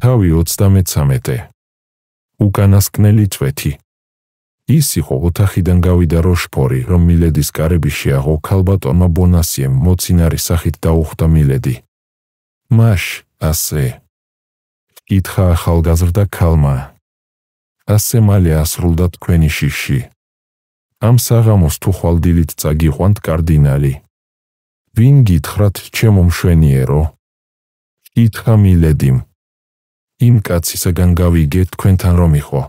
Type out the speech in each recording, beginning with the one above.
თავი 33-ე უკანასკნელი წვეთი ის იყო ოთახიდან გავიდა როშფორი რომ მილედის კარები შეაღო ხალბატონმა ბონასიემ მოცინარი სახით დაუხვდა მილედი მაშ ასე ითხა ახალგაზრდა ქალმა ასე მალე ასრულდა თქვენი შიში ამ საღამოს თუ ხვალდილით წაგიყვანთ კარდინალი ვინ გითხრათ ჩემო მშვენიერო ითხა მილედიმ იმ კაცისაგან გავიგე თქვენთან რომ იყო.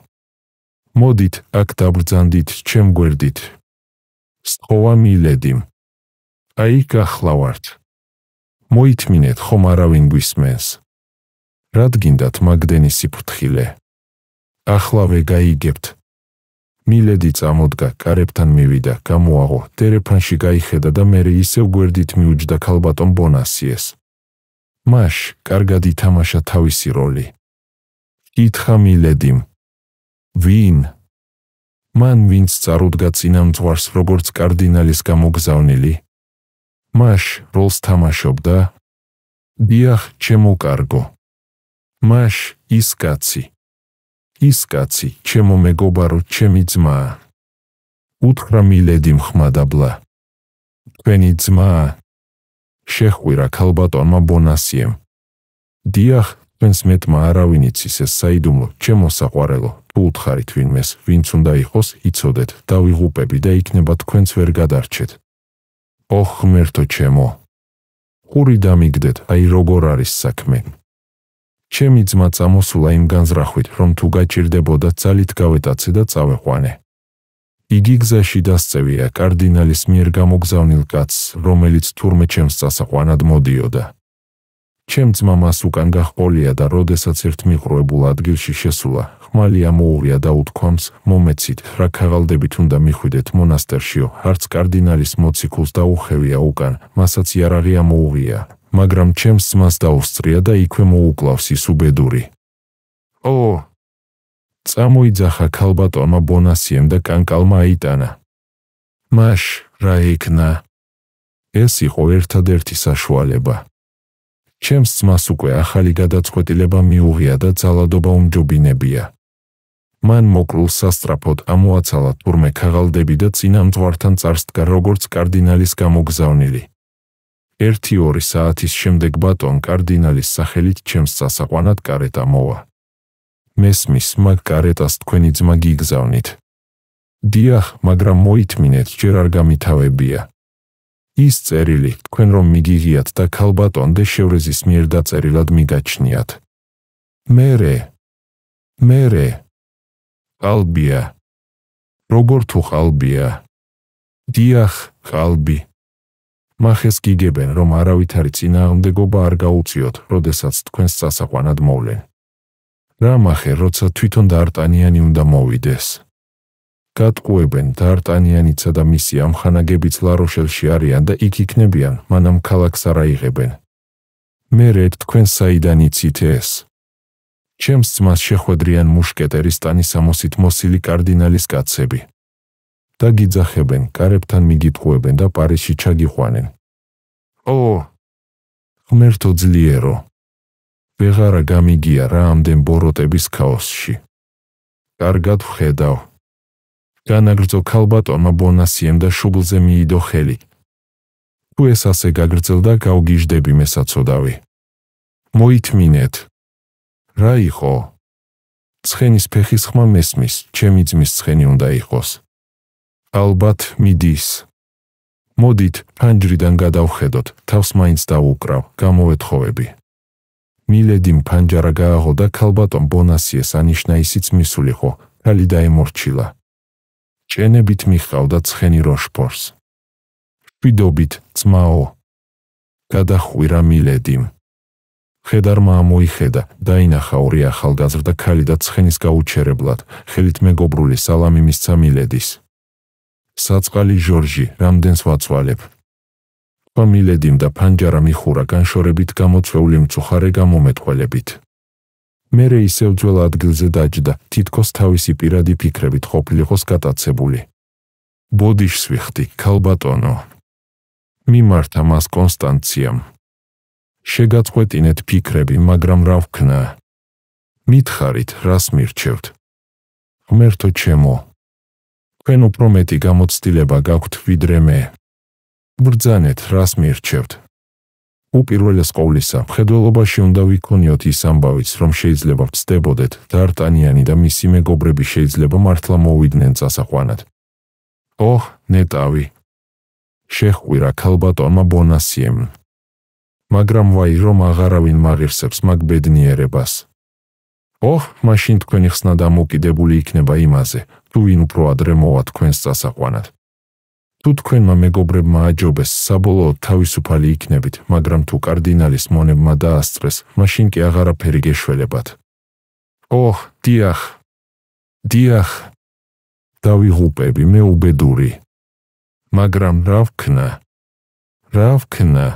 მოდით, აქ დაბრძანდით, ჩემ გვერდით. სწოვა მილედი. აი გახლავართ. მოითმინეთ ხომ არავინ გვისმენს. რადგინდათ მაგდენის სიფრთხილე. ახლავე გაიგებთ. მილედი წამოდგა, კარებთან მივიდა, გამოაღო, დერეფანში გაიხედა და მე ისევ გვერდით მიუჯდა ქალბატონ ბონასიეს. მაშ, კარგად ითამაშა თავისი როლი. ითხა მილედიმ ვინ მან ვინც წარუდგა წინა მძღვარს როგორც კარდინალის გამოგზავნილი მაშ როლს თამაშობდა დიახ ჩემო კარგო მაშ ის კაცი ის კაცი ჩემო მეგობარო ჩემი ძმა უთხრა მილედიმ ხმადაბლა თქვენი ძმა შეხვირა ქალბატონმა ბონასიემ დიახ ჩვენს მეტმა არავინ იცის ეს საიდუმლო ჩემო საყვარელო თუ უთხარით ვინმეს ვინც უნდა იყოს იცოდეთ და ვიღუპები და იქნება თქვენც ვერ გადარჩეთ ოხ მერტო ჩემო ყური დამიგდეთ აი როგორ არის საქმე ჩემი ძმა წამოსულა იმ განზრახვით რომ თუ გაჭირდებოდა ძალით გავეტაცე და წავეყვანე იგი გზაში დასწევია კარდინალის მიერ გამოგზავნილ კაცს რომელიც თურმე ჩემს სასაყვანად მოდიოდა ჩემ ძმა მას უკან გახყოლია და როდესაც ერთ მიყრუებულ ადგილში შესულა ხმალი ამოურია და უთქვამს მომეცით რა ქაღალდებით უნდა მიხვიდეთ მონასტერშიო არც კარდინალის მოციქულს დაუხევია უკან მასაც იარ არი ამოურია მაგრამ ჩემს ძმას დაუსწრია და იქვე მოუკლავს ის უბედური ო წამოიძახა ქალბატონმა ბონასიემ და კანკალმა აიტანა მაშ რა ეკნა ეს იყო ერთადერთი საშუალება ჩემს ძმას უკვე ახალი გადაწყვეტილება მიუღია და ძალადობა უმჯობინებია. მან მოკრულ სასტრაფოდ ამოაცალა თურმე ქაღალდები და წინა მძღვართან წარსდგა როგორც კარდინალის გამოგზავნილი. ერთი-ორი საათის შემდეგ ბატონ კარდინალის სახელით ჩემს სასაყვანად კარეტა მოვა. მესმის მაგ კარეტას თქვენი ძმა გიგზავნით. დიახ, მაგრამ მოითმინეთ, ჯერ არ გამithავებია. ის წერილი თქვენ რომ მიგიღიათ და ქალბატონდე შევრეზის მიერ დაწერილად მიგაჩნიათ მერე მერე ალბია როგორ თუ ყალბია დიახ ყალბი მახეს გიგებენ რომ არავითარი წინააღმდეგობა არ გაუწიოთ როდესაც თქვენს სასაყვანად მოვლენ რა მახე როცა თვითონ დარტანიანი უნდა მოვიდეს გატყუებენ დარტანიანიცა და მისი ამხანაგებიც ლაროშელში არიან და იქ იქნებიან, მანამ ქალაქს არ აიღებენ. მე რეთ თქვენ საიდან იცით ეს? ჩემს ძმას შეხვედრიან მუშკეტერისტანის ამოსით მოსილი კარდინალის კაცები. დაგიძახებენ, კარებთან მიგიტყუებენ და პარიზში ჩაგიყვანენ. ო! ღმერთო ძლიერო! ვეღარა გამიგია რა ამდენ ბოროტების ქაოსში. კარგად ხედავ. განაგრძო ქალბატონმა ბონასიემ და შუბლზე მიიდო ხელი. თუ ეს ასე გაგრძელდა, გავგიჟდები მესაცოდავი. მოითმინეთ. რა იყო? ცხენის ფეხის ხმა მესმის, ჩემი ძმის ცხენი უნდა იყოს. ალბათ მიდის. მოდით, ფანჯრიდან გადავხედოთ, თავს მაინც დაუკრავ, გამოვეთხოვები. მილედიმ ფანჯარა გააღო და ქალბატონ ბონასიეს ანიშნა ისიც მისულიყო, ხალი დაემორჩილა. ჭენებით მიხვდა ცხენი როშფორს. შვიდობით, ძმაო. გადახვირა მილედიმ. ხედარმა მოიხედა, დაინახა ორი ახალგაზრდა ქალი და ცხენის გაუჩერებლად, ხელით მეგობრული სალამი მისცა მილედის. საწყალი ჟორჟი, რამდენს ვაწვალებ? ფამილედიმ და პანჯარა მიხურა განშორებით გამოწეული მწუხარე გამომეტყველებით. მერე ისევ ძველ ადგილზე დაჯდა, თითქოს თავისი პირადი ფიქრებით ყოფილიყოს გადაცებული. ბოდიშს ვიხდი, ქალბატონო. მიმართა მას კონსტანციამ. შეგაწყვეტინეთ ფიქრები, მაგრამ რა ვქნა? მითხარით, რას მირჩევთ? ღმერთო ჩემო, თქვენ უფრო მეტი გამოცდილება გაქვთ ვიდრე მე. ბრძანეთ, რას მირჩევთ? უპირველეს ყოვლისა, მხედველობაში უნდა ვიქონიოთ ის ამბავიც, რომ შეიძლება ვწდებოდეთ დარტანიანი და მისი მეგობრები შეიძლება მართლა მოვიდნენ წასახვანად. ოჰ, ნეტავი. შეხვირა ქალბატონმა ბონასიემ. მაგრამ ვაი, რომ აღარავინ მაღირსებს მაგ ბედნიერებას. ოჰ, მაშინ თქვენი ხსნა დამოკიდებული იქნება იმაზე, თუ ვინ უფრო ადრე მოვა თქვენს წასახვანად. თუ თქვენმა მეგობრებმა აჯობეს, საბოლოოდ თავისუფალი იქნებით, მაგრამ თუ კარდინალის მონებმა დაასწრეს, მაშინ კი აღარაფერი გეშველებათ. ოჰ, დიახ. დიახ. დავიღუპები, მე უბედური. მაგრამ რა ვქნა? რა ვქნა?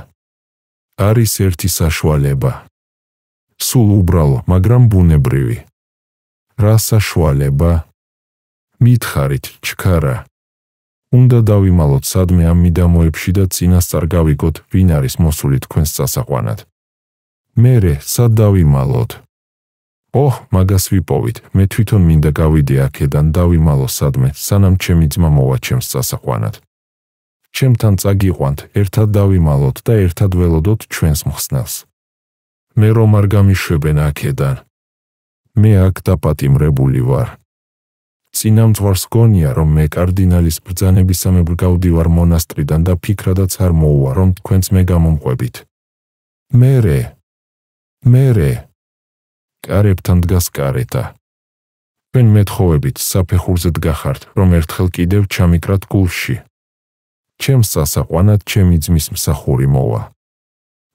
არის ერთი საშუალება. სულ უბრალო, მაგრამ ბუნებრივი. რა საშუალება? მითხარით, ჩქარა. უნდა დავიმალოთ სადმე ამ მიდამოებში და წინასწარ გავიგოთ, ვინ არის მოსული თქვენს სასაყვანად. მერე სად დავიმალოთ? ოჰ, მაგას ვიპოვით. მე თვითონ მინდა გავიდე აქედან, დავიმალო სადმე, სანამ ჩემი ძმა მოვა ჩემს სასაყვანად. ჩემთან წაგიყვანთ, ერთად დავიმალოთ და ერთად ველოდოთ ჩვენს მხსნელს. მე რომ არ გამიშვებენ აქედან. მე აქ დაპატიმრებული ვარ. წინამძღვარს გონია, რომ მე კარდინალის ბრძანებისამებრ გავდივარ მონასტრიდან და ფიქრადაც არ მოვა, რომ თქვენც მე გამომყვებით. მერე. მერე. კარებთან დგას კარეტა. თქვენ მეთხოვებით საფეხურზე დგახართ, რომ ერთხელ კიდევ ჩამიკრათ გულში. ჩემს სასაყვანად ჩემი ძმის მსახური მოვა.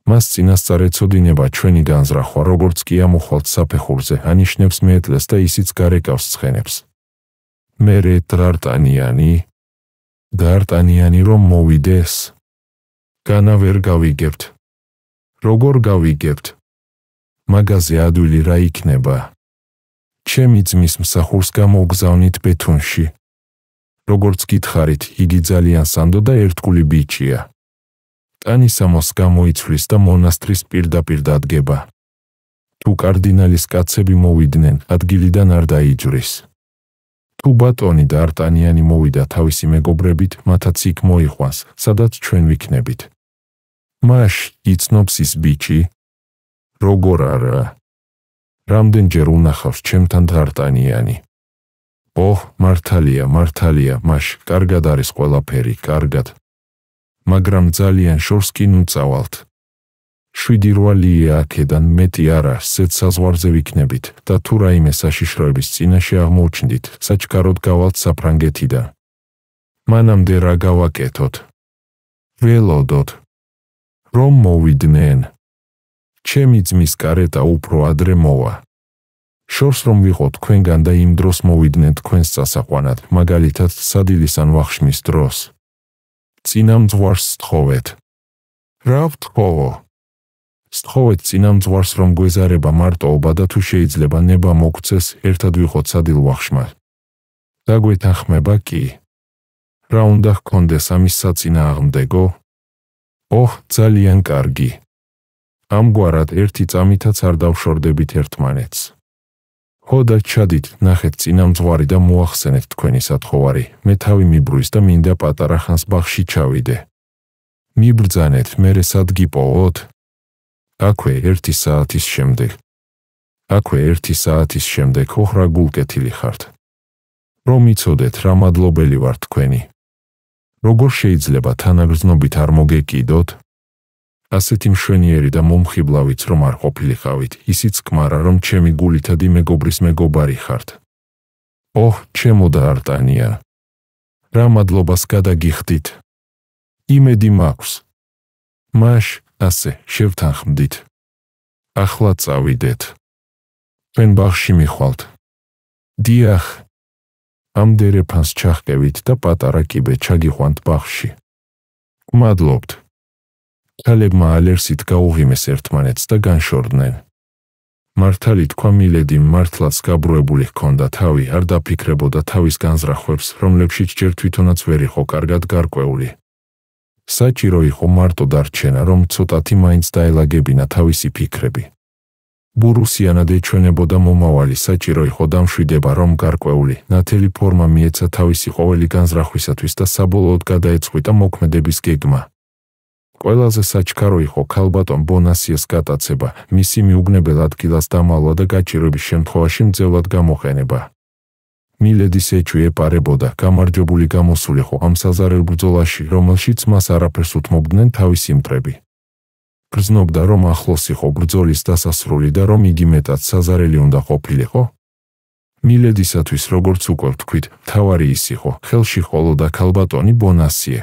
მას წინასწარ ეწოდინება ჩვენი განზრახვა, როგორც კი ამ უხალთ საფეხურზე, ანიშნებს მეტლეს და ისიც გარეკავს ცხენებს. მე დარტანიანი დარტანიანი რომ მოვიდეს განა ვერ გავიგებთ როგორ გავიგებთ მაгазиე ადვილი რა იქნება ჩემი ძმის მსახურს გამოგზავნით ბეთონში როგორც გითხარით იგი ძალიან სანდო და ერთგული ბიჭია ტანისამოს გამოიცვლის და მონასტრის პირდაპირ დადგება თუ კარდინალის კაცები მოვიდნენ ადგილიდან არ დაიჯრის თუ ბატონი და არტანიანი მოვიდა თავისი მეგობრებით, მათაც იქ მოიყვას, სადაც ჩვენ ვიქნებით. მაშ, იცნობს ის ბიჭი, როგორ არა? რამდენჯერ უნახავს ჩემთან დარტანიანი? ოჰ, მართალია, მართალია, მაშ, კარგად არის ყველაფერი, კარგად. მაგრამ ძალიან შორს კი ნუ წავალთ. 7-8 10-დან მეტი არა, ზეც საზღვარზე ვიქნებით და თუ რაიმე საშიშროების წინაშე აღმოჩნდით, საჩქაროდ გავალთ საფრანგეთიდან. მანამდე რა გავაკეთოთ? ველოდოთ. რომ მოვიდნენ. ჩემი ძმის კარეტა უფრო ადრე მოვა. შორს რომ ვიყო თქვენგან და იმ დროს მოვიდნენ თქვენს სასაყვანად, მაგალითად, სადილის ან ვახშმის დროს. წინამძღვარს თხოვეთ. რა ვთქო? სთხოვეთ წინამძღვარს რომ გვეზარება მარტო ობა და თუ შეიძლება ნება მოგცეს ერთად ვიხოთ სადილ ვახშმა დაგვეთანხმება კი რა უნდა ჰქონდეს ამის საწინა აღმდეგო ოჰ ძალიან კარგი ამგვარად ერთი წამითაც არ დავშორდებით ერთმანეთს ხო და ჩადით ნახეთ წინამძღვარი და მოახსენეთ თქვენი სათხოვარი მე თავი მიბრუნდი და მინდა პატარა ხანს ბაღში ჩავიდე მიბრძანეთ მე სად გიპოვოთ აქვე 1 საათის შემდეგ. აქვე 1 საათის შემდეგ ხოხრა გულკეთილი ხართ. რომ იცოდეთ, რა მადლობელი ვარ თქვენი. როგორ შეიძლება თანაგრძნობით არ მოგეკიდოთ? ასეთი მშვენიერი და მომხიბლავიც რომ არ ყოფილიყავით, ისიც კმარა რომ ჩემი გულითა დიმეგობრის მეგობარი ხართ. ოჰ, ჩემო დაარტანია. რა მადლობას გადაგიხდით. იმედი მაქვს. მაშ, ასე შევთანხმდით. ახლა წავიდეთ. ჩვენ ბაღში მიხვალთ. დიახ. ამ დერეფანს ჩახკევით და პატარა კიბე ჩაგიყვანთ ბაღში. მადლობთ. ქალებმა ალერსით გაუღიმეს ერთმანეთს და განშორდნენ. მართალი თქვა მილედი მართლაც გაბრუებული ჰქონდა თავი არ დაფიქრებოდა თავის განზრახვებს რომლებშიც ჯერ თვითონაც ვერ იყო კარგად გარკვეული საჭირო იყო მარტო დარჩენა, რომ ცოტათი მაინც დაელაგებინა თავისი ფიქრები. ბურუსიანად ეჩვენებოდა მომავალი, საჭირო იყო დამშვიდება, რომ გარკვეული, ნათელი ფორმა მიეცა თავისი ყოველი განზრახვისათვის და საბოლოოდ გადაეცხვიტა მოქმედების გეგმა. ყველაზე საჩქარო იყო ქალბატონ ბონასიას გატაცება, მისი მიუგნებელ ადგილას დამალვა და გაჭირების შემთხვევაში მძევლად გამოყენება. მილედის ეჭვი ეპარებოდა გამარჯვებული გამოსულიყო ამ საზარელ ბრძოლაში, რომელშიც მას არაფერს უთმობდნენ თავისი მტრები. გრძნობდა, რომ ახლოს იყო ბრძოლის დასასრული და რომ იგი მეტად საზარელი უნდა ყოფილიყო. მილედისათვის, როგორც უკვე ვთქვით, თავარი ის იყო, ხელში ხოლო და ქალბატონი ბონასიე.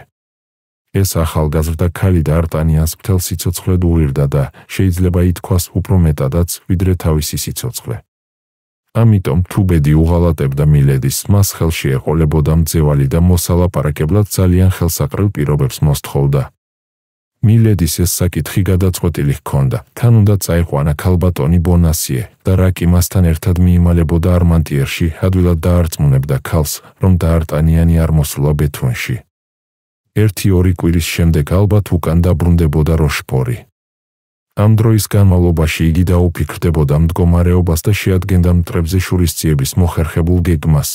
ეს ახალგაზრდა ქალი და არტანიანს მთელ სიცოცხლედ უვირდა და შეიძლება ითქვას უფრო მეტადაც, ვიდრე თავისი სიცოცხლე. ამიტომ თუ ბედი უღალატებდა მილედის მას ხელში ეყოლებოდა მძევალი და მოსალაპარაკებლად ძალიან ხელსაყრელ პირობებს მოსთხოვდა მილედის ეს საკითხი გადაწყვეტილი ჰქონდა თან უნდა წაიყვანა ქალბატონი ბონასიე და რაკი მასთან ერთად მიიმალებოდა არმანტიერში ადვილად დაარწმუნებდა ქალს რომ დაარტანიანი არ მოსულა ბეთონში ერთი ორი კვირის შემდეგ ალბათ უკან დაბრუნდებოდა როშფორი ამ დროის განმავლობაში იგი დაუფიქრდებოდა მდგომარეობას და შეადგენდა მტრებზე შურისციების მოხერხებულ გეგმას.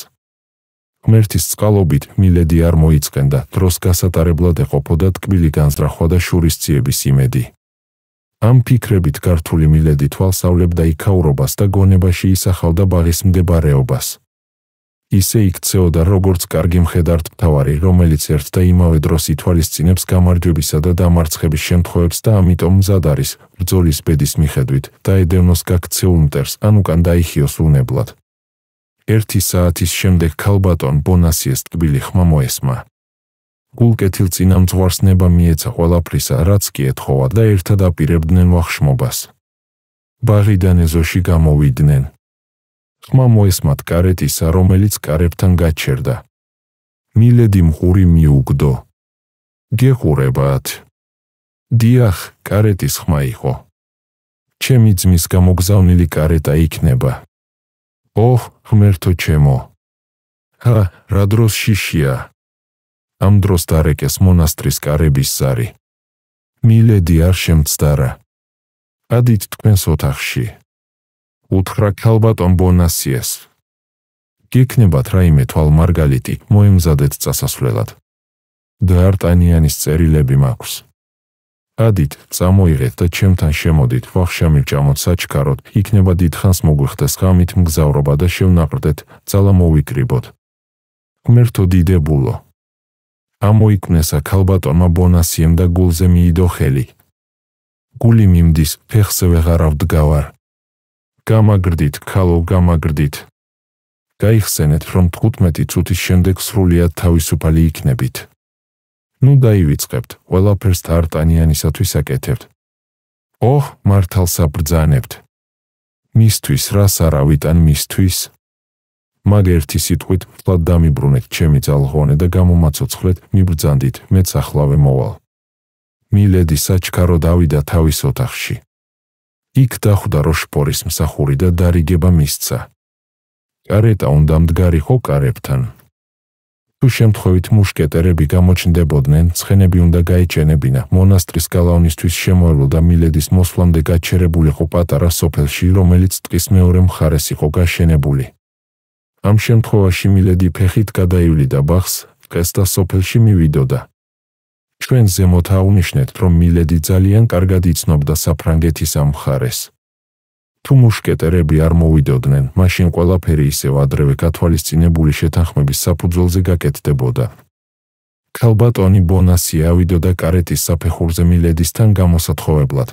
მერტის წყალობით მილედი არ მოიწყენდა, დროს გასატარებლად ეყოფოდა ტკბილი განზრახვა და შურისციების იმედი. ამ ფიქრებით გართული მილედი თვალსავლებდა იქაურობას და გონებაში ისახავდა ბაღის მდებარეობას. ისე იქცეოდა როგორც კარგი მხედართ მთავარი, რომელიც ერთ და იმავე დროს ითვალისწინებს გამარჯვებისა და დამარცხების შემთხვევებს და ამიტომ მზად არის ბრძოლის ბედის მიხედვით და ედევნოს გაქცეულმტერს ან უკან დაიხიოს უნებლად. ერთი საათის შემდეგ ქალბატონ ბონასიეს ტკბილი ხმა მოესმა. გულკეთილ წინამძღვარს ნება მიეცა ყველაფრისა, რაც კი ეთხოვა და ერთად აპირებდნენ ვახშმობას. ბაღიდან ეზოში გამოვიდნენ. ხმა მოესმათ კარეტისა, რომელიც კარებთან გაჩერდა. მილედი მყური მიუგდო. გეხურებათ. დიახ, კარეტის ხმა იყო. ჩემი ძმის გამოგზავნილი კარეტა იქნება. ოჰ, ღმერთო ჩემო. ა, რა დროს შიშია. ამ დროს დარეკეს მონასტრის კარების ზარი. მილედი არ შემწდარა. ადით თქვენს ოთახში. უთხრა ქალბატონ ბონასიეს გიქნებათ რაიმე თვალმარგალიტი მოემზადეთ წასასვლელად დაარტანიანის წერილები მაქვს ადით წამოიღეთ და ჩემთან შემოდით ვახშამი ჩამოცაჩქაროთ იქნება დიდხანს მოგვიხდეს გამით მგზავრობა და შევნაყრდეთ ძალა მოვიკრიბოთ მერთო დიდებულო ამოიქმნესა ქალბატონმა ბონასიემ და გულზე მიიდო ხელი გული მიმდის ფეხზე ვეღარავდგავარ გამაგრდით, ხალო, გამაგრდით. გაიხსენეთ, რომ 15 წუთის შემდეგ სრულიად თავისუფალი იქნებით. ნუ დაივიწყებთ, ყველაფერს დარტანიანისათვის აკეთებთ. ოხ, მართალს აბრძანებთ. მისთვის რას არავითან მისთვის? მაგერთი სიტყვით ფლად დამიბრუნეთ ჩემი ძალღონე და გამომაცოცხლეთ, მიბრძანდით, მეც ახლავე მოვალ. მილედი საჩქარო დავიდა თავის ოთახში. იქ დახვდა როშპორის მსახური და დარიგება მისცა. კარეტა უნდა მდგარიხო კარებთან. თუ შემთხვევით მუშკეტერები გამოჩნდებოდნენ, ცხენები უნდა გაეჩენებინა მონასტრის გალავნისთვის შემოერულ და მილედის მოსვლამდე გაჩერებულიყო პატარა სოფელში, რომელიც ტყის მეორე მხარეს იყო გაშენებული. ამ შემთხვევაში მილედი ფეხით გადაივლიდა ბახს, ეს და სოფელში მივიდოდა. ჩვენ ზემოთ აღვნიშნეთ, რომ მილედი ძალიან კარგად იცნობდა საფრანგეთის ამხარეს. თუ მუშკეტერები არ მოვიდოდნენ, მაშინ ყველაფერი ისევ ადრევე გათვალისწინებული შეთანხმების საფუძველზე გაკეთდებოდა. ქალბატონი ბონასი ავიდოდა კარეტის საფეხურზე მილედისთან გამოსათხოვებლად.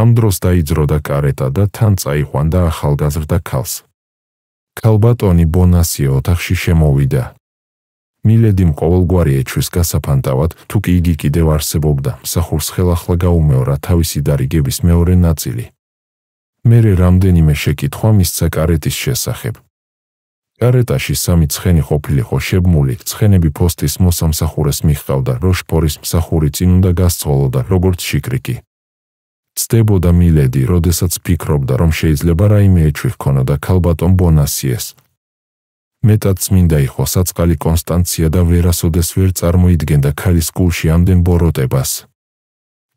ამ დროს დაიძროდა კარეტა და თან წაიყვანდა ახალგაზრდა ქალს. ქალბატონი ბონასი ოთახში შემოვიდა, მილედიმ ყოველგვარი ეჩვის გასაფანტავად, თუ კი იგი კიდევ არსებობდა, მსახურს ხელახლა გაუმეორა თავისი დარიგების მეორე ნაწილი. მერე რამდენიმე შეკითხვა მისცა კარეტის შესახებ. კარეტაში სამი ცხენი ყოფილიყო შებმული, ცხენები ფოსტის მოსამსახურეს მიხვდა, როშფორის მსახური წინ უნდა გასწოლოდა, როგორც შიკრიკი. ცდებოდა მილედი, როდესაც ფიქრობდა, რომ შეიძლება რაიმე ეჩვი ჰქონოდა ქალბატონ ბონასიეს, მეტად წმინდა იყო საწყალი კონსტანცია და ვერასოდეს ვერ წარმოიდგენდა ქალის გულში ამდენ ბოროტებას.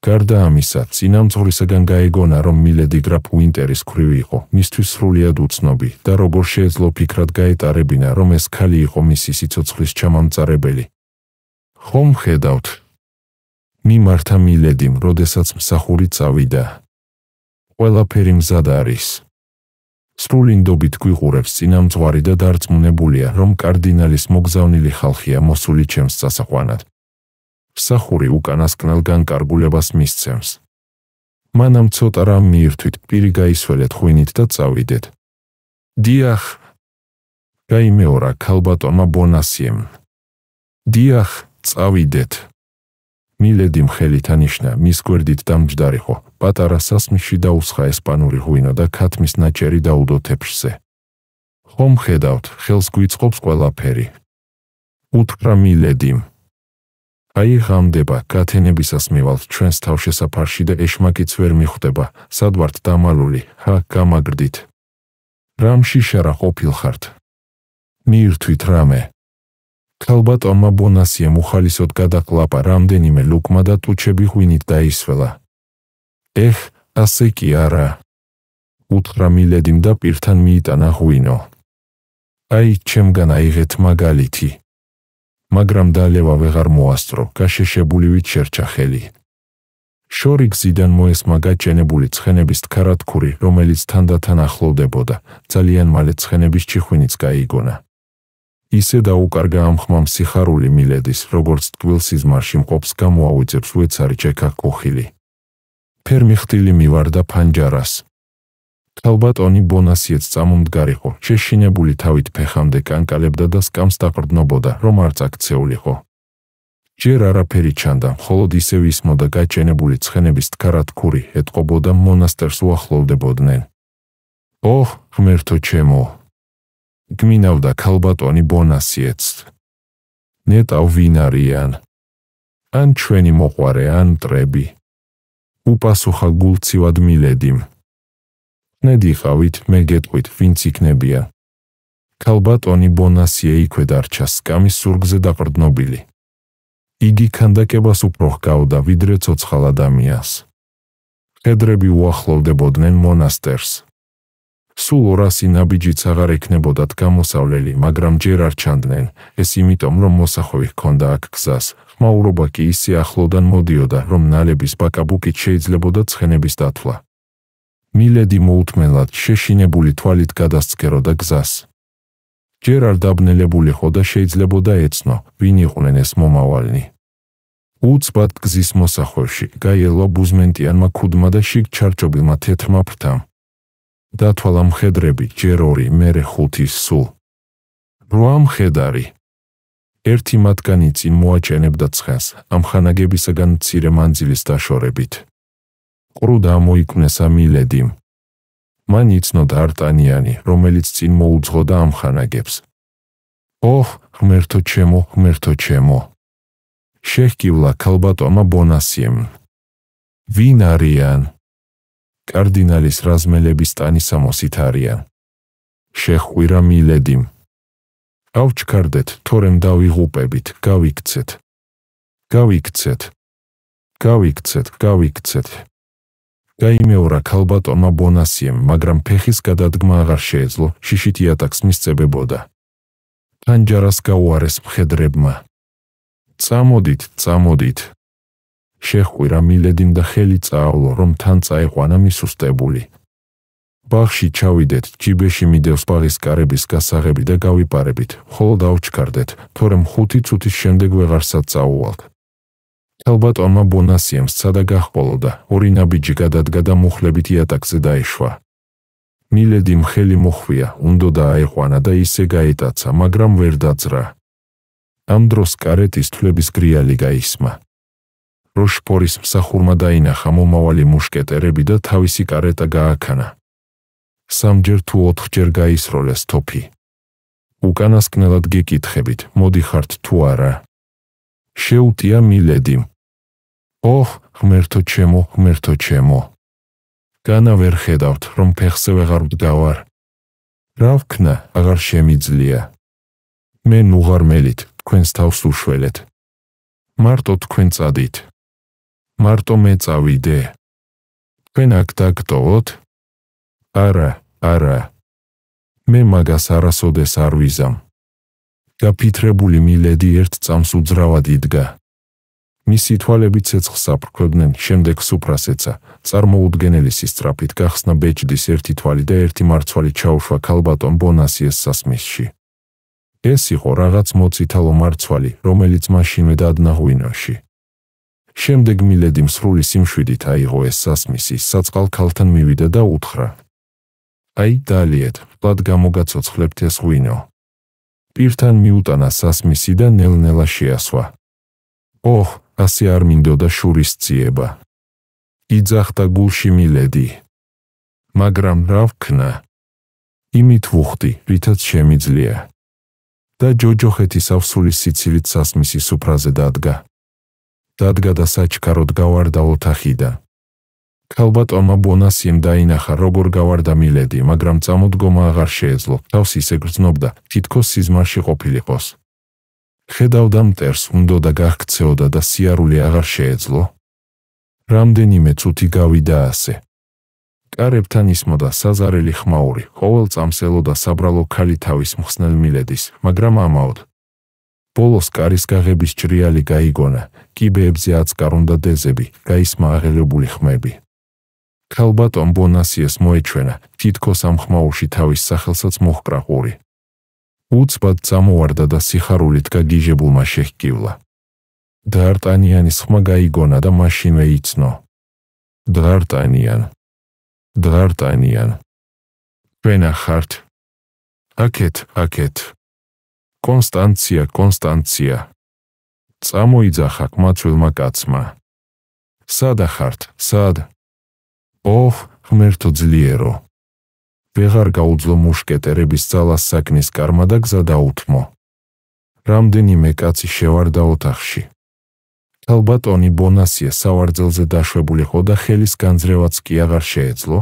გარდა ამისა, წინამძღვრისგან გაეგონა, რომ მილედი გრაფ უინტერის ქვრივი იყო, მისთვის სრულიად უცნობი და როგორ შეეძლო ფიქრად გაეტარებინა, რომ ეს ქალი იყო მისი სიცოცხლის ჩამამწარებელი. ხომ ხედავთ? მიმართა მილედიმ, როდესაც მსახური წავიდა. ყველაფერი მზად არის. სრულინდობით გვიყურებს წინამძღვარი და დარწმუნებულია, რომ კარდინალის მოგზავნილი ხალხია მოსული ჩემს სასახვანად. სახური უკანასკნელ განკარგულებას მისცემს. მანამ ცოტა რამ მიირთვით, პირი გაისველეთ ღვინით და წავიდეთ. დიახ. გაიმეორა ქალბატონმა ბონასიემ. დიახ, წავიდეთ. მილედი მხელით ანიშნა მის გვერდით დამჯდარიყო, პატარა სასმისში დაუსხა ესპანური ღვინო და ქათმის ნაჭერი დაუდო თეფშზე. ხომ ხედავთ, ხელს გვიწყობს ყველაფერი. უთქრა მილედიმ. აი გამდება, კათენებისას მივალთ ჩვენს თავშესაფარში და ეშმაკიც ვერ მიხვდება, სად ვართ დამალული, ჰა, გამაგრდით. რამში შერა ყოფილხართ? მიირთვით რამე. თალბატონმა ბონასიემ უხალისოდ გადაკლაპა რამდენიმე ლუკმა და ტუჩები ღვინით დაისვლა. ეხ ასე კი არა უთხრა მილედიმ და პირთან მიიტანა ღვინო აი ჩემგან აიღეთ მაგალითი მაგრამ დალევა ვეღარ მოასწრო გაშეშებული ვიჩერჩა ხელი შორი გზიდან მოესმა გაჭენებული ცხენების თქარათქური რომელიც თანდათან ახლოვდებოდა ძალიან მალე ცხენების ჩიხვინიც გაიგონა ისე დაუკარგა ამხმამ სიხარული მილედის როგორც ტკვილსიზმარში მყოფს გამოავიწებს უეცარი ჩეკა კოხილი ფერმი ხტილი მივარდა ფანჯარას. თალბატონი ბონასიეც წამომდგარიყო, შეშინებული თავით ფეხამდე კანკალებდა და სკამს დაყრდნობოდა, რომ არ წაქცეულიყო. ჯერ არაფერი ჩანდა, მხოლოდ ისევ ისმოდა გაჩენებული ცხენების თქარათქური, ეტყობოდა მონასტერს უახლოვდებოდნენ. ოჰ, ღმერთო ჩემო! გმინავდა ქალბატონი ბონასიეც. ნეტავ ვინ არიან? ან ჩვენი მოყვარე, ან ტრები. უპასუხა გულწივად მილედიმ. ნედიხავით, მე გეტყვით, ვინც იქნებია. ქალბატონი ბონასიე იქვე დარჩა სკამის სურგზე დაყრდნობილი. იგი ქანდაკებას უფრო ხგავდა, ვიდრე ცოცხალ ადამიანს. ხედრები უახლოვდებოდნენ მონასტერს. სულ 200 ნაბიჯიც აღარ ექნებოდათ გამოსავლელი, მაგრამ ჯერ არ ჩანდნენ, ეს იმიტომ, რომ მოსახვევი ჰქონდა აქ გზას. ხმაურობა კი ისე ახლოდან მოდიოდა, რომ ნალების ბაკაბუკით შეიძლებოდა ცხენების დათვლა. მილედი მოუთმენლად შეშინებული თვალით გადასცქეროდა გზას. ჯერ არ დაბნელებული ხო და შეიძლებოდა ეცნო, ვინ იყვნენ ეს მომავალნი. უცბად გზის მოსახვევში გაიელა ბუზმენტიანმა ქუდმა და შიგ ჩარჩობილმა თეთრმა ფრთამ. დათვალა მხედრები ჯერ ორი მერე ხუთი სულ რვა მხედარი ერთი მათგანი წინ მოაჩენებდა ცხენს ამხანაგებისაგან ცირე მანძილის დაშორებით ყრუ დამოიკვნეს ამილედიმ მან იცნოდა არტანიანი რომელიც წინ მოუძღოდა ამხანაგებს ოჰ ღმერთო ჩემო ღმერთო ჩემო შეჰკივლა ქალბატონმა ბონასიემ ვინ არიან კარდინალის რაზმელების სტანისამოსით არიან. შეხვირა მილედიმ. ავჩქარდეთ, თორემ დავიღუპებით, გავიქცეთ. გავიქცეთ. გავიქცეთ, გავიქცეთ. გაიმეორა ქალბატონმა ბონასიემ, მაგრამ ფეხის გადადგმა აღარ შეეძლო, შიშით იატაკს მისწებებოდა. თანჯარას გაუარეს მხედრებმა. წამოდით, წამოდით, შეხყვირა მილედიმ და ხელი წაავლო, რომ თან წაეყვანა მის უსტებული. ბაღში ჩავიდეთ, ჯიბეში მიდევს ბაღის კარების გასაღები და გავიპარებით, ხოლო დაუჩქარდეთ, თორემ ხუთი წუთის შემდეგ ვეღარსად წაუვალ. თელბატონმა ბონასიემ სცადა გახყოლო და ორი ნაბიჯი გადადგა და მუხლებით იატაკზე დაეშვა. მილედიმ ხელი მოხვია, უნდო დააეყვანა და ისე გაიტაცა, მაგრამ ვერ დაძრა. ამ დროს კარეტის თვლების გრიალი გაისმა. როშფორის მსახურმა დაინახა მომავალი მუშკეტერები და თავისი კარეტა გააქანა. სამჯერ თუ ოთხჯერ გაისროლეს თოფი. უკანასკნელად გეკითხებით, მოდიხართ თუ არა? შეუტია მილედი. ოჰ, ღმერთო ჩემო, ღმერთო ჩემო. განა ვერ ხედავთ, რომ ფეხზე ვეღარ ვდგავარ. რა ვქნა, აღარ შემიძლია. მე ნუღარ მელით, თქვენს თავს უშველეთ. მარტო თქვენ წადით. მარტო მე წავიდე თქვენ აქ დაგტოვოთ არა არა მე მაგას არასოდეს არ ვიზამ გაფიტრებული მილედი ერთ წამს უძრავად იდგა მისი თვალები ცეცხლს აფრქვებდნენ შემდეგ სუფრასეცა წარმოუდგენელი სისტრაფით გახსნა ბეჭდის ერთი თვალი და ერთი მარცვალი ჩაუშვა ქალბატონ ბონასიეს სასმისში ეს იყო რაღაც მოციტალო მარცვალი რომელიც მაშინ მედადნა ღვინოში შემდეგ მილედი მსრული სიმშვიდით აიღო ეს სასმისი, საწყალ ქალთან მივიდა და უთხრა: "აი, დალიეთ, ბლად გამოგაცოცხლებთ ეს ღვინო." პირთან მიუტანა სასმისი და ნელ-ნელა შეასვა. "ოჰ, ასე არ მინდოდა შურის ძიება." იძახდა გულში მილედი. "მაგრამ რა ვქნა? იმით ვუხდი, რითაც შემიძლია." და ჯოჯოხეთის ავსული სიცივით სასმისი სუფრაზე დადგა. დადგა და საჩქაროდ გავარდა ოთახი და ქალბატონმა ბონასიემ დაინახა როგორ გავარდა მილედი მაგრამ წამოდგომა აღარ შეეძლო თავს ისე გრძნობდა თითქოს სიზმარში ყოფილიყოს ხედავდა მტერს უნდა და გაგქცეოდა და სიარული აღარ შეეძლო რამდენიმე წუთი გავიდა ასე კარებთან ისმოდა საზარელი ხმაური ყოველ წამსელო და საბრალო ქალი თავის მხსნელ მილედის მაგრამ ამაოდ ბოლოს კარის გაღების ჭრიალი გაიგონა, კიბეებზე აწკარ უნდა დეზები, გაისმა აღელებული ხმები. ქალბატონ ბონასიეს მოეჩვენა, თითქოს ამხმაურში თავის სახელსაც მოჰკრა ყური. უცბად წამოვარდა და სიხარულით გაგიჟებულმა შეჰკივლა. დარტანიანის ხმა გაიგონა და მაშინვე იცნო. დარტანიან. დარტანიან. ჩვენ ახართ. აკეთ, აკეთ. კონსტანცია, კონსტანცია. წამოიძახა კმაწვილმა კაცმა. სადა ხართ? სად? ოჰ, ღმერთო ძლიერო. ვეღარ გაუძლო მუშკეტერების ძალას საგნის კარმა და გზა დაუთმო. რამდენიმე კაცი შევარდა ოთახში. თალბატონი ბონასია სავარძელზე დაშვებული ხო და ხელის განძრევაც კი აღარ შეეძლო.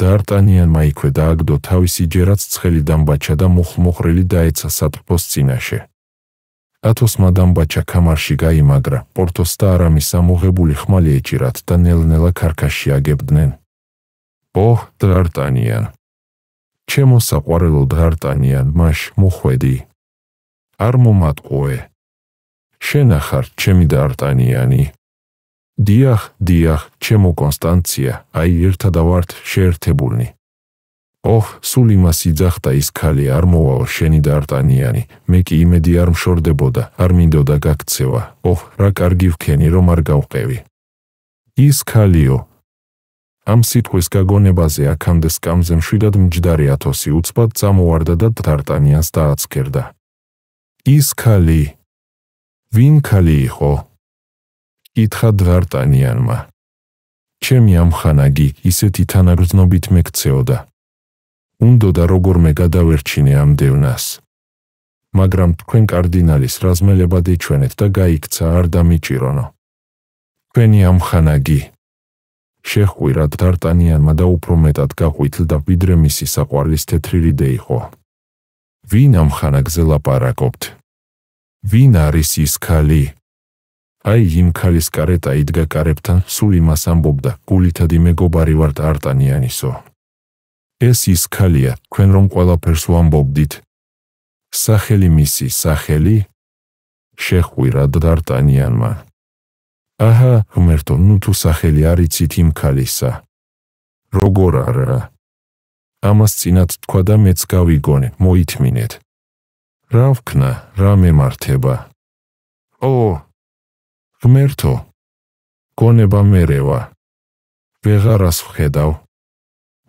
დარტანიანმა იქვე დააგდო თავისი ჯერაც ცხელი დამბაჭა და მუხმოხრილი დაეცა სატრფოს წინაშე. ათოსმა დამბაჭა კამარში გაიმაგრა, პორტოს და არამის ამუღებული ხმალი ეჭირათ და ნელ-ნელა ქარქაში აგებდნენ. ოჰ, დარტანიან. ჩემო საყვარელო დარტანიან, მაშ მოხვედი. არ მომატყუე. შენახარ ჩემი დარტანიანი. დიახ, დიახ, ჩემო კონსტანცია, აი ერთა დავართ შეერთებულნი. ოხ, სულ იმას იძახდა ის ქალი არ მოვაო შენი დარტანიანი, მე კი იმედი არ მშორდებოდა, არ მინდოდა გაქცევა. ოხ, რა კარგი ვქენი რომ არ გავყევი. ის ქალიო ამ სიტყვის გაგონებაზე აქამდე სკამზე მშვიდად მჯდარი ათოსი უცბად წამოვარდა და დარტანიანს დააცქერდა. ის ქალი ვინ ქალი იყო? კითხა დვარტანიანმა. ჩემი ამხანაგი ისეთი თანაგრძნობით მექცეოდა. უნდა და როგორმე გადავერჩინე ამ დევნას. მაგრამ თქვენ კარდინალის რაზმელება დიჩვენეთ და გაიქცა არ დამიჭირონო. თქვენი ამხანაგი შეხვირა დარტანიანმა და უფრო მეტად გაყვითლდა ვიდრე მისი საყვარლის თეთრიდე იყო. ვინ ამხანაგზე ლაპარაკობთ? ვინ არის ის ქალი, აი იმ ქალის კარეტა იდგა კარებთან, სულ იმას ამბობდა, გულითად იმეგობარი ვარ არტანიანისო. ეს ის ქალია, თქვენ რომ ყველაფერს ვამბობდით. სახელი მისი, სახელი? შეხვირა დარტანიანმა. აჰა, უმერტო, ნუ თუ სახელი არ იცით იმ ქალისა. როგორ არა? ამას წინათ თქვა და მეც გავიგონე, მოითმინეთ. რა ვქნა, რა მემართება? ო, ღმერთო გონება მერევა ვეღარას ვხედავ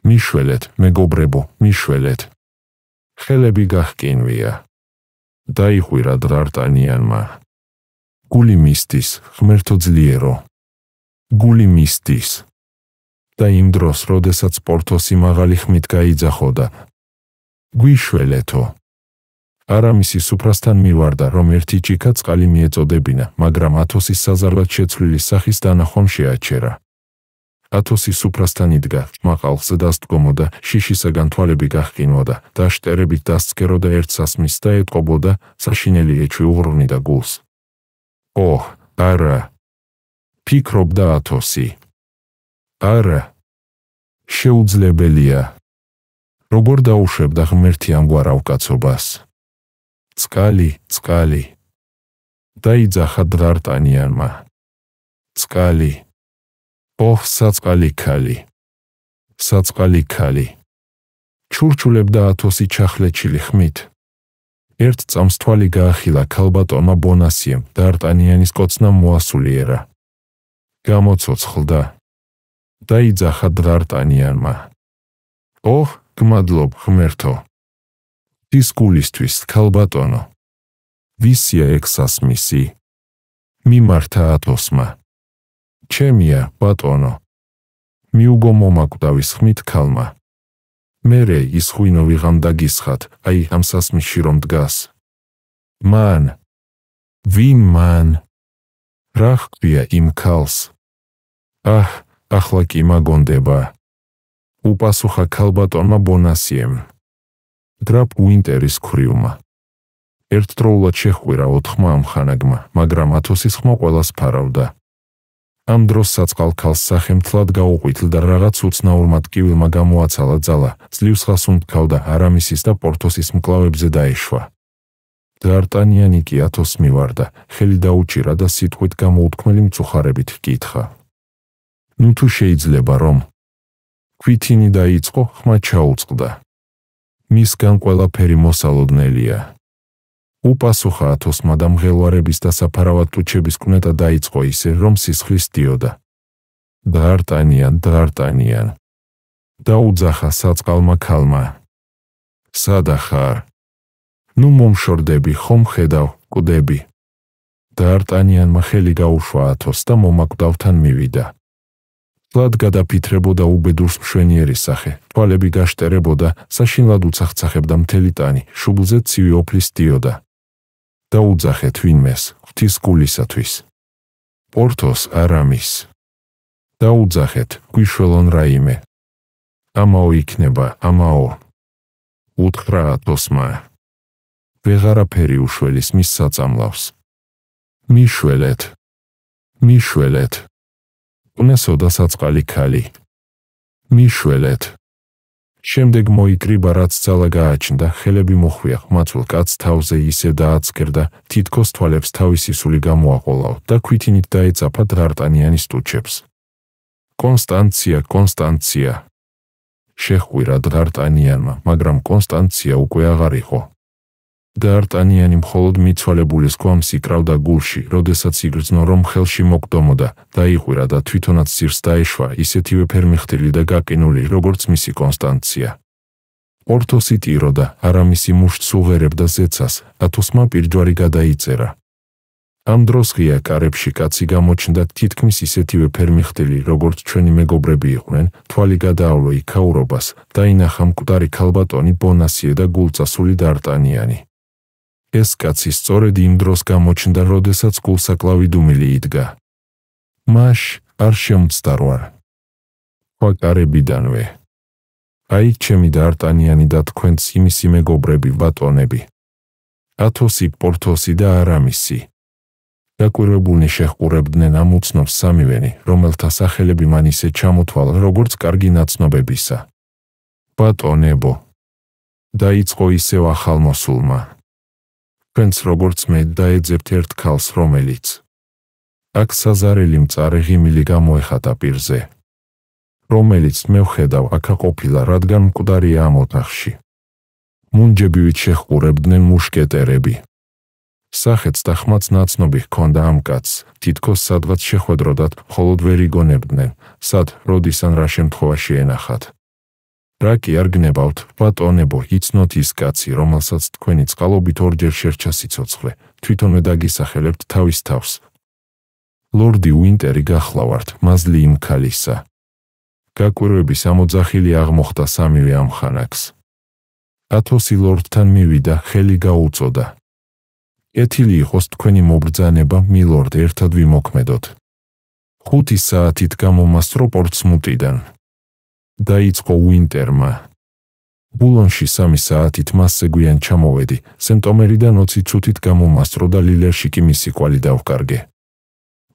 მიშველეთ მეგობრებო მიშველეთ ხელები გახკინვია დაიხვირა დრარტანიანმა გული მისტის ღმერთო ძლიერო გული მისტის და იმ დროს როდესაც პორტოსი მაღალი ხმით გაიძახოდა გვიშველეთო არამისი სუფრასთან მივარდა, რომ ერთი ჭიქა წყალი მიეწოდებინა, მაგრამ ათოსის საზარლად შეცვლილი სახის დანახვამ შეაჩერა. ათოსი სუფრასთან იდგა, მაყალხს დასდგომოდა, შიშისაგან თვალები გაჰკინოდა, დაშტერებით დასცქეროდა ერთ სასმის და ეტყობოდა, საშინელი ეჩვი უღრუნიდა გულს. ოჰ, არა! ფიქრობდა ათოსი. არა! შეუძლებელია! როგორ დაუშვებ და ღმერთი ამგვარ ავკაცობას? цкали, цкали. დაიძახა დრარტანიანმა. цкали. ох, საწყალი ქალი. საწყალი ქალი. ჩურჩულებდა ათოსი ჩახლეჩილი ხმით. ერთ წამს თვალი გაახილა ქალბატონმა ბონასიემ, დარტანიანის კოცნა მოასულიერა. გამოцоცხლდა. დაიძახა დრარტანიანმა. ох, გმადლობ, ღმერთო. ის გულისთვის თქალბატონო ვისია ექსას მისი მიმართა ათოსმა ჩემია ბატონო მიუგო მომაკვდავის ხმით ქალმა მერე ის ხუინო ვიღამ დაგისხათ აი ამსას მიში რომ დგას მან ვინ მან რა ხქვია იმ ქალს აჰ ახლა კი მაგონდება უპასუხა ქალბატონმა ბონასიემ გრაფ უინტერის ქრიუმა. ერთდროულად შეხვირა ოთხმა ამხანაგმა, მაგრამ ათოსის ხმო ყოველას ფარავდა. ამ დროს საწყალ ქალს სახემთლად გაუყვითლდა რაღაც უცნაურმა ტკივილმა გამოაცალა ძალა, ძლივსხას უმთქავდა არამისის და პორთოსის მკლავებზე დაეშვა. დარტანიანი კი ათოს მივარდა, ხელი დაუჭირა და სიტყვით გამოუთქმელი მწუხარებით ჰკითხა. ნუ თუ შეიძლება რომ? ქვითინი დაიწყო, ხმა ჩაუწყდა. მისგან ყველაფერი მოსალოდნელია. უპასუხა ათოსმა და მღელვარების და საფარავად ტუჩების კუნეტა დაიწყო ისე, რომ სისხლის დიოდა. დაარტანიან, დაარტანიან. დაუძახა საწყალმა ქალმა. სადა ხარ? ნუ მომშორდები, ხომ ხედავ, კვდები. დაარტანიანმა ხელი გაუშვა ათოს და მომაკვდავთან მივიდა. ლად გადაფითრებოდა უბედურს მშვენიერი სახე. თვალები გაშტერებოდა, საშინლად უცახცახებდა მთელი ტანი, შუბლზე ცივი ოფლის დიოდა. დაუძახეთ ვინმეს, ღვთის გულისათვის. პორთოს არამის. დაუძახეთ, გვიშველონ რაიმე. ამაო იქნება, ამაო. უთხრა ათოსმა. ვეღარაფერი უშველის მის საწამლავს. მიშველეთ. მიშველეთ. უნესო და საწყალი ქალი. მიშველეთ. შემდეგ მოიკრიბა რაც ძალა გააჩნდა, ხელები მოხვია ხმაწულ კაცს თავზე ისე დააცკერდა, თითქოს თვალებს თავისი სული გამოაყოლავ და ქვითინით დაეცაფა დარტანიანის ტუჩებს. კონსტანცია, კონსტანცია. შეხვირა დარტანიანმა, მაგრამ კონსტანცია უკვე აღარ იყო, დარტანიანი მხოლოდ მიცვალებულის კომს იკრავდა გულში, როდესაც იგრძნო რომ ხელში მოკდომოდა, დაიყვირა და თვითონაც სირს დაეშვა ისეთივე ფერმიხტილი და გაკინული, როგორც მისი კონსტანცია. პორტოსი ტიროდა, არამისი მუშც უღერებდა ზეცას, ათოსმა პირჯვარი გადაიწერა. ამ დროს ღია კარებში კაცი გამოჩნდა თითქმის ისეთივე ფერმიხტილი, როგორც ჩვენი მეგობრები იყვნენ, თვალი გადაავლო იქაურობას, დაინახა მკვდარი ქალბატონი ბონასიე და გულწასული დარტანიანი. ეს კაცი სწორედ იმ დროს გამოჩნდა, როდესაც გულსაკლავი დუმილი იდგა. მაშ არ შემწდარوار. ყაკარებიდანვე. აი ჩემი დარტანიანი და თქვენც იმისი მეგობრები ბატონები. ათოსი, პორთოსი და არამისი. დაკვირვებული შეხურებდნენ ამ უცნობ სამივენი, რომელთა სახელები მან ისე ჩამოთვალა, როგორც კარგი ნაცნობებისა. ბატონებო. დაიწყო ისევ ახალმოსულმა, თქვენს როგორც მე დაეძებთ ერთ ქალს რომელიც აქ საზარელი მწარე ღიმილი გამოეხატა პირზე რომელიც მე ვხედავ აქა ყოფილა რადგან მკვდარია ამ ოთახში მუნჯები ვით შეხურებდნენ მუშკეტერები სახეც და ხმაც ნაცნობი ჰქონდა ამ კაცს თითქოს სადღაც შეხვედროდათ მხოლოდ ვერ იგონებდნენ სად როდის ან რა შემთხვევაში ენახათ რა კი არ გნებავთ ბატონებო იცნოთ ის კაცი რომელსაც თქვენი წყალობით ორჯერ შერჩა სიცოცხლე თვითონვე დაგისახელებთ თავის თავს ლორდი უინტერი გახლავართ მაზლი იმ ქალისა გაკვირვების ამოძახილი აღმოხდა სამივე ამხანაგს ათოსი ლორდთან მივიდა ხელი გაუწოდა ეთილი იყოს თქვენი მობრძანება მილორდ ერთად ვიმოქმედოთ ხუთი საათით გამომასწრო პორტსმუტიდან დაიწყო ვინტერმა. ბულონში 3 საათით მასზე გვიან ჩამოვედი, სენტომერიდან 20 წუთით გამომასწრო და ლილერში კი მისი კვალი დავკარგე.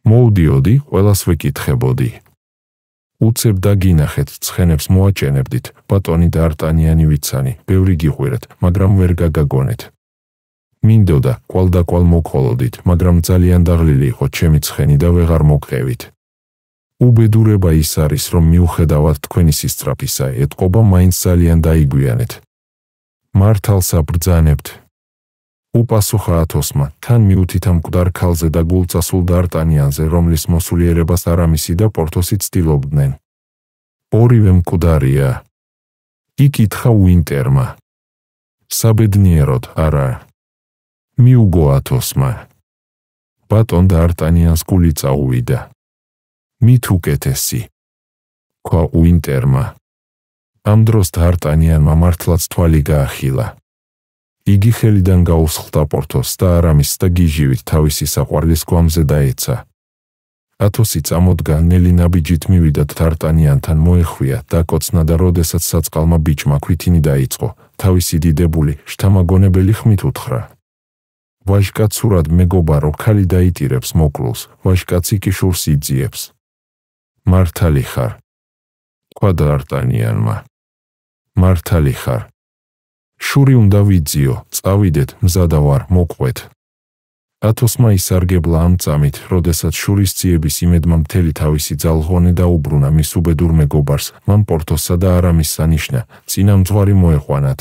მოუდიოდი, ყველას ვეკითხებოდი. უცებ დაგინახეთ, ცხენებს მოაჭენებდით, ბატონი და არტანიანი ვიცანი, ბევრი გიყვირეთ, მაგრამ ვერ გაგაგონეთ. მინდოდა, ყალდაყალ მოყოლოდით, მაგრამ ძალიან დაღლილი იყო ჩემი ცხენი და ვეღარ მოგყევით. უბედურება ის არის, რომ მიუხედავად თქვენი სისტრაფისა, ეთყობა მაინც ძალიან დაიგვიანეთ. მართალს აბრძანებთ. უპასუხა ათოსმა, თან მიუთით ამ მკვდარ ქალზე და გულწასულ დარტანიანზე, რომლის მოსულიერებას არამისი და პორთოსი ცდილობდნენ. ორივე მკვდარია. იკითხა უინტერმა. საბედნიეროდ, არა. მიუგო ათოსმა. ბატონ დარტანიანს გული წაუვიდა. მით უკეთესი ქვა უინტერმა ამ დროს დარტანიან მამართლაც თვალი გაახილა იგი ხელიდან გაუსხლდა პორთოს და არამის და გიჟივით თავისი საყვარლის გვამზე დაეცა ათოსი წამოდგა ნელინა ბიჯით მივიდა დარტანიანთან მოეხვია და კოცნა და როდესაც საწყალმა ბიჭმა ქვითინი დაიწყო თავისი დიდებული შთამაგონებელი ხმით უთხრა ვაჟკაცურად მეგობარო ხალი დაიტირებს მოკლულს ვაჟკაცი კი შურს იძიებს მართალი ხარ თქვა დარტანიანმა მართალი ხარ შური უნდა ვიძიო წავიდეთ მზადა ვარ მოყვეთ ათოსმა ისარგებლა ამ წამით როდესაც შურის ძიების იმედმა მთელი თავისი ძალხონე დაუბრუნა მის უბედურ მეგობარს მან პორტოსსა და არამის სანიშნა წინამძღვარი მოეყვანათ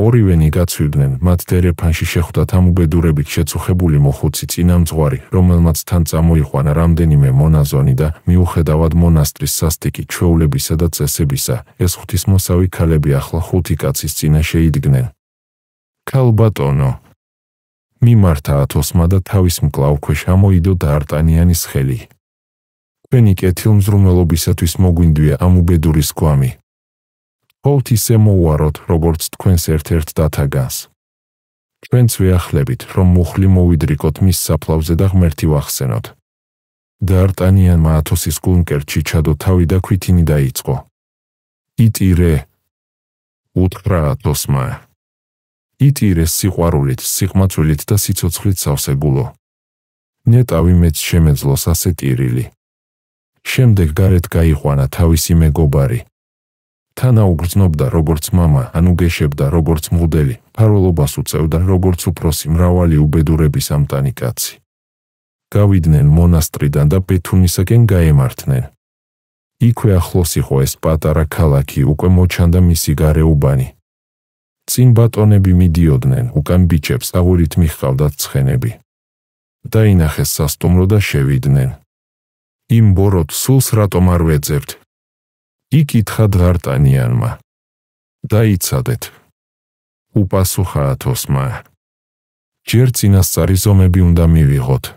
ორივენი გაცვიდნენ მათ დერეფანში შეხვდათ ამ უბედურებით შეწუხებული მოხუცი წინამძღვარი, რომელმაც თან წამოიყვანა რამდენიმე მონაზონი და მიუხედავად მონასტრის სასტიკი ჩვეულებისა და წესებისა, ეს ღვთისმოსავი ქალები ახლა ხუთი კაცის წინაშე იდგნენ. ქალბატონო მიმართა ათოსმა და თავის მკლავ ქვეშ ამოიდო დარტანიანის ხელი. ქვენი კეთილმზრუნველობისათვის მოგვინდვია ამ უბედურის გვამი, ხოლთ ისე მოუაროთ, როგორც თქვენს ერთ-ერთ დათაგანს. ჩვენც ვეახლებით, რომ მუხლი მოვიდრიკოთ მის საფლავზე და ღმერთი ვახსენოთ. დარტანიან მათოსის კუნკერჩი ჩადო თავი და ქვითინი დაიწყო. იტირე უთხრა ათოსმა. იტირე სიყვარულით, სიღმაწვილით და სიცოცხლით სავსებულო. ნეტავი მეც შემეძლოს ასე ტირილი. შემდეგ გარეთ გაიყვანა თავისი მეგობარი, თანა უგრძნობდა როგორც мама, ანუ გეშებდა როგორც მოდელი. ფარველობას უწევდა როგორც უფროსი მრავალი უბედურების ამტანი კაცი. გავიდნენ მონასტრიდან და ბეთუნისაკენ გაემართნენ. იქვე ახლოს იყო ეს პატარა ქალაქი, უკვე მოჩანდა მისი გარეუბანი. წინ ბატონები მიდიოდნენ, უკან ბიჭებს აგურით მიხვდათ ცხენები. დაინახეს სასტუმრო და შევიდნენ. იმ ბოროტ სულს რატომ არ ვეძებთ, იქ ითხა დარტანიანმა დაიცადეთ უპასუხა ათოსმა ჯერ წინასწარი ზომები უნდა მივიღოთ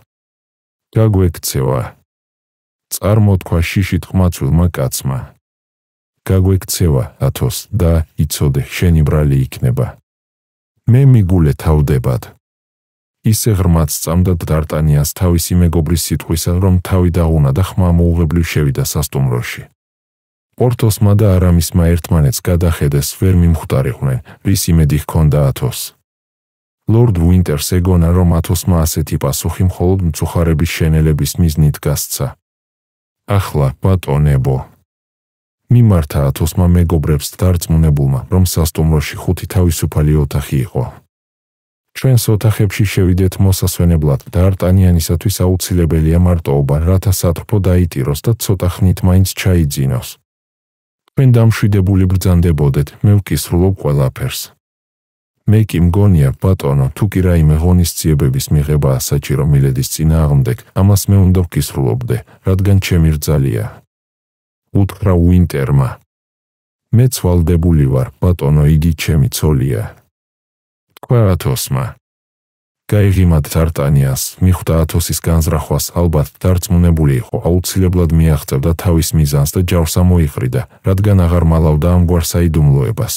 გაგვექცევა წარმოთქვა შიშით ყმაწულმა კაცმა გაგვექცევა ათოს და იცოდე შენი ბრალი იქნება მე მიგულე თავდებად ისე ღრმაც წამდა დარტანიას თავისი მეგობრის სიტყვისა რომ თავი დაუნა და ხმამოუღებლივ შევიდა სასტუმროში პორთოსმა და არამისმა ერთმანეთს გადახედეს ვერ მიმხვდარიყვნენ, ვის იმედი ჰქონდა ათოს. ლორდ უინტერს ეგონა, რომ ათოსმა ასეთი პასუხი მხოლოდ მწუხარების შენელების მიზნით გასცა. ახლა, ბატონებო, მიმართა ათოსმა მეგობრებს დარწმუნებულმა, რომ სასტუმროში ხუთი თავისუფალი ოთახი იყო. ჩვენს ოთახებში შევიდეთ მოსასვენებლად და არტანიანისათვის აუცილებელია მარტოობა, რათა სათრფო დაიტიროს და ცოტა ხნით მაინც ჩაიძინოს. თქვენ დამშვიდებული ბრძანდებოდეთ, მე ვკისრულობ ყველაფერს. მე კი მგონია, ბატონო, თუ კი რაიმე ღონისძიებების მიღება საჭირო მილედის წინააღმდეგ, ამას მე უნდა ვკისრულობდე, რადგან ჩემი რძალია. უთხრა უინტერმა. მე ცვალდებული ვარ, ბატონო, იგი ჩემი ცოლია. თქვა ათოსმა. გაიღიმათ დარტანიას, მიხვდა ათოსის განზრახვას, ალბათ დარწმუნებული იყო, აუცილებლად მიაღწევდა თავის მიზანს და ჯავსა მოიყრიდა, რადგან აღარ მალავდა ამგვარ საიდუმლოებას.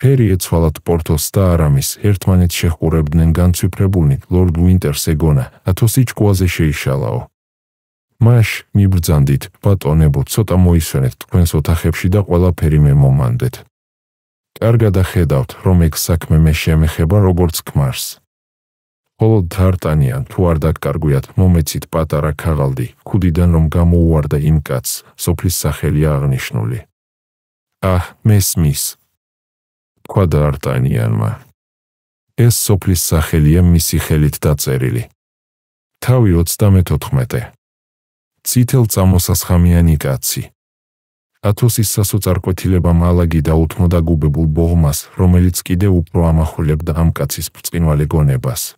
ფერი ეცვალათ პორთოს და არამის, ერთმანეთს შეხურებდნენ განცვიფრებულნი, ლორდ უინტერს ეგონა, ათოსი ჭკუაზე შეიშალაო. მაშ, მიბრძანდით, ბატონებო, ცოტა მოისვენეთ თქვენს ოთახებში და ყველაფერი მე მომანდეთ. კარგად ახედავთ, რომ ეგ საქმე მე შემეხება როგორც ქმარს. ხოლო დარტანიან თუ არ დაკარგვიათ მომეცით პატარა ქაღალდი, ქუდიდან რომ გამოუვარდა იმ კაცს, სოფლის სახელია აღნიშნული. აჰ, მესმის. თქვა დარტანიანმა. ეს სოფლის სახელია მისი ხელით დაწერილი. თავი 34. ციტელ წამოსასხამიანი კაცი. ათოსის სასოწარკვეთილება მალაგი და უთმოდაგუბებულ ბოღმას, რომელიც კიდე უფრო ამახვილებდა ამ კაცის ბრწყინვალე გონებას.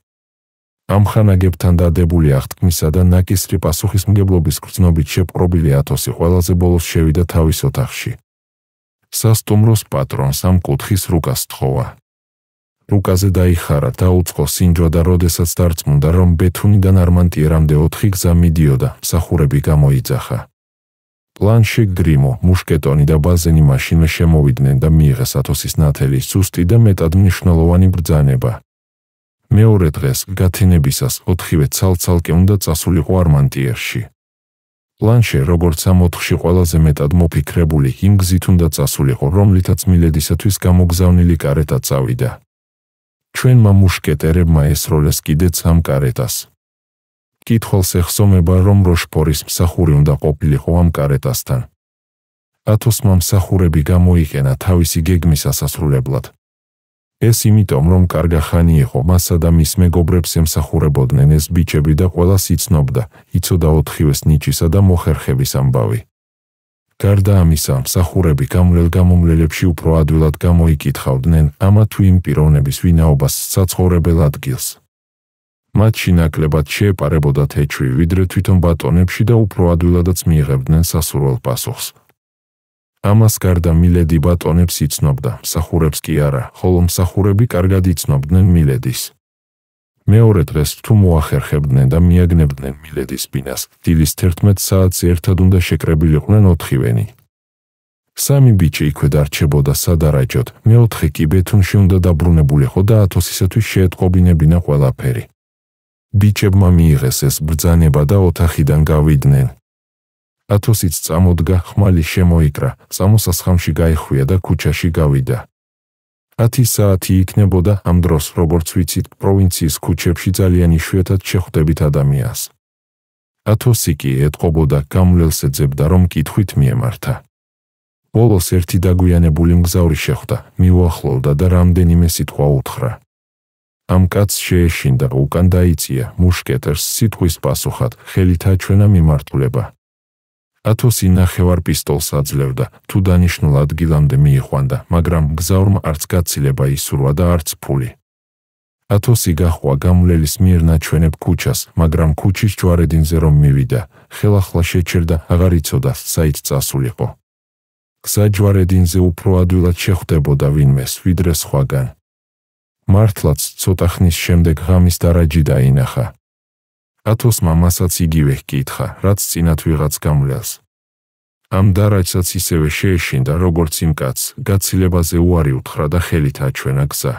ამხანაგებთან დადებული აღთქმისა და ნაკისრი პასუხისმგებლობის გრძნობით შეპყრობილი ათოსი ყველაზე ბოლოს შევიდა თავის ოთახში. სასტუმროს პატრონს ამ კუთხის რუკას თხოვა. რუკაზე დაიხარა და უწყო სინჯვა და როდესაც დარწმუნდა, რომ ბეთუნიდან არმანტიერამდე ოთხი გზა მიდიოდა, მსახურები გამოიძახა. პლანში გრიმო, მუშკეტონი და ბაზენი მაშინ შემოვიდნენ და მიიღეს ათოსის ნათელი სუსტი და მეტად მნიშვნელოვანი ბრძანება. მეორე დღეს გათინებისას ოთხივე ცალ-ცალკე უნდა წასულიყო არმანტიერში. ლანშე, როგორც ამ ოთხში ყველაზე მეტად მოფიქრებული, იმ გზით უნდა წასულიყო, რომლითაც მილედისათვის გამოგზავნილი კარეტა წავიდა. ჩვენმა მუშკეტერებმა ესროლეს კიდე ამ კარეტას. კითხოლს ეხსომება, რომ როშფორის მსახური უნდა ყოფილიყო ამ კარეტასთან. ათოსმა მსახურები გამოიყენა თავისი გეგმის ასასრულებლად. ეს იმიტომ რომ კარგახანი იყო მასა და მის მეგობრებს ემსახურებოდნენ ეს ბიჭები და ყოველას იცნობდა იცოდა ოთხივეს ნიჩისა და მოხერხების ამბავი გარდა ამისა მსახურები გამლელ გამომლელებში უფრო ადვილად გამოიკითხავდნენ ამა თუ იმ პიროვნების ვინაობას საცხოვრებელ ადგილს მათ შინაკლებად შეეპარებოდათ ეჩვი ვიდრე თვითონ ბატონებში და უფრო ადვილადაც მიიღებდნენ სასურველ პასუხს ამას გარდა მილედი ბატონებს იცნობდა, მსახურებს კი არა, ხოლო მსახურები კარგად იცნობდნენ მილედის. მეორე დღეს თუ მოახერხებდნენ და მიაგნებდნენ მილედის ბინას, დილის 11 საათზე ერთად უნდა შეკრებილიყვნენ ოთხივენი. სამი ბიჭი იქვე დარჩებოდა სადარაჯოდ, მეოთხე კი ბეთუნში უნდა დაბრუნებულიყო და ათოსისათვის შეეტყობინებინა ყველაფერი. ბიჭებმა მიიღეს ეს ბრძანება და ოთახიდან გავიდნენ, ათოსიც წამოდგა, ხმალი შემოიკრა, სამოსასხამში გაიხვია და ქუჩაში გავიდა. 10 საათი იქნებოდა ამ დროს, როგორც ვიცით, პროვინციის ქუჩებში ძალიან იშვიათად შეხვდებით ადამიანს. ათოსი კი ეთყობოდა გამვლელს ეძებდა, რომ კითხვით მიემართა. ბოლოს ერთი დაგვიანებული მგზავრი შეხვდა, მიუახლოვდა და რამდენიმე სიტყვა უთხრა. ამ კაცს შეეშინდა უკან დაიწია, მუშკეტერს სიტყვის პასუხად, ხელით აჩვენა მიმართულება. ათოსი ნახევარ პისტოლს აძლევდა თუ დანიშნულ ადგილამდე მიიყვანდა მაგრამ გზავრმ არც გაცილება ისურვა და არც ფული ათოსი გახვა გამვლელის მიერ ნაჩვენებ ქუჩას მაგრამ ქუჩის ჯვარედინზე რომ მივიდა ხელახლა შეჩერდა აღარ იცოდა საით წასულიყო გზა ჯვარედინზე უფრო ადვილად შეხვდებოდა ვინმეს ვიდრე სხვაგან მართლაც ცოტა ხნის შემდეგ ღამის დარაჯი დაინახა ათოს მამასაც იგივე ჰკითხა, რაც წინათ ვიღაც გამლას. ამ დარაჩსაც ისევე შეეშინდა, როგორც იმ კაცს, გაცილებაზე უარი უთხრა და ხელით აჩვენა გზა.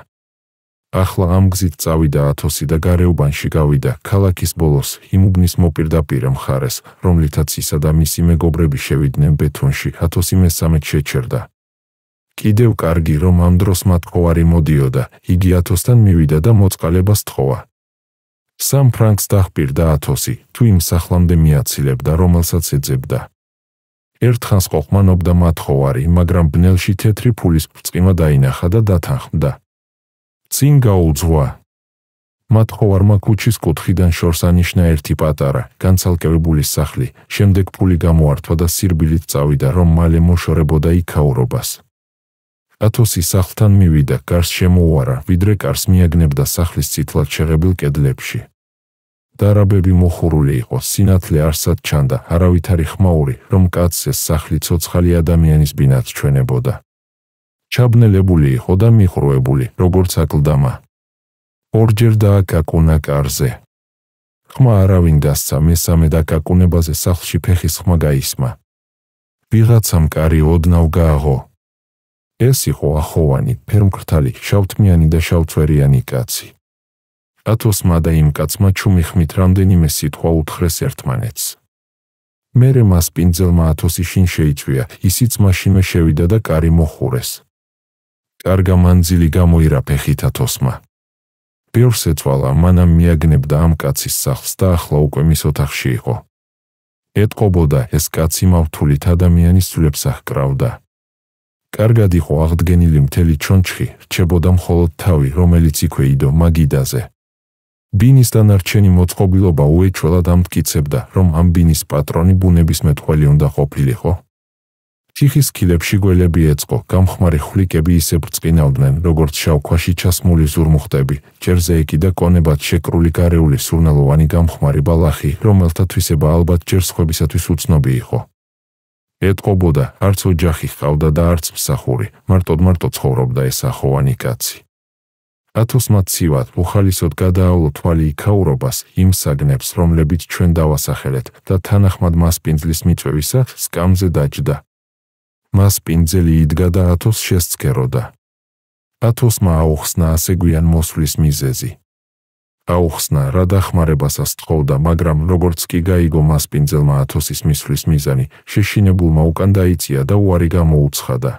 ახლა ამ გზით წავიდა ათოსი და გარეუბანში გავიდა, ქალაქის ბოლოს, იმუბნის მოპირდაპირე მხარეს, რომლითაც ისა და მისი მეგობრები შევიდნენ ბეთონში, ათოსი მესამედ შეჩერდა. კიდევ კარგი, რომ ამ დროს მათ ყოვარი მოდიოდა, იგი ათოსთან მივიდა და მოწყალებას თხოვა, სამ ფრანკს დაგპირდა 1000 თუ იმ სახლამდე მიაცილებდა რომელსაც ეძებდა ერთხანს ყოხმანობდა მათხოვარი მაგრამ ბნელში თეთრი ფულის წვიმა დაინახა და დათანხმდა წინ გაუძვა მათხოვარმა კუჩის კუთხიდან შორს ანიშნა ერთი პატარა განცალკევებული სახლი შემდეგ ფული გამოართვა და სირბილით წავიდა რომ მალე მოშორებოდა იქაურობას ათოსი სახლთან მივიდა, გარს შემოუარა, ვიდრე კარს მიაგნებდა სახლის ციტლად შეღებილ კედლებში. დარაბები მოხურული იყო, სინათლე არსად ჩანდა, არავითარი ხმაური, რომ კაცზე სახლი ცოცხალი ადამიანის ბინაც ჩვენებოდა. ჩაბნელებული იყო და მიხრუებული, როგორც აკლდამა. ორჯერ დააკაკუნა კარზე. ხმა არავინ დასცა, მესამე დაკაკუნებაზე სახლში ფეხის ხმა გაისმა. ვიღაცამ კარი ოდნავ გააღო, ეს იყო ახოვანი, ფერმკრთალი, შავთმიანი და შავწვერიანი კაცი. ათოსმა და იმ კაცმა ჩუმიხმით რამდენიმე სიტყვა უთხრეს ერთმანეთს. მერე მას პინძელმა ათოსი შინ შეიწვია, ისიც მაშინვე შევიდა და კარი მოხურეს. კარგა მანძილი გამოირა ფეხით ათოსმა. ბევრს ეწვალა, მანამ მიაგნებდა ამ კაცის სახლს და ახლა უკვე მის ოთახში იყო. ეტყობოდა, ეს კაცი მავთულით ადამიანის ძვლებს აღკრავდა. კარგად იყო აღდგენილი მთელი ჩონჩხი, რჩებოდა მხოლოდ თავი, რომელიც იქვე იდო მაგიდაზე. ბინის დანარჩენი მოწყობილობა უეჩველა დამტკიცებდა, რომ ამ ბინის პატრონი ბუნების მეტყველი უნდა ყოფილიყო. ციხის კიდებში გველები ეწყო, გამხმარი ხვლიკები ისე ბრწყინავდნენ, როგორც შავქვაში ჩასმული ზურმუხტები, ჯერზე ეკი და კონებად შეკრული გარეული სურნელოვანი გამხმარი ბალახი, რომელთა თვისება ალბათ ჯერ სხვებისათვის უცნობი იყო. ეთყობოდა, არც ოჯახი ჰყავდა და არც მსახური, მარტოდ მარტო ცხოვრობდა ეს ახოვანი კაცი. ათოსმაც ცივად, უხალისოდ გადააულო თვალი იქაურობას იმ საგნებს, რომლებიც ჩვენ დავასახელეთ და თანახმად მას პინძლის მიწვევისა სკამზე დაჯდა. მას პინძელი იდგა და ათოს შესცქეროდა. ათოსმა აუხსნა ასე გვიან მოსვლის მიზეზი, აუხსნა რა დახმარებასაც თხოვდა, მაგრამ როგორც კი გაიგო მასპინძელმა ათოსის მისვლის მიზანი, შეშინებულმა უკან დაიწია და უარი გამოუცხადა.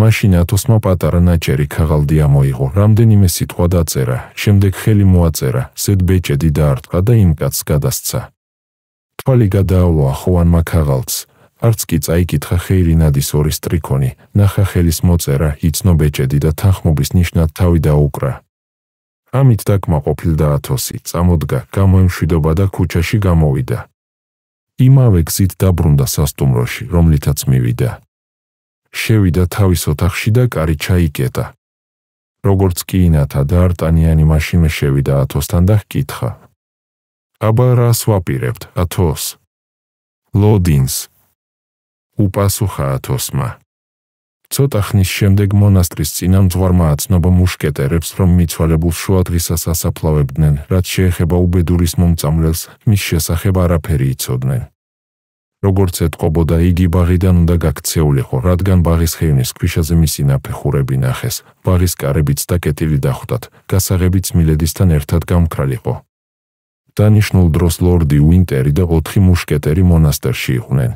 მაშინ ათოსმა პატარა ნაჭერი ქაღალდი ამოიღო, რამდენიმე სიტყვა დაწერა, შემდეგ ხელი მოაწერა, ზედ ბეჭედი დაარტყა და იმ კაცს გადასცა. თვალი გადაავლო ახოვანმა ქაღალდს, არც კი წაიკითხა ხეირი ნადის ორი სტრიქონი, ნახა ხელის მოწერა, იცნო ბეჭედი და თანხმობის ნიშნად თავი დაუკრა. ამით დაკმაყოფილდა ათოსი, წამოდგა, გამოემშვიდობა და ქუჩაში გამოვიდა. იმავე გზით დაბრუნდა სასტუმროში, რომლითაც მივიდა. შევიდა თავის ოთახში და კარი ჩაიკეტა. როგორც კი ინათა და არტანიანი მაშინ შევიდა ათოსთან და ჰკითხა: "აბა რას ვაპირებთ, ათოს?" ლოდინს უპასუხა ათოსმა: ცოტა ხნის შემდეგ მონასტრის წინამძღვარმა აცნობა მუშკეტერებს, რომ მიცვალებულს შუადღისას ასაფლავებდნენ, რაც შეეხება უბედურის მომწამლელს, მის შესახებ არაფერი იცოდნენ. როგორც ეთყობოდა იგი ბაღიდან უნდა გაქცეულიყო, რადგან ბაღის ხეივნის ქვიშაზე მისი ნაფეხურები ნახეს, ბაღის კარებიც და კეტილი დახვდათ, გასაღებიც მილედისთან ერთად გამქრალიყო. დანიშნულ დროს ლორდი უინტერი და ოთხი მუშკეტერი მონასტერში იყვნენ.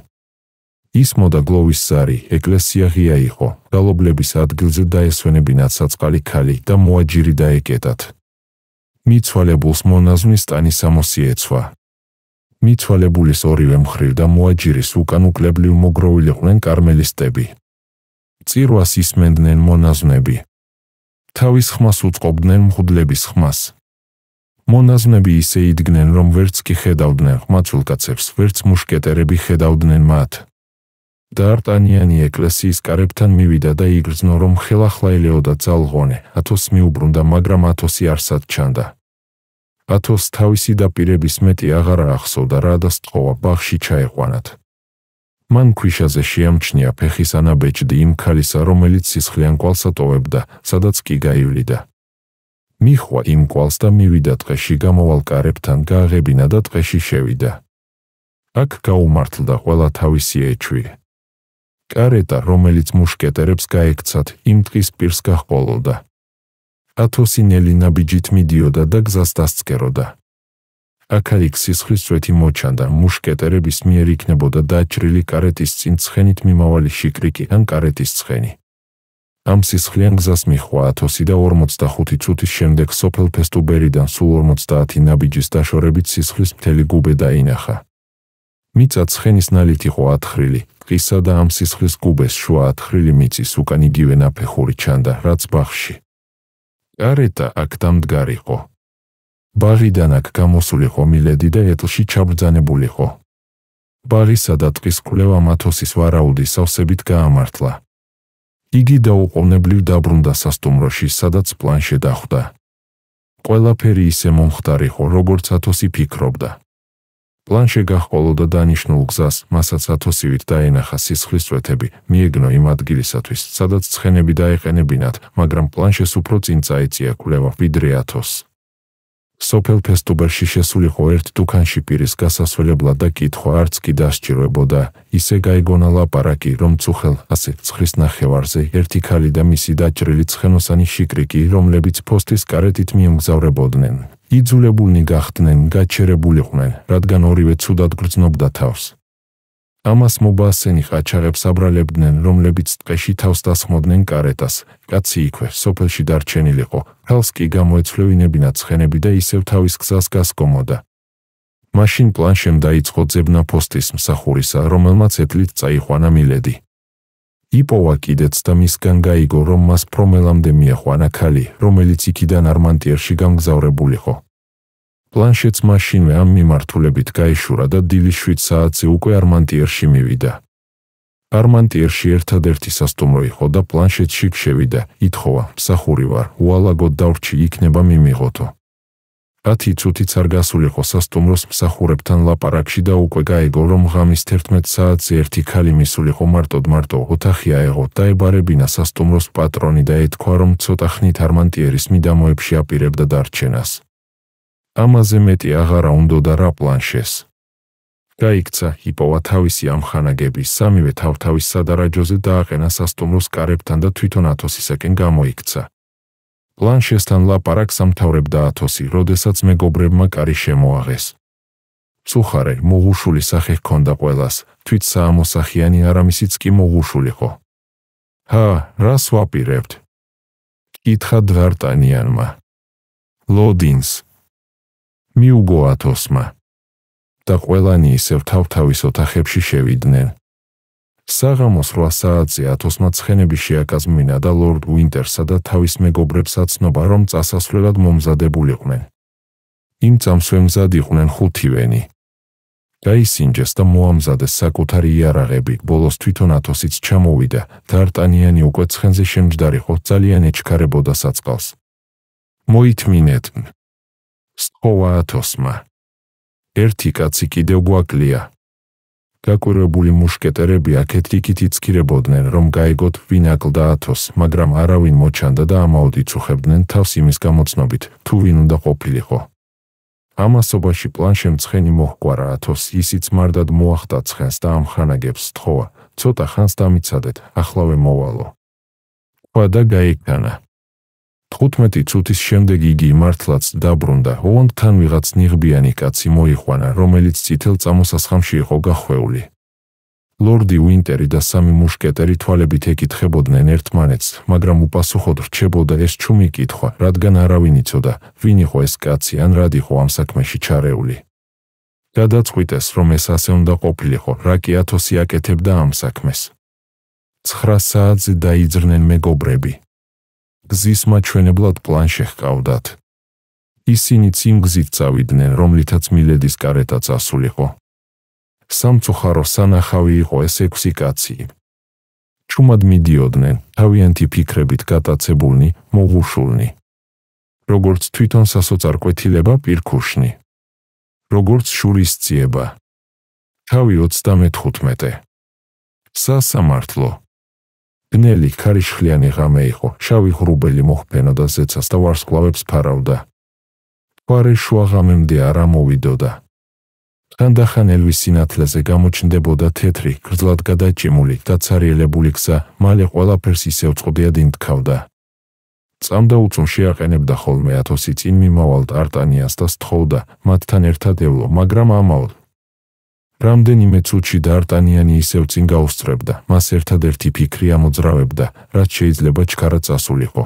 ისმოდა გლოვის სარი, ეკლესია ღია იყო. დალობლების ადგილზე დაესვენებინათ საწყალი ქალი და მოაჯირი დაეკეტათ. მიცვალებულს მონაზვნის სტანი სამოსი ეცვა. მიცვალებულის ორივე მხრივ და მოაჯირის უკან უკლებლივ მოგროვილიყვნენ კარმელისტები. წირვას ისმენდნენ მონაზვნები. თავის ხმას უწყობდნენ მხუდლების ხმას. მონაზვნები ისე იდგნენ, რომ ვერც კი ხედავდნენ ხმაცულკაცებს, ვერც მუშკეტერები ხედავდნენ მათ. დარტანიანი ეკლესიის კარებთან მივიდა და იგრძნო რომ ხელახლა ელეოდა ძალღონე ათოს მიუბრუნდა მაგრამ ათოსი არსად ჩანდა ათოს თავისი დაპირების მეტი აღარ აღსოდა რა და სწოვა ბაღში ჩაეყვანათ მან ქვიშაზე შეამჩნია ფეხის ანაბეჭდი იმ ქალისა რომელიც სისხლიან კვალს ატოვებდა სადაც კი გაივლიდა მიხვა იმ კვალს და მივიდა ტყეში გამოვალ კარებთან გააღებინა და ტყეში შევიდა აქ გაუმართლდა ყველა თავისი ეჩვი კარეტა, რომელიც მუშკეტერებს გაეკცათ, იმ დღის პირს გაჰყოლოდა. ათოსი ნელინა ბიჯით მიდიოდა და გზას დასწკეროდა. აქალიქ სისხლის წვეთი მოჩანდა, მუშკეტერების მიერ იქნებოდა დაჭრილი კარეტის წინ ცხენით მიმავალი შიკრიკი ან კარეტის ცხენი. ამ სისხლიან გზას მიხვა ათოსი და 45 წუთის შემდეგ სოფელ ფესტუბერიდან სულ 50 ნაბიჯის დაშორებით სისხლის მთელი გუბე დაინახა. მიწა ცხენის ნალით იყო ათხრილი, ტყისა და ამ სისხლის გუბეს შუა თხრილი მიწის უკან იგივე ნაფეხური ჩანდა რაც ბაღში არეტა აქ დამდგარიყო ბაღიდან აქ გამოსულიყო მილედი და ეტლში ჩაბრძანებულიყო ბაღისა და ტყის კვლევა მათოსის ვარაუდის სავსებით გაამართლა იგი დაუყოვნებლივ დაბრუნდა სასტუმროში სადაც პლანშე დახვდა ყველაფერი ისე მომხდარიყო როგორც ათოსი ფიქრობდა პლანშე გახყოლოდა დანიშნულ გზას, მასაც ათოსივით დაენახა სისხლის წვეთები, მიეგნო იმ ადგილისათვის, სადაც ცხენები დაეყენებინათ, მაგრამ პლანშეს უფრო წინ წაიწია კვლევა ვიდრე ათოს. სოფელ ფესტუბერში შესულიყო ერთ დუქანში პირის გასასვლელად და კითხვა არც კი დასჭიროებოდა. ისე გაიგონა ლაპარაკი, რომ წუხელ ასე ცხრის ნახევარზე ერთი ქალი და მისი დაჭრილი ცხენოსანი შიკრიკი, რომლებიც პოსტის კარეთით მიემგზავრებოდნენ, იძულებულნი გახდნენ გაჩერებულიყვნენ, რადგან ორივე ცუდად გრძნობდა თავს. ამას მობასენი ხაჩაღებს აბრალებდნენ, რომლებიც ტყეში თავს დასხმოდნენ კარეტას. კაცი იქვე სოფელში დარჩენილიყო. ხალს კი გამოეცლევინებინა ცხენები და ისევ თავის გზას გასკომოდა. მაშინ პლანშემ დაიწყო ძებნა პოსტის მსახურისა, რომელმაც ეთლით წაიყვანა მილედი. იპოვა კიდეც და მისგან გაიგო, რომ მას პრომელამდე მიახვანა ქალი, რომელიც იქიდან არმანტიერში გამგზავრებულიყო. პლანშეტს მაშინვე ამ მიმართულებით გაიშურა და დილის 7 საათზე უკვე არმანტიერში მივიდა. არმანტიერში ერთადერთი სასტუმრო იყო და პლანშეტში შევიდა, ითხოვა: "მსახური ვარ, უალაგოდ დავრჩი, იქნება მიმიღოთო." 10 წუთიც არ გასულიყო სასტუმროს მსახურებთან ლაპარაკში და უკვე გაიგო, რომ ღამის 11 საათზე ერთი ქალი მისულიყო მარტო მარტო ოთახი აეღო და ებარებინა სასტუმროს პატრონი და ეთქვა, რომ ცოტა ხნით არმანტიერის მიდამოებში აპირებდა დარჩენას. ამაზე მეტი აღარა უნდა და რა პლანშეს. გაიქცა ჰიპოვა თავისი ამხანაგები სამივე თავთავის სადარაჯოზე დააყენა სასტუმროს კარებთან და თვითონ ათოსისაკენ გამოიქცა. პლანშესთან ლაპარაკს ამთავრებდა ათოსი, როდესაც მეგობრებმა კარი შემოაღეს. სუხარე მოღუშული სახე ჰქონდა ყველას, თვით საამოსახიანი არამისიც კი მოღუშული ხო. ჰა, რას ვაპირებთ? კითხა დვარტანიანმა. ლოდინს. მიუგო ათოსმა. და ყველანი ისევ თავთავის ოთახებში შევიდნენ. საღამოს 8 საათზე ათოსმა ცხენები შეაკაზმინა და ლორდ უინტერსა და თავის მეგობრებს აცნობა, რომ წასასვლელად მომზადებულიყვნენ. იმ წამსვემზად იყვნენ ხუთივენი. დაისინჯეს და მოამზადეს საკუთარი იარაღები, ბოლოს თვითონ ათოსიც ჩამოვიდა, დარტანიანი უკვე ცხენზე შემჯდარიყო, ძალიან ეჩქარებოდა საწყალს. მოითმინეთ. სწოვა ათოსმა. ერთი კაცი კიდევ გვაკლია. დაკويرებული მუშკეტერები აქეთ-იქით იცქირებოდნენ, რომ გაიგოთ ვინ აკლდა ათოს, მაგრამ არავინ მოჩანდა და ამაოდიც უხებდნენ თავს იმის გამოცნობით, თუ ვინ უნდა ყოფილიყო. ამასობაში პლანშემ ცხენი მოხვარა ათოს, ისიც მარდად მოახტა ცხენს და ამხანაგებს თხოვა: "ცოტა ხანს დამიცადეთ, ახლავე მოვალო." ყვა და გაიქანა. 15 წუთის შემდეგ იგი მართლაც დაბრუნდა. ოუნთან ვიღაც ნიღბიანი კაცი მოიხვანა, რომელიც წითელ წამოსასხამში იყო გახვეული. ლორდი უინტერი და სამი მუშკეტერი თვალებით ეკითხებოდნენ ერთმანეთს, მაგრამ უპასუხოდ რჩებოდა ეს ჩუმი კითხვა, რადგან არავინ იცოდა, ვინ იყო ეს კაცი ან რად იყო ამ საქმეში ჩარეული. გადაწყვიტეს, რომ ეს ასე უნდა ყოფილიყო, რა კი ათოსი აკეთებდა ამ საქმეს. 9 საათზე დაიძრნენ მეგობრები. გზის მაჩვენებლად პლანში ჰყავდათ. ისინი წინ გზით წავიდნენ, რომლითაც მილედის კარეტა წასულიყო. სამწუხარო სანახავი იყო ეს ექვსი კაცი. ჩუმად მიდიოდნენ, თავიანთი ფიქრებით გატაცებულნი, მოღუშულნი. როგორც თვითონ სასოწარკვეთილება პირქუშნი. როგორც შურის ძიება. თავი 35. სასამართლო. გნელი ქარიშხლიანი ღამე იყო შავი ხრუბელი მოხფენოდა ზეცას და ვარსკვლავებს ფარავდა ფარი შუა ღამემდე არ ამოვიდოდა ხანდახან ელვის სინათლეზე გამოჩნდებოდა თეთრი გრძლად გადაჭიმული და ცარიელებული გზა მალე ყველაფერს ისე უწყობიად ინთქავდა წამდაუწუნ შეაყენებდა ხოლმე ათოსი წინ მიმავალ ტარტანიას და სთხოვდა მათთან ერთად ევლო მაგრამ ამაოდ რამდენიმე წუთში დარტანიანი ისევ წინ გაუსწრებდა. მას ერთადერთი ფიქრი ამოძრავებდა, რაც შეიძლება ჩქარა წასულიყო.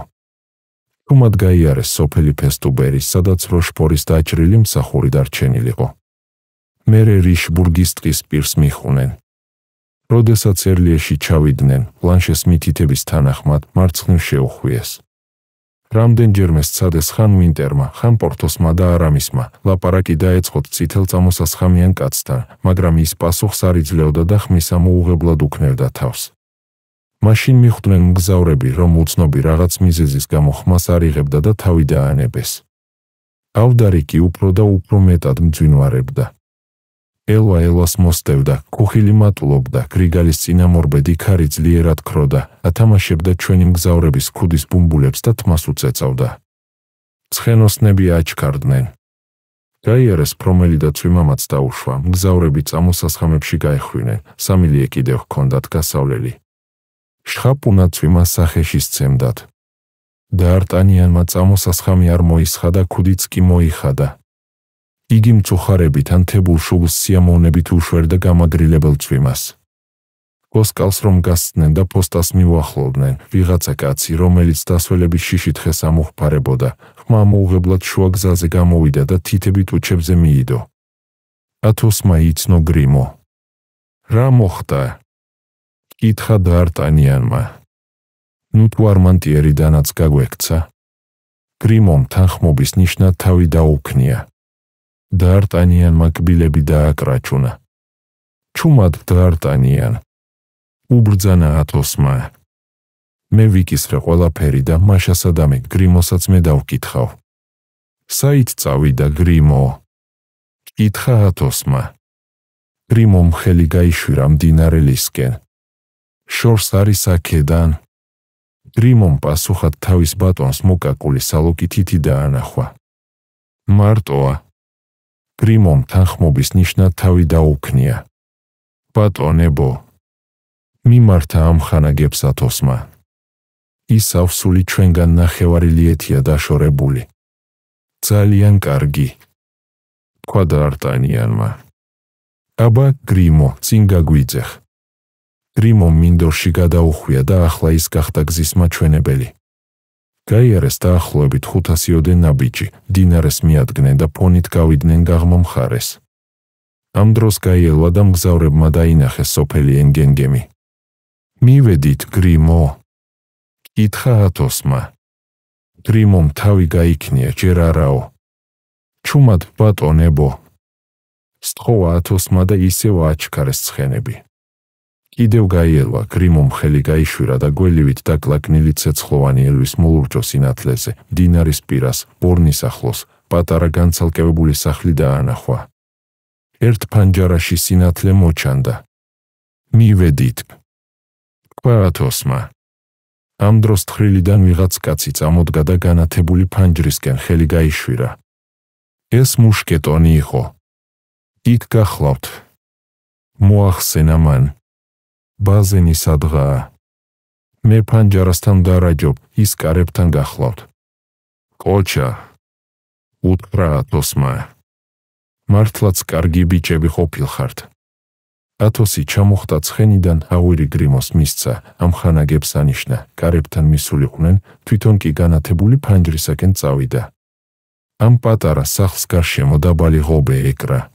თუმად გაიარეს სოფელი ფესტუბერი, სადაც როშფორის დაჭრილი მსახური დარჩენილიყო. მერე რიშბურგის ტყის პირს მიხუნენ. როდესაც ერლიეში ჩავიდნენ, პლანშეს მითითების თანახმად, მარცხნივ შეუხვიეს. რამდენჯერმე სცადეს ხან ვინტერმა, ხან პორტოსმა და არამისმა, ლაპარაკი დაეწყოთ წითელ წამოსასხამიან კაცთან, მაგრამ ის პასუხს არ იძლეოდა და ხმისამოუღებლად უქნევდა თავს. მაშინ მიხვდნენ მგზავრები, რომ უცნობი რაღაც მიზეზის გამო ხმას არ იღებდა და თავი დაანებეს. ავდარი კი უფრო და უფრო მეტად მძინვარებდა. ელვა ელას მოსტევდა, კუხილი მატულობდა, გრიგალის წინამორბედი ქარი ძლიერად ქროდა, ათამაშებდა ჩვენი მგზავრების ქუდის ბუმბულებს და თმას უწეწავდა. ცხენოსნები აჩქარდნენ. გაიარეს პრომელი და წვიმამაც დაუშვა, მგზავრები წამოსასხამებში გაეხვინე, სამილიე კიდევ ჰქონდათ გასავლელი. შხაპუნა წვიმა სახეში სცემდათ. დაარტანიანმა წამოსასხამი არ მოისხა და ქუდიც კი მოიხადა, იგი მწუხარებით ან თებულ შულს სიამოვნებით უშვერდა გამადრილებელ წვიმას. გოსკალს რომ გასცნენ და პოსტას მიუახლოვდნენ, ვიღაცა კაცი, რომელიც დასველების შიში დღეს ამუხფარებოდა, ხმა მოუღებლად შუა გზაზე გამოვიდა და თითებით უჩებზე მიიდო. ათოსმა იცნო გრიმო. რა მოხდა? კითხა დარტანიანმა. ნუ თუ არმანტიერი დანაც გაგვექცა. გრიმომ თანხმობის ნიშნად თავი დაუქნია, დარტანიან მაკბილები დააკრაჩუნა. ჩუმად დარტანიან უბრძანა ათოსმა. მე ვიკისრე ყველაფერი და მაშასა და მე გრიმოსაც მე დავკითხავ. საით წავიდა გრიმო? კითხა ათოსმა. გრიმომ ხელი გაიშვირა მდინარელისკენ. შორს არის აქედან. გრიმომ პასუხად თავის ბატონს მოკაკული სალოკი თითი დაანახვა. მარტოა გრიმომ თანხმობის ნიშნად თავი დაუქნია. ბატონებო, მიმართა ამხანა გებსათოსმა. ის ავსული ჩვენგან ნახევარი ლიეთია დაშორებული. ძალიან კარგი. თქვა დარტანიანმა. აბა გრიმო, წინ გაგვიძახ. გრიმომ მინდორში გადაუხვია და ახლა ის გახდა გზის მაჩვენებელი. გაიარეს დაახლოებით 500 ოდენ ნაბიჯი, დინარეს მიადგნენ და ფონით გავიდნენ გაღმომხარეს. ამ დროს გაიელვა და მგზავრებმა დაინახეს სოფელი ენგენგემი. მივედით გრიმო. კითხა ათოსმა. გრიმომ თავი გაიქნია, ჯერ არაო. ჩუმად ბატონებო. სტყვა ათოსმა და ისევ აჩქარეს ცხენები. კიდევ გაიერვა, გრიმომ ხელი გაიშვირა და გველივით დაკლაკნილი ცეცხლოვანი ელვის მოურჯო სინათლეზე, დინარის პირას, ბორნის ახლოს, პატარა განცალკევებული სახლი დაანახვა. ერთ ფანჯარაში სინათლე მოჩანდა. მივედით. კვატოსმა. ამ დროს თხრილიდან ვიღაც კაცი წამოდგა და განათებული ფანჯრისკენ ხელი გაიშვირა. ეს მუშკეტონი იყო. იქ გახლავთ. მოახსენა მან. ბაზენი სადღაა? მე პანჯარასთან დარაჯობ, ის კარებთან გახლავთ. კოჩა უთხრა ათოსმა. მართლაც კარგი ბიჭები ხოფილხართ. ათოსი ჩამოხტა ცხენიდან აური გრიმოს მისცა, ამხანაგებს ანიშნა, კარებთან მისულიყვნენ, თვითონ კი განათებული ფანჯრისაკენ წავიდა. ამ პატარა სახლს გარშემო დაბალი ღობე ეკრა,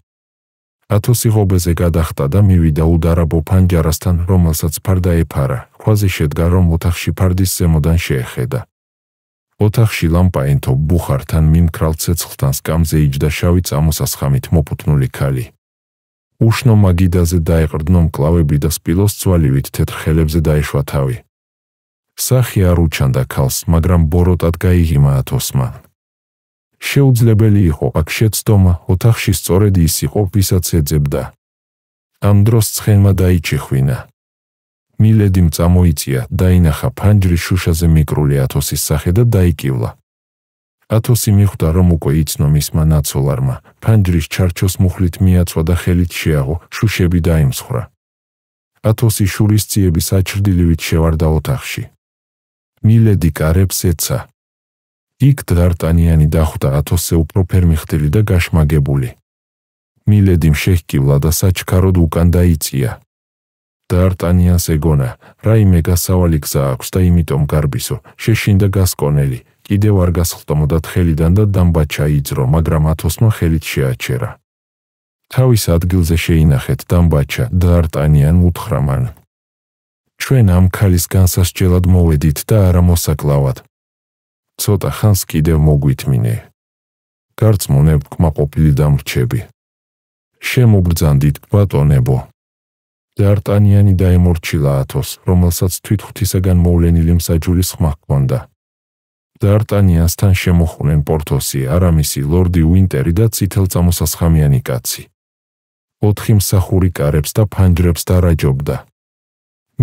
ათოსი ღობეზე გადახტა და მივიდა უდარაბო ფანჯარასთან, რომელსაც ფარდა ეფარა. ხვაზე შედგა, რომ ოთახში ფარდის ზემოდან შეეხედა. ოთახში ლამპა ენთო ბუხართან მიმკრალ ცეცხლთან სკამზე იჯდა შავი წამოსასხამით მოპოთნული ქალი. უშნო მაგიდაზე დაეყრდნო მკლავები და სპილოს ცვალივით თეთრ ხელებზე დაეშვა თავი. სახი არ უჩანდა ქალს, მაგრამ ბოროტად გაიგიმა ათოსმა, შეუძლებელი იყო აქ შეცდომა, ოთახში სწორედ ის იყო, ვისაც ეძებდა. ამ დროს ცხენმა დაიჭიხვინა. მილედიმ წამოიწია, დაინახა ფანჯრის შუშაზე მიკრული ათოსის სახე და დაიკივლა. ათოსი მიხვდა, რომ უკვე იცნო მისმა ნაცოლარმა, ფანჯრის ჩარჩოს მუხლით მიაცვა და ხელით შეაღო, შუშები დაიმსხვრა. ათოსი შურისციების აჩრდილივით შევარდა ოთახში. მილედი კარებს ეცა. იქ დარტანიანი დახვდა ათოსზე უფრო ფერმი ხდილი და გაშმაგებული. მილედი შეჰკივლა და საჩქაროდ უკან დაიწია. დარტანიანს ეგონა, რაიმე გასავალი გზა აქვს და იმიტომ გარბისო, შეშინდა გასკონელი, კიდევ არ გასხლტომოდა თხელიდან და დამბა ჩაიძრო, მაგრამ ათოსმა ხელით შეაჩერა. თავის ადგილზე შეინახეთ დამბაჩა დარტანიან უთხრამან. ჩვენ ამ ქალის განსასჯელად მოვედით და არ მოსაკლავად, ცოტა ხანს კიდევ მოგვითმინე. გარწმუნებ, კმაყოფილი დამრჩები. შემოგბრძანდით, ბატონებო. დარტანიანი დაემორჩილა ათოს, რომელსაც თვით ღვთისაგან მოვლენილი მსაჯულის ხმა ჰქონდა. დარტანიასთან შემოხვნენ პორტოსი, არამისი ლორდი უინტერი და ცითელწამოსასხამიანი კაცი. ოთხი მსახური კარებს და ფანჯრებს დარაჯობდა.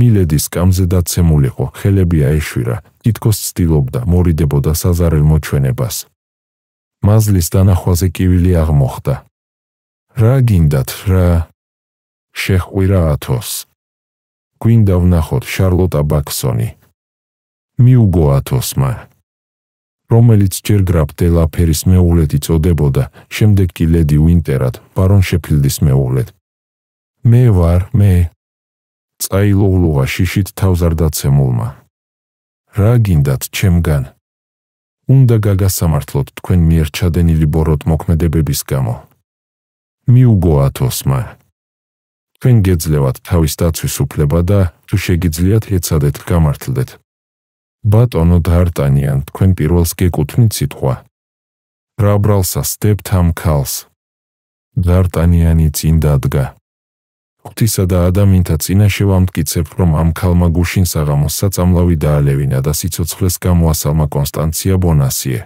მილედის კამზე დაცემულიყო, ხელებია ეშვირა, თითქოს ცდილობდა მორიდებოდა საზარელ მოჩვენებას. მაზლის დანახვაზე კივილი აღმოხდა. რა გინდათ რა? შეხვირა ათოს. გვინდა ვნახოთ შარლოტა ბაქსონი. მიუგო ათოსმა. რომელიც ჯერ გრაფ დელაფერის მეუღლედი წოდებოდა, შემდეგ კი ლედი უინტერად, ბარონ შეფილდის მეუღლედ. მე ვარ მე, წაილოღლოა შიშით თავზარდაცემულმა. რა გინდათ ჩემგან? უნდა გაგასამართლოთ თქვენ მიერჩადენილი ბოროტ მოქმედებების გამო. მიუგოათ ოსმა. თქვენ გეძლევათ თავის დაცვის უფლება და თუ შეგიძლიათ ეცადეთ გამართლდეთ. ბატონო დარტანიან, თქვენ პირველს გეკუთვნით სიტყვა. რა ბრალსა სტებთ ამ ქალს? დარტანიანი წინ დადგა. ღვთისა და ადამიანთა წინაშე ვამტკიცებ, რომ ამ ქალმა გუშინ საღამოს საწამლავი დაალევინა და სიცოცხლეს გამოასალმა კონსტანცია ბონასიე.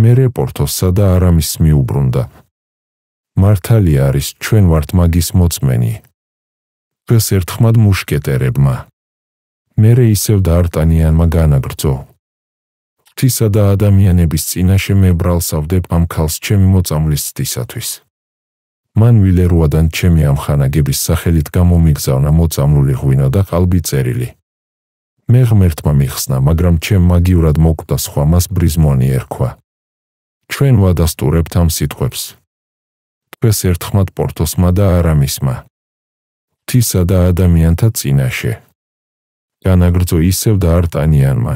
მე რეპორტოსსა და არამის მიუბრუნდა. მართალი არის, ჩვენ ვართ მაგის მოწმენი. ეს ერთხმად მუშკეტერებმა. მე ისევ დაარტანიანმა განაგრძო. ღვთისა და ადამიანების წინაშე მე ბრალსავდებ ამ ქალს ჩემი მოწამლის სტისათვის. მან ვილერუადან ჩემი ამხანაგების სახელით გამომიგზავნა მოწამლული ღვინო და ყალბი წერილი. მე ღმერთმა მიხსნა, მაგრამ ჩემ მაგიურად მოკვდა სხვა მას ბრიზმონი ერქვა. ჩვენ ვადასტურებთ ამ სიტყვებს. თქვენ ერთხმად პორტოსმა და არამისმა. თისა და ადამიანთა წინაშე. განაგრძო ისევ და არტანიანმა,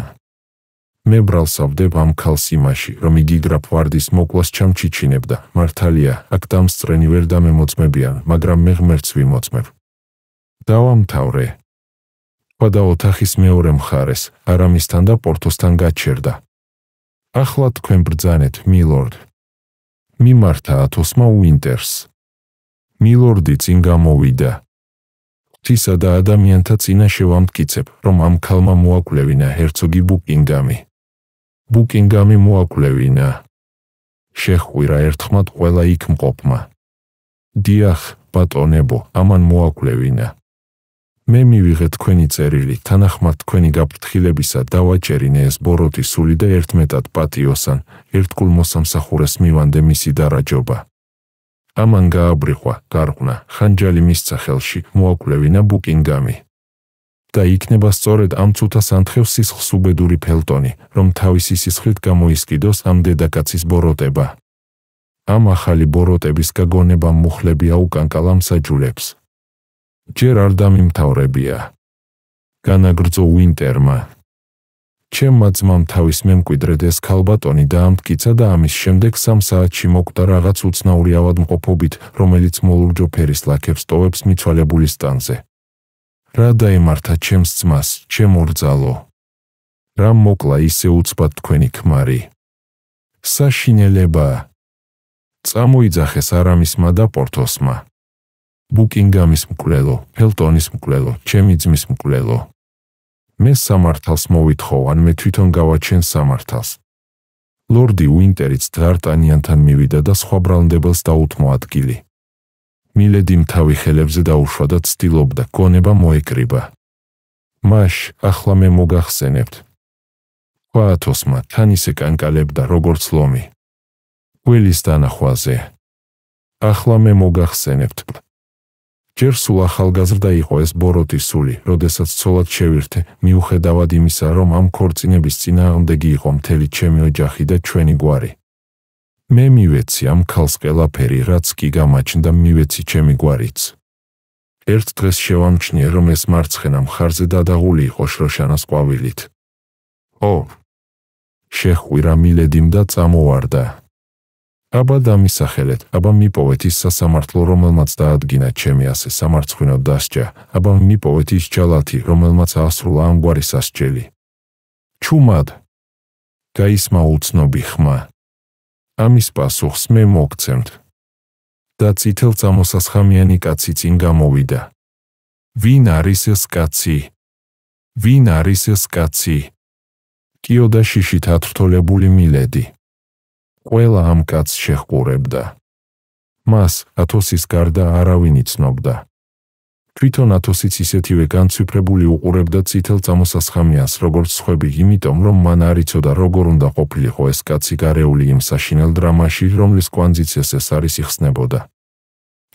მე ბრალსავდებ ამ ქალს იმაში, რომ იგი გრაფ ვარდის მოკვლას ჩამჩიჩინებდა. მართალია, აქ დამსწრენი ვერ დამემოწმებიან, მაგრამ მე ღმერთს ვიმოწმებ. დავამთავრე. ყდა ოთახის მეორე მხარეს, არამისთან და პორტოსთან გაჩერდა. ახლა თქვენ ბრძანეთ, მილორდ. მიმართა ათოსმა უინტერს. მილორდი წინ გამოვიდა. თისა და ადამიანთა წინა შევამტკიცებ, რომ ამ ქალმა მოაკვლევინა герцоგი ბუკინგამი, ბუკინგამი მოაკვლევინა. შეხვირა ერთხმად ყველა იქ მყოფმა. დიახ, ბატონებო, ამან მოაკვლევინა. მე მივიღე თქვენი წერილი, თანახმად თქვენი გაფრთხილებისა დავაჭერინე ეს ბოროტი სული და ერთმეტად პატიოსან, ერთგულ მოსამსახურეს მივანდე მისი დარაჯობა. ამან გააბრიყვა, გარყვნა, ხანჯალი მისცა ხელში, მოაკვლევინა ბუკინგამი და იქნება სწორედ ამ ცუთა სანთხევს სისხლს უბედური ფელტონი, რომ თავისი სისხლით გამოისკიდოს ამ დედაკაცის ბოროტება. ამ ახალი ბოროტების გაგონება მუხლები აუკანკალ ამ საჯულებს. ჯერ არ დამიმთავრებია. განაგრძო ვინტერმა. ჩემმა ძმამ თავის მემკვიდრედ ეს ქალბატონი დაამტკიცა და ამის შემდეგ სამ საათში მოკვდა რაღაც უცნაური ავადმყოფობით, რომელიც მოლურჯო ფერის ლაქებს ტოვებს მიცვალებულის სტანზე. რა დაემართა ჩემს ძმას, ჩემ ორძალო? რა მოკლა ისე უცბად თქვენი ქმარი? საშინელება. წამოიძახეს არამისმა და პორტოსმა. ბუკინგამის მკვლელო, ფელტონის მკვლელო, ჩემი ძმის მკვლელო. მე სამართალს მოვითხოვ, ან მე თვითონ გავაჩენ სამართალს. ლორდი უინტერიც დარტანიანთან მივიდა და სხვა ბრალდებელს დაუთმო ადგილი. მილედი მთავი ხელებზე დაუშვა და ცდილობდა გონება მოეკრიბა. მაშ, ახლა მე მოგახსენებთ. ქვათოსმა თან ისე კანკალებდა როგორც ლომი. გველის დანახვაზე. ახლა მე მოგახსენებთ. ჯერ სულ ახალგაზრდა იყო ეს ბოროტი სული, როდესაც ცოლად შევირთე, მიუხედავად იმისა, რომ ამ ქორწინების წინააღმდეგი იყო მთელი ჩემი ოჯახი და ჩვენი გვარი. მე მივეცი ამ ქალს ყველაფერი რაც კი გამაჩნდა მივეცი ჩემი გვარიც ერთ დღეს შევამჩნიე რომ ეს მარცხენა მხარზე დადაღული იყო შროშანას ყვავილით ო შეხვირა მილედიმ და წამოვარდა აბა დამისახელეთ აბა მიპოვეთ ის სასამართლო რომელმაც დაადგინა ჩემი ასე სამარცხვინო დასჯა აბა მიპოვეთ ის ჯალათი რომელმაც ასრულა ამგვარი სასჯელი ჩუმად გაისმა უცნობი ხმა ამის პასუხს მე მოგცემთ. და ცითელ წამოსასხამიანი კაცი წინ გამოვიდა. ვინ არის ეს კაცი? ვინ არის ეს კაცი? კიოდა შიშით ათრთოლებული მილედი. ყველა ამ კაცს შეხურებდა. მას ათოსის გარდა არავინ იცნობდა. თვითონ ათოსიც ისეთივე განცვიფრებული უყურებდა ციტელ წამოსასხამიას, როგორც ხები, იმიტომ რომ მან არ იცოდა როგორ უნდა ყოფილიყო ეს კაცი გარეული იმ საშინელ დრამაში, რომლის კვანძიციას ეს არის იხსნებოდა.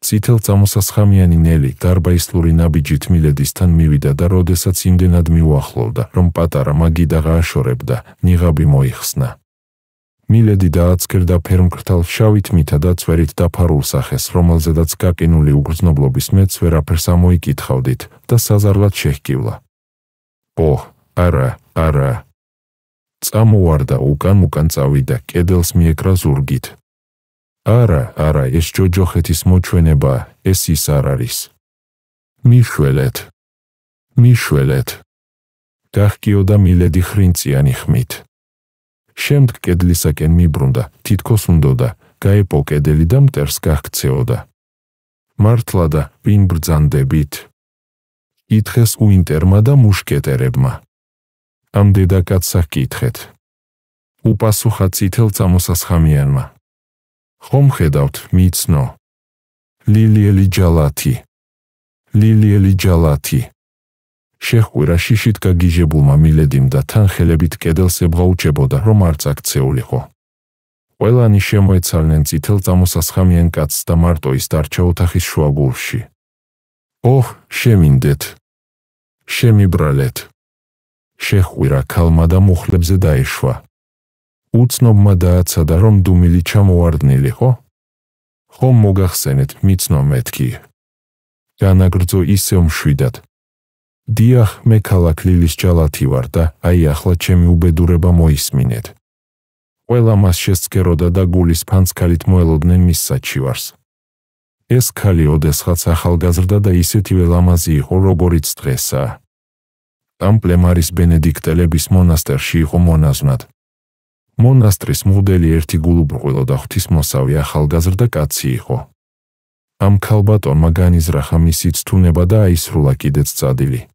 ციტელ წამოსასხამიანი ნელი დარბაისტური ნაბიჯით მილედისთან მივიდა და როდესაც იმდენად მიუახლოვდა, რომ პატარა მაგიდა გააშორებდა, ნიღაბი მოიხსნა. მილედი დააცკერდა ფერმკრთალ შავით მითა და წვერით დაფარულ სახეს, რომელზედაც გაკინული უგრძნობლობის მეც ვერაფერს ამოიკითხავდით და საზარლად შეჰკივლა. ბო, არა, არა. წამოვარდა უკან უკან წავიდა კედელს მიეკრა ზურგით. არა, არა, ეს ჯოჯოხეთის მოჩვენება, ეს ის არ არის. მიშველეთ. მიშველეთ. დახკიოდა მილედი ხრინციანი ხმით. შემდგ კედლისაკენ მიბრუნდა, თითქოს უნდოდა, გაეპო კედელი და მტერს გაქცეოდა. მართლა და ვინ ბრძანდებით? ითხეს უინტერმა და მუშკეტერებმა. ამ დედაკაცსა ჰკითხეთ. უპასუხა ციტელ წამოსასხამიანმა. ხომ ხედავთ, მიცნო. ლილიელი ჯალათი. ლილიელი ჯალათი. შეხყვირა შიშით გაგიჟებულმა მილედიმ და თან ხელებით კედელს ებღაუჩებოდა, რომ არც აქცეულიყო. ყველანი შემოეცალნენ წითელ წამოსასხამიან კაცს და მარტო ის დარჩა ოთახის შუაგულში. ოჰ, შემინდეთ. შემიბრალეთ. შეხყვირა ქალმა და მუხლებზე დაეშვა. უცნობმა დააცადა, რომ დუმილი ჩამოვარდნილიყო. ხომ მოგახსენეთ, მიცნო მეთქი. განაგრძო ისევ მშვიდად, დიახ, მე ქალაქ ლილის ჯალათი ვარ და აი ახლა ჩემი უბედურება მოისმინეთ. ყველა მას შეცგეროდა და გულის ფანცკალით მოელოდნენ მის საჩივარს. ეს ქალი ოდესღაც ახალგაზრდა და ისეთივე ლამაზი იყო, როგორიც დღესა. ამპლემარის ბენედიქტელების მონასტერში იყო მონაზვნად. მონასტრის მუდელი ერთი გულუბრყვილო და ღვთისმოსავი ახალგაზრდა კაცი იყო. ამ ქალბატონმა განიზრახა მისი ცნება და აისრულა კიდეც წადილი.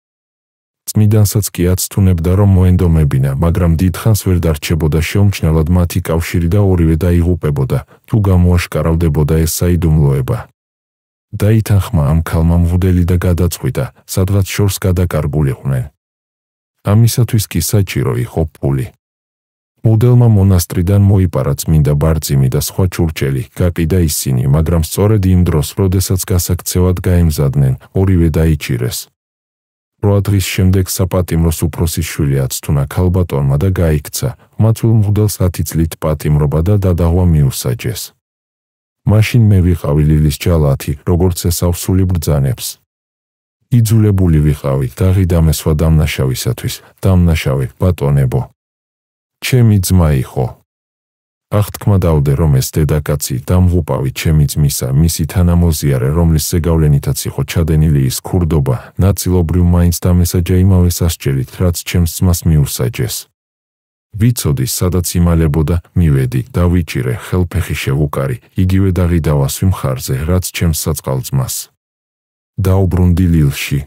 წმიდანსაც კი აცთუნებდა რომ მოენდომებინა მაგრამ დიდხანს ვერ დარჩებოდა შეუმჩნევლად მათი კავშირი და ორივე დაიღუპებოდა თუ გამოაშკარავდებოდა ეს საიდუმლოება დაითანხმა ამ ქალმა მუდელი და გადაწყვიტა სადღაც შორს გადაკარგულიყვნენ ამისათვის კი საჭირო იყო ფული მუდელმა მონასტრიდან მოიპარა წმინდა ბარძიმი და სხვა ჩურჩელი გაყიდა ისინი მაგრამ სწორედ იმ დროს როდესაც გასაქცევად გაემზადნენ ორივე დაიჭირეს 8 დღის შემდეგ საპატიმროს უფროსი შვილიაც თუნა ქალბატონმა და გაიქცა. მათულ მღდელს 10 წლით პატიმრობა და დადაღვა მიუსაჯეს. მაშინ მე ვიყავი ლილის ჯალათი, როგორც ესავსული ბძანებს. იძულებული ვიყავი დაღი დამესვა დამნაშავისათვის, დამნაშავი ბატონებო. ჩემი ძმა იყო აღთქმა დავდე რომ ეს დედაკაცი დამღუპავი ჩემი ძმისა მისი თანამოზიარე რომლის ზეგავლენითაც იყო ჩადენილი ის ქურდობა ნაწილობრივ მაინც დამესაჯა იმავე სასჯელით რაც ჩემს ძმას მიუსაჯეს ვიცოდი სადაც იმალებოდა მივედი დავიჭირე ხელფეხი შევუკარი იგივე დაღიდავა სვი მხარზე რაც ჩემს საწყალ ძმას დაუბრუნდი ლილში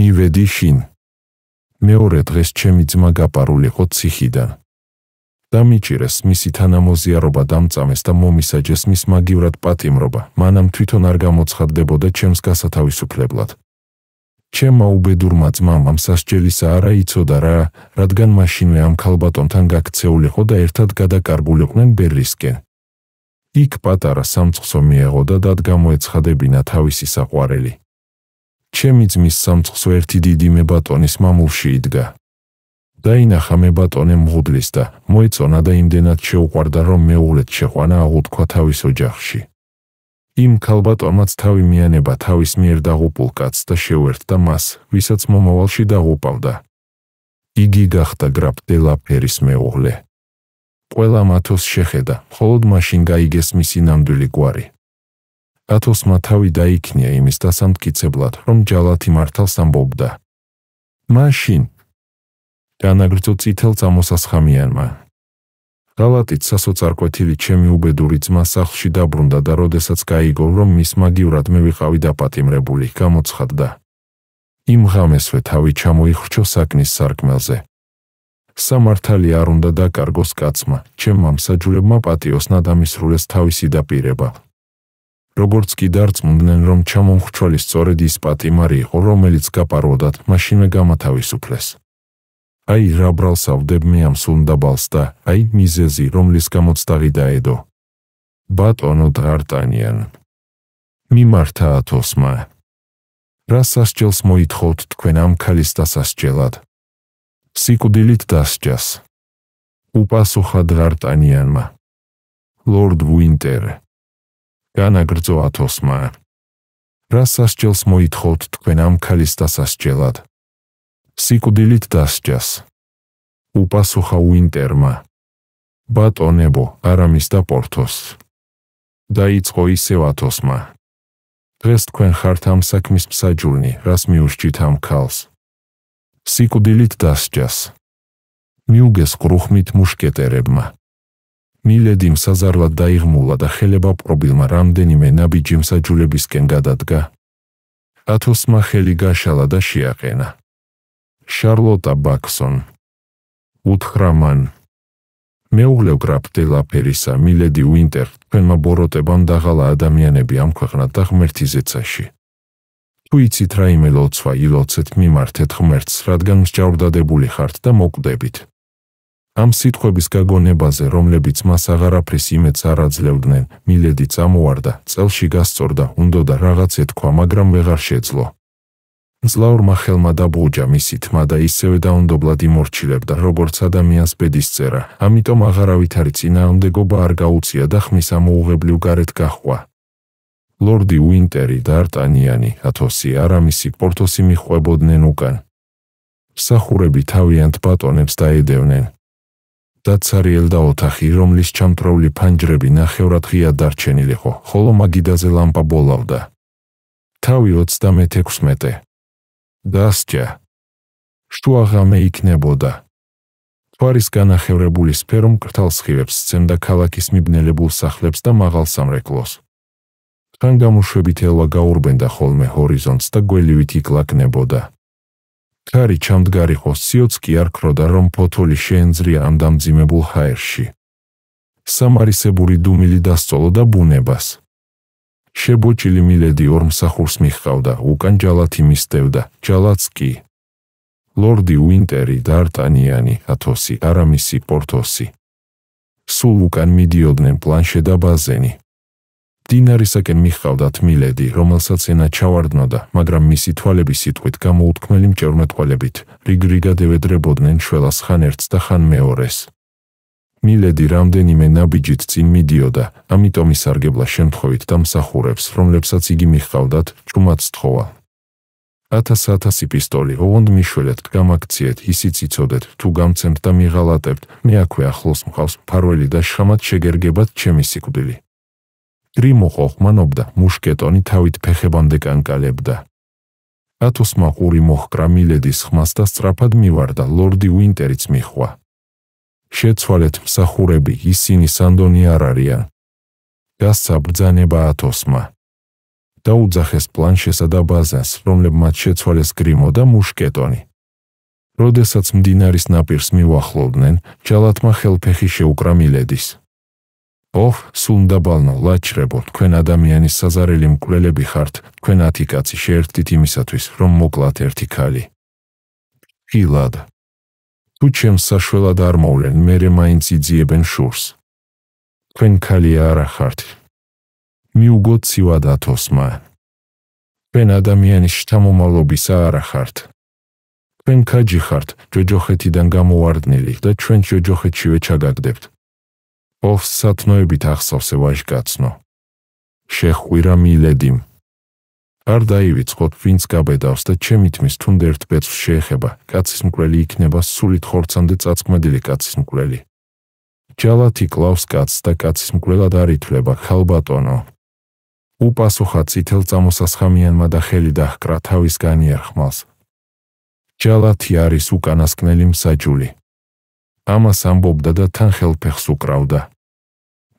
მივედი შინ მეორე დღეს ჩემი ძმა გაპარულიყო ციხიდან დამიჭირეს მისი თანამოზიარობა დამწამეს და მომისაჯეს მის მაგივრად პატიმრობა. მანამ თვითონ არ გამოცხადდებოდა ჩემს გასათავისუფლებლად. ჩემმა უბედურმა ძმამ ამ სასჯელისა არა იცოდა რა, რადგან მაშინვე ამ ქალბატონთან გაქცეული ხო და ერთად გადაკარგულიყვნენ ბერლისკენ. იქ პატარა სამწყსო მიეღო და დადგა მოეცხადებინა თავისი საყვარელი. ჩემი ძმის სამწყსო ერთი დიდი მებატონის მამულში იდგა. დაინახა მე ბატონე მღუდლის და მოეწონა და იმდენად შეუყვარდა რომ მეულეთ შეყვანა აღუთქვა თავის ოჯახში იმ ქალბატონმაც თავი მიანება თავის მიერ დაღუპულ კაცს და შეუერთდა მას ვისაც მომავალში დაღუპავდა იგი გახდა გრაფ დე ლაფერის მეუღლე ყველა მათოს შეხედა მხოლოდ მაშინ გაიგეს მისი ნამდვილი გვარი ათოსმა თავი დაიქნია იმის დასამტკიცებლად რომ ჯალათი მართალს ამბობდა მაშინ დაანაგრძო წითელ წამოსასხამიანმა. გალატიც სასოწარკვეთილი ჩემი უბედური ძმა სახლში დაბრუნდა და როდესაც გაიგო, რომ მის მაგივრად მე ვიყავი დაპატიმრებული, გამოცხადდა. იმ ღამესვე თავი ჩამოიხრჩო საკნის სარკმელზე. სამართალი არ უნდა დაკარგოს კაცმა, ჩემმა მსაჯულებმა პატიოსნა და მისრულეს თავისი დაპირება. როგორც კი დარწმუნდნენ, რომ ჩამომხრჩველი სწორედ ის პატიმარი იყო, რომელიც გაპარვოდათ, მაშინ მე გამათავისუფლეს. აი რა ბრალსავდებ მე ამ სუნდაბალს და აი მიზეზი რომლის გამოც დაიდაედო ბატონო დარტანიან მიმართა ათოსმა რასასჯელს მოითხოვთ თქვენ ამ ქალის დასასჯელად სიკვდილით დასჯას უპასუხა დარტანიანმა ლორდ ვინტერ განაგრძო ათოსმა რასასჯელს მოითხოვთ თქვენ ამ ქალის დასასჯელად სიკვდილით დასჯას. უპასუხა უინტერმა. ბატონებო, არამის და პორთოს. დაიწყო ისევ ათოსმა. დღეს თქვენ ხართ ამ საქმის მსაჯულნი, რას მიუშჩით ამ ქალს. სიკვდილით დასჯას. მიუგეს კრუხმით მუშკეტერებმა. მილედიმ საზარლად დაიღმულა და ხელება პრობილმა რამდენიმე ნაბიჯი მსაჯულებისკენ გადადგა. ათოსმა ხელი გაშალა და შეაყენა. შარლოტა ბაქსონ უთხრამან მეუღლე გრაფ დე ლაფერისა მილედი უინტერ თქვენმა ბოროტებამ დაღალა ადამიანები ამ ქვეყნად და ღმერთი ზეცაში თუ იცით რაიმე ლოცვა ილოცეთ მიმართეთ ღმერთს რადგან მსჯავრდადებული ხართ და მოკვდებით ამ სიტყვების გაგონებაზე რომლებიც მას აღარაფრის იმედს არ აძლევდნენ მილედი წამოვარდა წელში გასწორდა უნდა და რაღაც ეთქვა მაგრამ ვეღარ შეძლო ზლაურმა ხელმა დაბუჯა მისი თმა და ისევე დაუნდობლად იმორჩილებდა, როგორც ადამიანს ბედის წერა, ამიტომ აღარავითარი წინააღმდეგობა არ გაუწია და ხმის ამოუღებლივ გარეთ გახვა. ლორდი უინტერი და არტანიანი, ათოსი, არამისი, პორტოსი მიხვებოდნენ უკან. სახურები თავიანთ ბატონებს დაედევნენ. დაცარიელ და ოთახი, რომლის ჩამტრავლი ფანჯრები ნახევრად ღია დარჩენილიყო, ხოლო მაგიდაზე ლამპა ბოლავდა. თავი 36 მეტრე დასჯა შუ აღამე იქნებოდა თვარის განახევრებული სფერო მკრთალს ხილებს ცემდა ქალაქის მიბნელებულ სახლებს და მაღალ სამრეკლოს თან გამუშვებით ელვა გაურბენდა ხოლმე ჰორიზონტს და გველივით იკლაკნებოდა ქარი ჩამდგარი ხო სიოც კი არ ქროდა რომ ფოთოლი შეენძრია ამ დამძიმებულ ჰაერში სამარისებული დუმილი დასწოლოდა ბუნებას შებოჭილი მილედი ორ მსახურს მიხავდა, უკან ჯალათი მისდევდა, ჯალათს კი. ლორდი უინტერი, დარტანიანი, ათოსი, არამისი, პორთოსი. სულ უკან მიდიოდნენ პლანშე და ბაზენი. დინარისაკენ მიხავდათ მილედი, რომელსაც ენა ჩავარდნოდა, მაგრამ მისი თვალები სიტყვით გამოუთქმელი მჭერმეტყველებით, რიგ-რიგად ევედრებოდნენ შველას ხან ერთს და ხან მეორეს. მილედი რამდენიმე ნაბიჯით წინ მიდიოდა, ამიტომ ისარგებლა შემთხვევით და მსახურებს, რომლებსაც იგი მიხავდათ, ჭუმად სთხოვა. ათას-ათასი პისტოლი, ოღონდ მიშველეთ, გამაქციეთ, ისიც იცოდეთ, თუ გამცემთ და მიღალატებთ, მე აქვე ახლოს მყავს მფარველი და შხამად შეგერგებათ ჩემი სიკვდილი. გრიმო ხოხმანობდა, მუშკეტონი თავით ფეხებამდე კანკალებდა. ათოსმა ყური მოხკრა მილედის ხმას და სწრაფად მივარდა ლორდი უინტერიც მიხვა, შეცვალეთ მსახურები, ისინი სანდონი არ არიან. გასაბძანება ათოსმა. დაუძახეს პლანშესა და ბაზას, რომლებმაც შეცვალეს გრიმო და მუშკეტონი. როდესაც მდინარის ნაპირს მიუახლოვდნენ, ჯალათმა ხელფეხი შეუკრა მილედის. ოჰ, სუნდაბალნო, ლაჩრებო, თქვენ ადამიანის საზარელი მკვლელები ხართ, თქვენ ათი კაცი შეერთდით იმისათვის, რომ მოკლათ ერთი ქალი. ხილად თუ ჩემს საშველად არ მოვლენ, მერე მაინც იძიებენ შურს. თქვენ ხალი არ ახართ. მიუგოციო დათოსმა. თქვენ ადამიანის შთამომავლობის არ ახართ. თქვენ ხაჯი ხართ, ჯოჯოხეთიდან გამოვარდნილი და ჩვენ ჯოჯოხეთშივე ჩაგაგდებთ. ოფსათნოებით ახსოვს ვაჟკაცნო. შეხვირა მილედიმ. არ დაივიწყოთ, ვინც გაბედავს და ჩემი თმის თუნდ ერთ პეცს შეეხება, კაცის მკვლელი იქნება სულით ხორცამდე წაწმედილი კაცის მკვლელი. ჯალათი კლავს კაცს და კაცის მკვლელად არ ითვლება, ხალბატონო. უპასუხა წითელ წამოსასხამიანმა და ხელი დაჰკრა თავის განიერხმას. ჯალათი არის უკანასკნელი მსაჯული. ამას ამბობდა და თან ხელფეხს უკრავდა.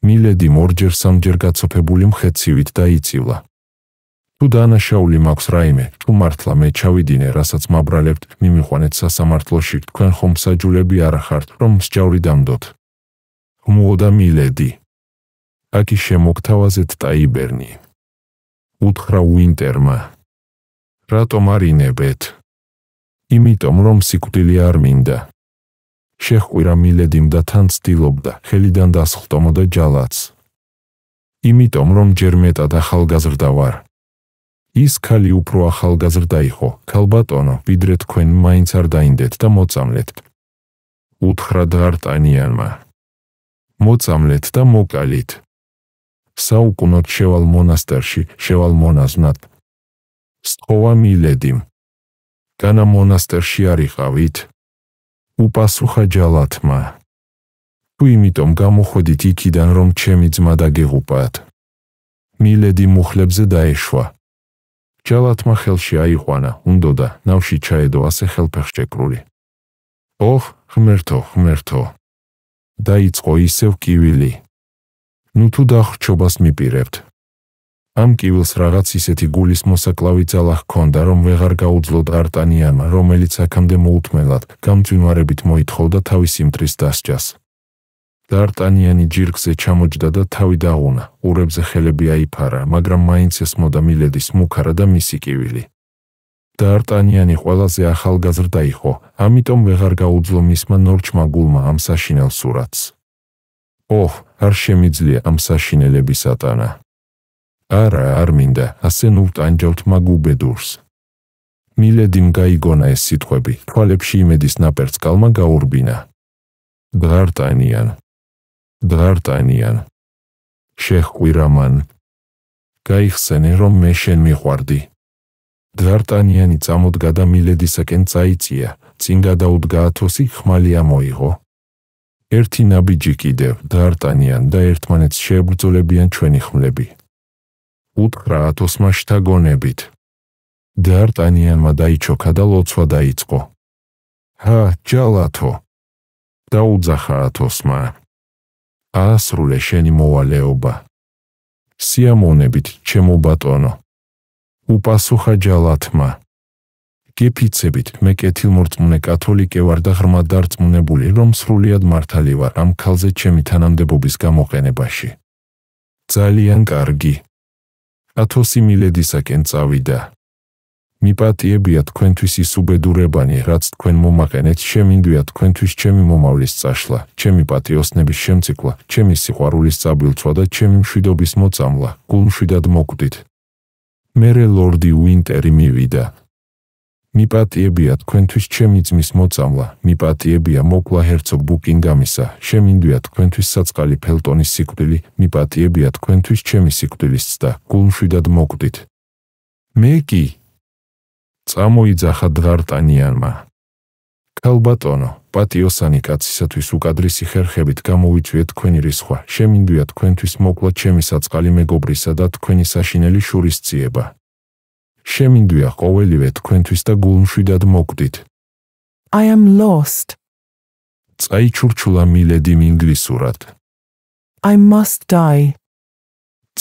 მილედი მორჯერ სამჯერ გაცოფებული მხეცივით დაიწივლა. თუ დანაშაული მაქვს რაიმე, თუ მართლა მე ჩავიდინე, რასაც მაბრალებთ, მიმიყვანეთ სასამართლოში, თქვენ ხომ საჯულები არ ხართ, რომ მსჯავრი დამდოთ. მოოდა მილედი. აკი შემოგთავაზეთ ტაიბერნი. უთხრა უინტერმა. რატომ არინებეთ? იმიტომ, რომ სიკვდილი არ მინდა. შეხყვირა მილედიმ და თან ცდილობდა, ხელიდან დასხლტომოდა ჯალაც. იმიტომ, რომ ჯერ მეტად ახალგაზრდა ვარ, ის ხალი უფრო ახალგაზრდა იყო. ქალბატონო, ვიდრე თქვენ მაინც არ დაინდეთ და მოწამლეთ. უთხრა დარტანიანმა. მოწამლეთ და მოკალით. საუკუნოდ შევალ მონასტერში, შევალ მონაზვნად. სწოვა მილედი. განა მონასტერში არიყავით? უპასუხა ჯალათმა. თუ იმიტომ გამოხვედით იქიდან, რომ ჩემი ძმა დაგეღუპათ. მილედი მუხლებზე დაეშვა. ჯალათმა ხელში აიყვანა, უნდოდა ნავში ჩაედო ასე ხელფეხ შეკრული. ოხ, ღმერთო, ღმერთო. დაიწყო ისევ კივილი. ნუ თუ დახრჩობას მიპირებთ. ამ კივილს რაღაც ისეთი გულის მოსაკლავი ძალა ჰქონდა, რომ ვეღარ გაუძლო დარტანიანმა, რომელიც აქამდე მოუთმენლად გამძვინვარებით მოითხოვდა თავის იმ ტრის დასჯას. დარტანიანი ჯირკზე ჩამოჯდა და თავი დაღუნა. ურებზე ხელები აიფარა, მაგრამ მაინც ესმოდა მილედის მუქარა და მისი კივილი. დარტანიანი ყველაზე ახალგაზრდა იყო, ამიტომ ვეღარ გაუძლო მისმა ნორჩმა გულმა ამ საშინელ სურათს. ოჰ, არ შემიძლია ამ საშინელების სატანა. არა, არ მინდა, ასე ნუტანჯავთ მაგ უბედურს. მილედიმ გაიგონა ეს სიტყვები, თვალებში იმედის ნაპერწკალმა გაურბინა. დარტანიან, დარტანიან შეხყვირამან გაიხსენე რომ მე შენ მიყვარდი დარტანიანი წამოდგა და მილედისაკენ წაიწია წინ გადაუდგა ათოსი ხმალია მოიღო ერთი ნაბიჯი კიდევ დარტანიან და ერთმანეთს შეებრძოლებიან ჩვენი ხმლები უთხრა ათოსმა შთაგონებით დარტანიანმა დაიჩოქა და ლოცვა დაიწყო ჰა ჯალათო და უძახა ათოსმა ასრულე შენი მოვალეობა სიამონებით ჩემო ბატონო უპასუხა ჯალათმა გეფიცებით მე კეთილმორწმუნე კათოლიკე ვარ და ღრმა დარწმუნებული რომ სრულიად მართალი ვარ ამ ქალზე ჩემი თანამდებობის გამოყენებაში ძალიან კარგი ათოსი მილედისაკენ წავიდა მიპატიებია თქვენთვის ის უბედურებანი, რაც თქვენ მომაყენეთ, შემინდვია თქვენთვის ჩემი მომავლის წაშლა, ჩემი პატიოსნების შემწიკვლა, ჩემი სიყვარულის წაბილწვა და ჩემი მშვიდობის მოწამვლა. გულშვიდად მოკვდით. მერე ლორდი უინტერი მივიდა. მიპატიებია თქვენთვის ჩემი ძმის მოწამვლა, მიპატიებია მოკვლა герцог ბუკინგამისა, შემინდვია თქვენთვის საწყალი ფელტონის სიკვდილი, მიპატიებია თქვენთვის ჩემი სიკვდილის ცდა. გულშვიდად მოკვდით. მე კი წამოიძახა დღარტანიანმა. ქალბატონო, პატიოსანი კაცისათვის უკადრისი ხერხებით გამოიწვია თქვენი რისხვა. შემინდვია თქვენთვის მოკლა ჩემი საწყალი მეგობრისა და თქვენი საშინელი შურის ძიება. შემინდვია ყოველივე თქვენთვის და გულმშვიდად მოკვდით. I am lost. წაი ჩურჩულა მილედი ინგლისურად. I must die.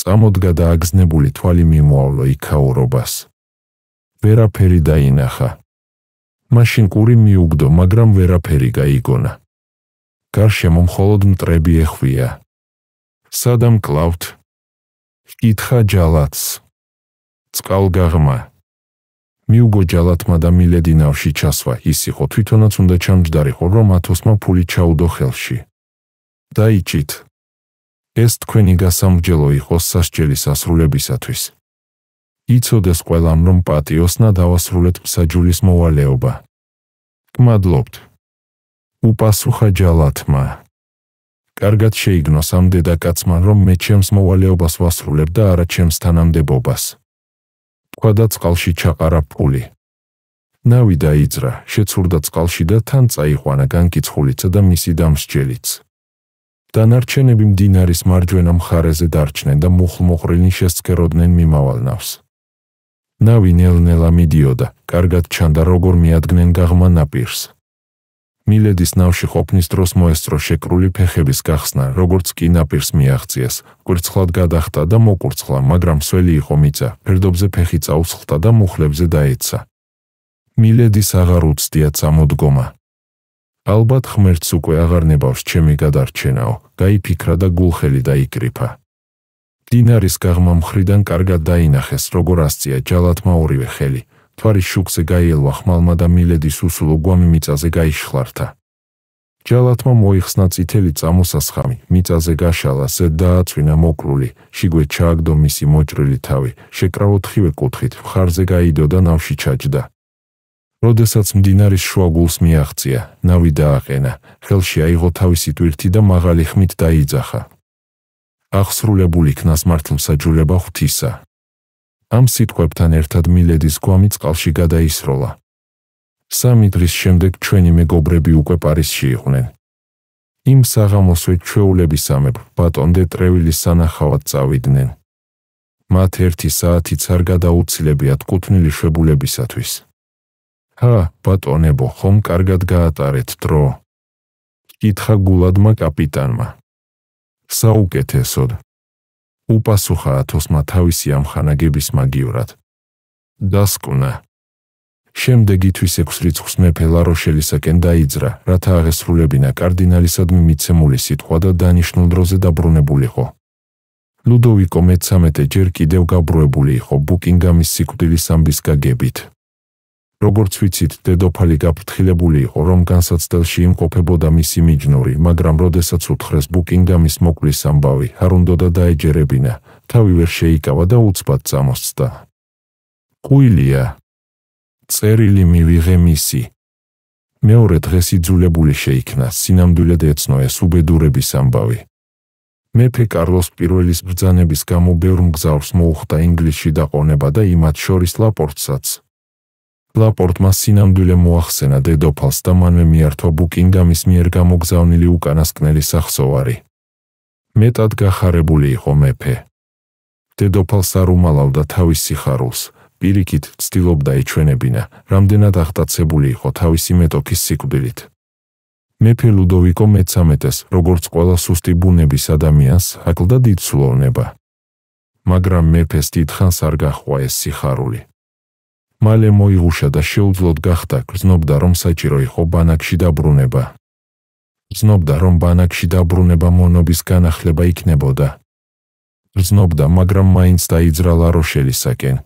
წამოდგა და აგზნებული თვალი მიმოავლო იქაურობას. ვერაფერი დაინახა. მაშინ კური მიუგდო, მაგრამ ვერაფერი გაიგონა. გარშემო მხოლოდ მტრები ეხვია. სადამ კлауთ? ჰკითხა ჯალათს. წყალგაღმა. მიუგო ჯალათმა და მილედინავში ჩასვა, ის იყო თვითონაც უნდა ჩამჯდარიყო, რომ ათოსმა ფული ჩაუდო ხელში. დაიჭით. ეს თქვენი გასამჯელო იყოს სასჯელის ასრულებისათვის. იცოდეს ყველამ, რომ პატიოსნა დავასრულეთ მსაჯულის მოვალეობა. გმადლობთ. უპასუხა ჯალათმა. კარგად შეიგნოს ამ დედაკაცმა, რომ მე ჩემს მოვალეობას ვასრულებ და არა ჩემს თანამდებობას. თქვა და წყალში ჩაყარა პული. ნავი დაიძრა, შეცურდა წყალში და თან წაიყვანა განკიცხულიც და მისი დამსჯელიც. დანარჩენები მდინარის მარჯვენა მხარეზე დარჩნენ და მუხლმოყრილნი შესცქეროდნენ მიმავალ ნავს. ნავი ნელ-ნელა მიდიოდა, კარგად ჩანდა როგორ მიადგნენ გაღმა ნაპირს. მილედის ნავში ყოფნის დროს მოესწრო შეკრული ფეხების გახსნა, როგორც კი ნაპირს მიაღწიეს. კურცხლად გადახტა და მოკურცხლა, მაგრამ სველი იყო მიწა, ფერდობზე ფეხი წაუსხლდა და მუხლებზე დაეცა. მილედის აღარ უცდია წამოდგომა. ალბათ ღმერთს უკვე აღარ ნებავს ჩემი გადარჩენაო, გაიფიქრა და გულხელი დაიკრიფა. დინარის გაღმა მხრიდან კარგად დაინახეს, როგორ ასწია ჯალათმა ორივე ხელი. თვარი შუქზე გაიელვა ხმალმა და მილედის უსულო გვამი მიწაზე გაიშხლართა. ჯალათმა მოიხსნა წითელი წამოსასხამი, მიწაზე გაშალა, ზედ დააწვინა მოკრული, შიგვე ჩააგდო მისი მოჭრილი თავი, შეკრავო თხივე კუთხით, მხარზე გაიდო და ნავში ჩაჯდა. როდესაც მდინარის შუა გულს მიაღწია, ნავი დააყენა, ხელში აიღო თავისი ტვირთი და მაღალი ხმით დაიძახა, აღსრულებული ქნას მართლმსაჯულება ღვთისა. ამ სიტყვებთან ერთად მილედის გვამი წყალში გადაისროლა. სამი დღის შემდეგ ჩვენი მეგობრები უკვე პარიზში იყვნენ. იმ საღამოსვე ჩეულების ამებ ბატონ დე ტრევილის სანახავად წავიდნენ. მათ ერთი საათიც არ გადაუცილებიათ კუთვნილი შვებულებისათვის. ჰა, ბატონებო, ხომ კარგად გაატარეთ დრო? კითხა გულადმა კაპიტანმა. საუკეთესოდ უპასუხა ათოსმა თავისი ამხანაგების მაგიურად დასკვნა შემდეგითვის ექვს რიცხვს მეფე ლაროშელისაკენ დაიძრა რათა აღესრულებინა კარდინალისადმი მიცემული სიტყვა და დანიშნულ დროზე დაბრუნებულიყო ლუდოვიკო მე-13 ჯერ კიდევ გაბრუებული იყო ბუკინგამის სიკვდილის ამბის გაგებით როგორც ვიცით, დედოფალი გაფრთხილებული იყო, რომ განსაცდელში იმყოფებოდა მისი მიჯნური, მაგრამ როდესაც უთხრეს ბუკინგამის მოკვლის ამბავი, არ უნდა და დაეჯერებინა, თავი ვერ შეიკავა და უცბად წამოსცდა. კუილია წერილი მივიღე მისი. მეორე დღეს იძულებული შეიქნა, სინამდვილედ ეცნო ეს უბედურების ამბავი. მეფე კარლოს პირველის ბრძანების გამო ბევრ მგზავრს მოუხდა ინგლისში დაყოვნება და იმათ შორის ლაპორტსაც, ლაპორტმა სინამდვილე მოახსენა დედოფალს და მანვე მიართვა ბუკინგამის მიერ გამოგზავნილი უკანასკნელი სახსოვარი. მეტად გახარებული იყო მეფე. დედოფალს არ უმალავდა თავის სიხარულს, პირიქით ცდილობდა ეჩვენებინა, რამდენად აღტაცებული იყო თავისი მეტოქის სიკვდილით. მეფე ლუდოვიკო მეცამეტეს, როგორც ყველა სუსტი ბუნების ადამიანს, აკლდა დიდ სულოვნება. მაგრამ მეფეს დიდხანს არ გაჰყვა ეს სიხარული. მალე მოიღუშა და შეუძლოდ გახდა გრძნობდა რომ საჭირო იყო ბანაკში დაბრუნება გრძნობდა რომ ბანაკში დაბრუნება მონობის განახლება იქნებოდა გრძნობდა მაგრამ მაინც დაიძრალა როშელისაკენ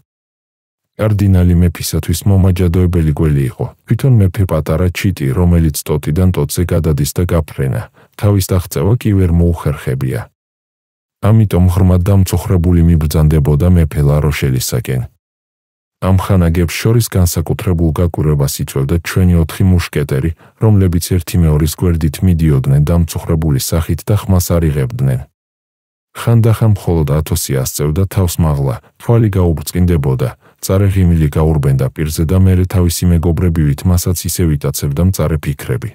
კარდინალი მეფისათვის მომაჯადოებელი გველი იყო თვითონ მეფე პატარა ჩიტი რომელიც ტოტიდან ტოტზე გადადის და გაფრენა თავის დახწევა კი ვერ მოუხერხებია ამიტომ ღრმად დამწუხრებული მიბრძანდებოდა მეფე ლაროშელისაკენ ამ ხანაგებს შორის განსაკუთრებულ გაკვირვებას იწვევდა ჩვენი ოთხი მუშკეტერი, რომლებიც ერთიმეორის გვერდით მიდიოდნენ და მწუხრებული სახით და ხმას არიღებდნენ. ხანდახან მხოლოდ ათოსი ასწევდა თავს მაღლა, თვალი გაუბრწყინდებოდა, წარე ღიმილი გაურბენდა პირზე და მერე თავისი მეგობრებივით მასაც ისევ იტაცებდა მწარე ფიქრები.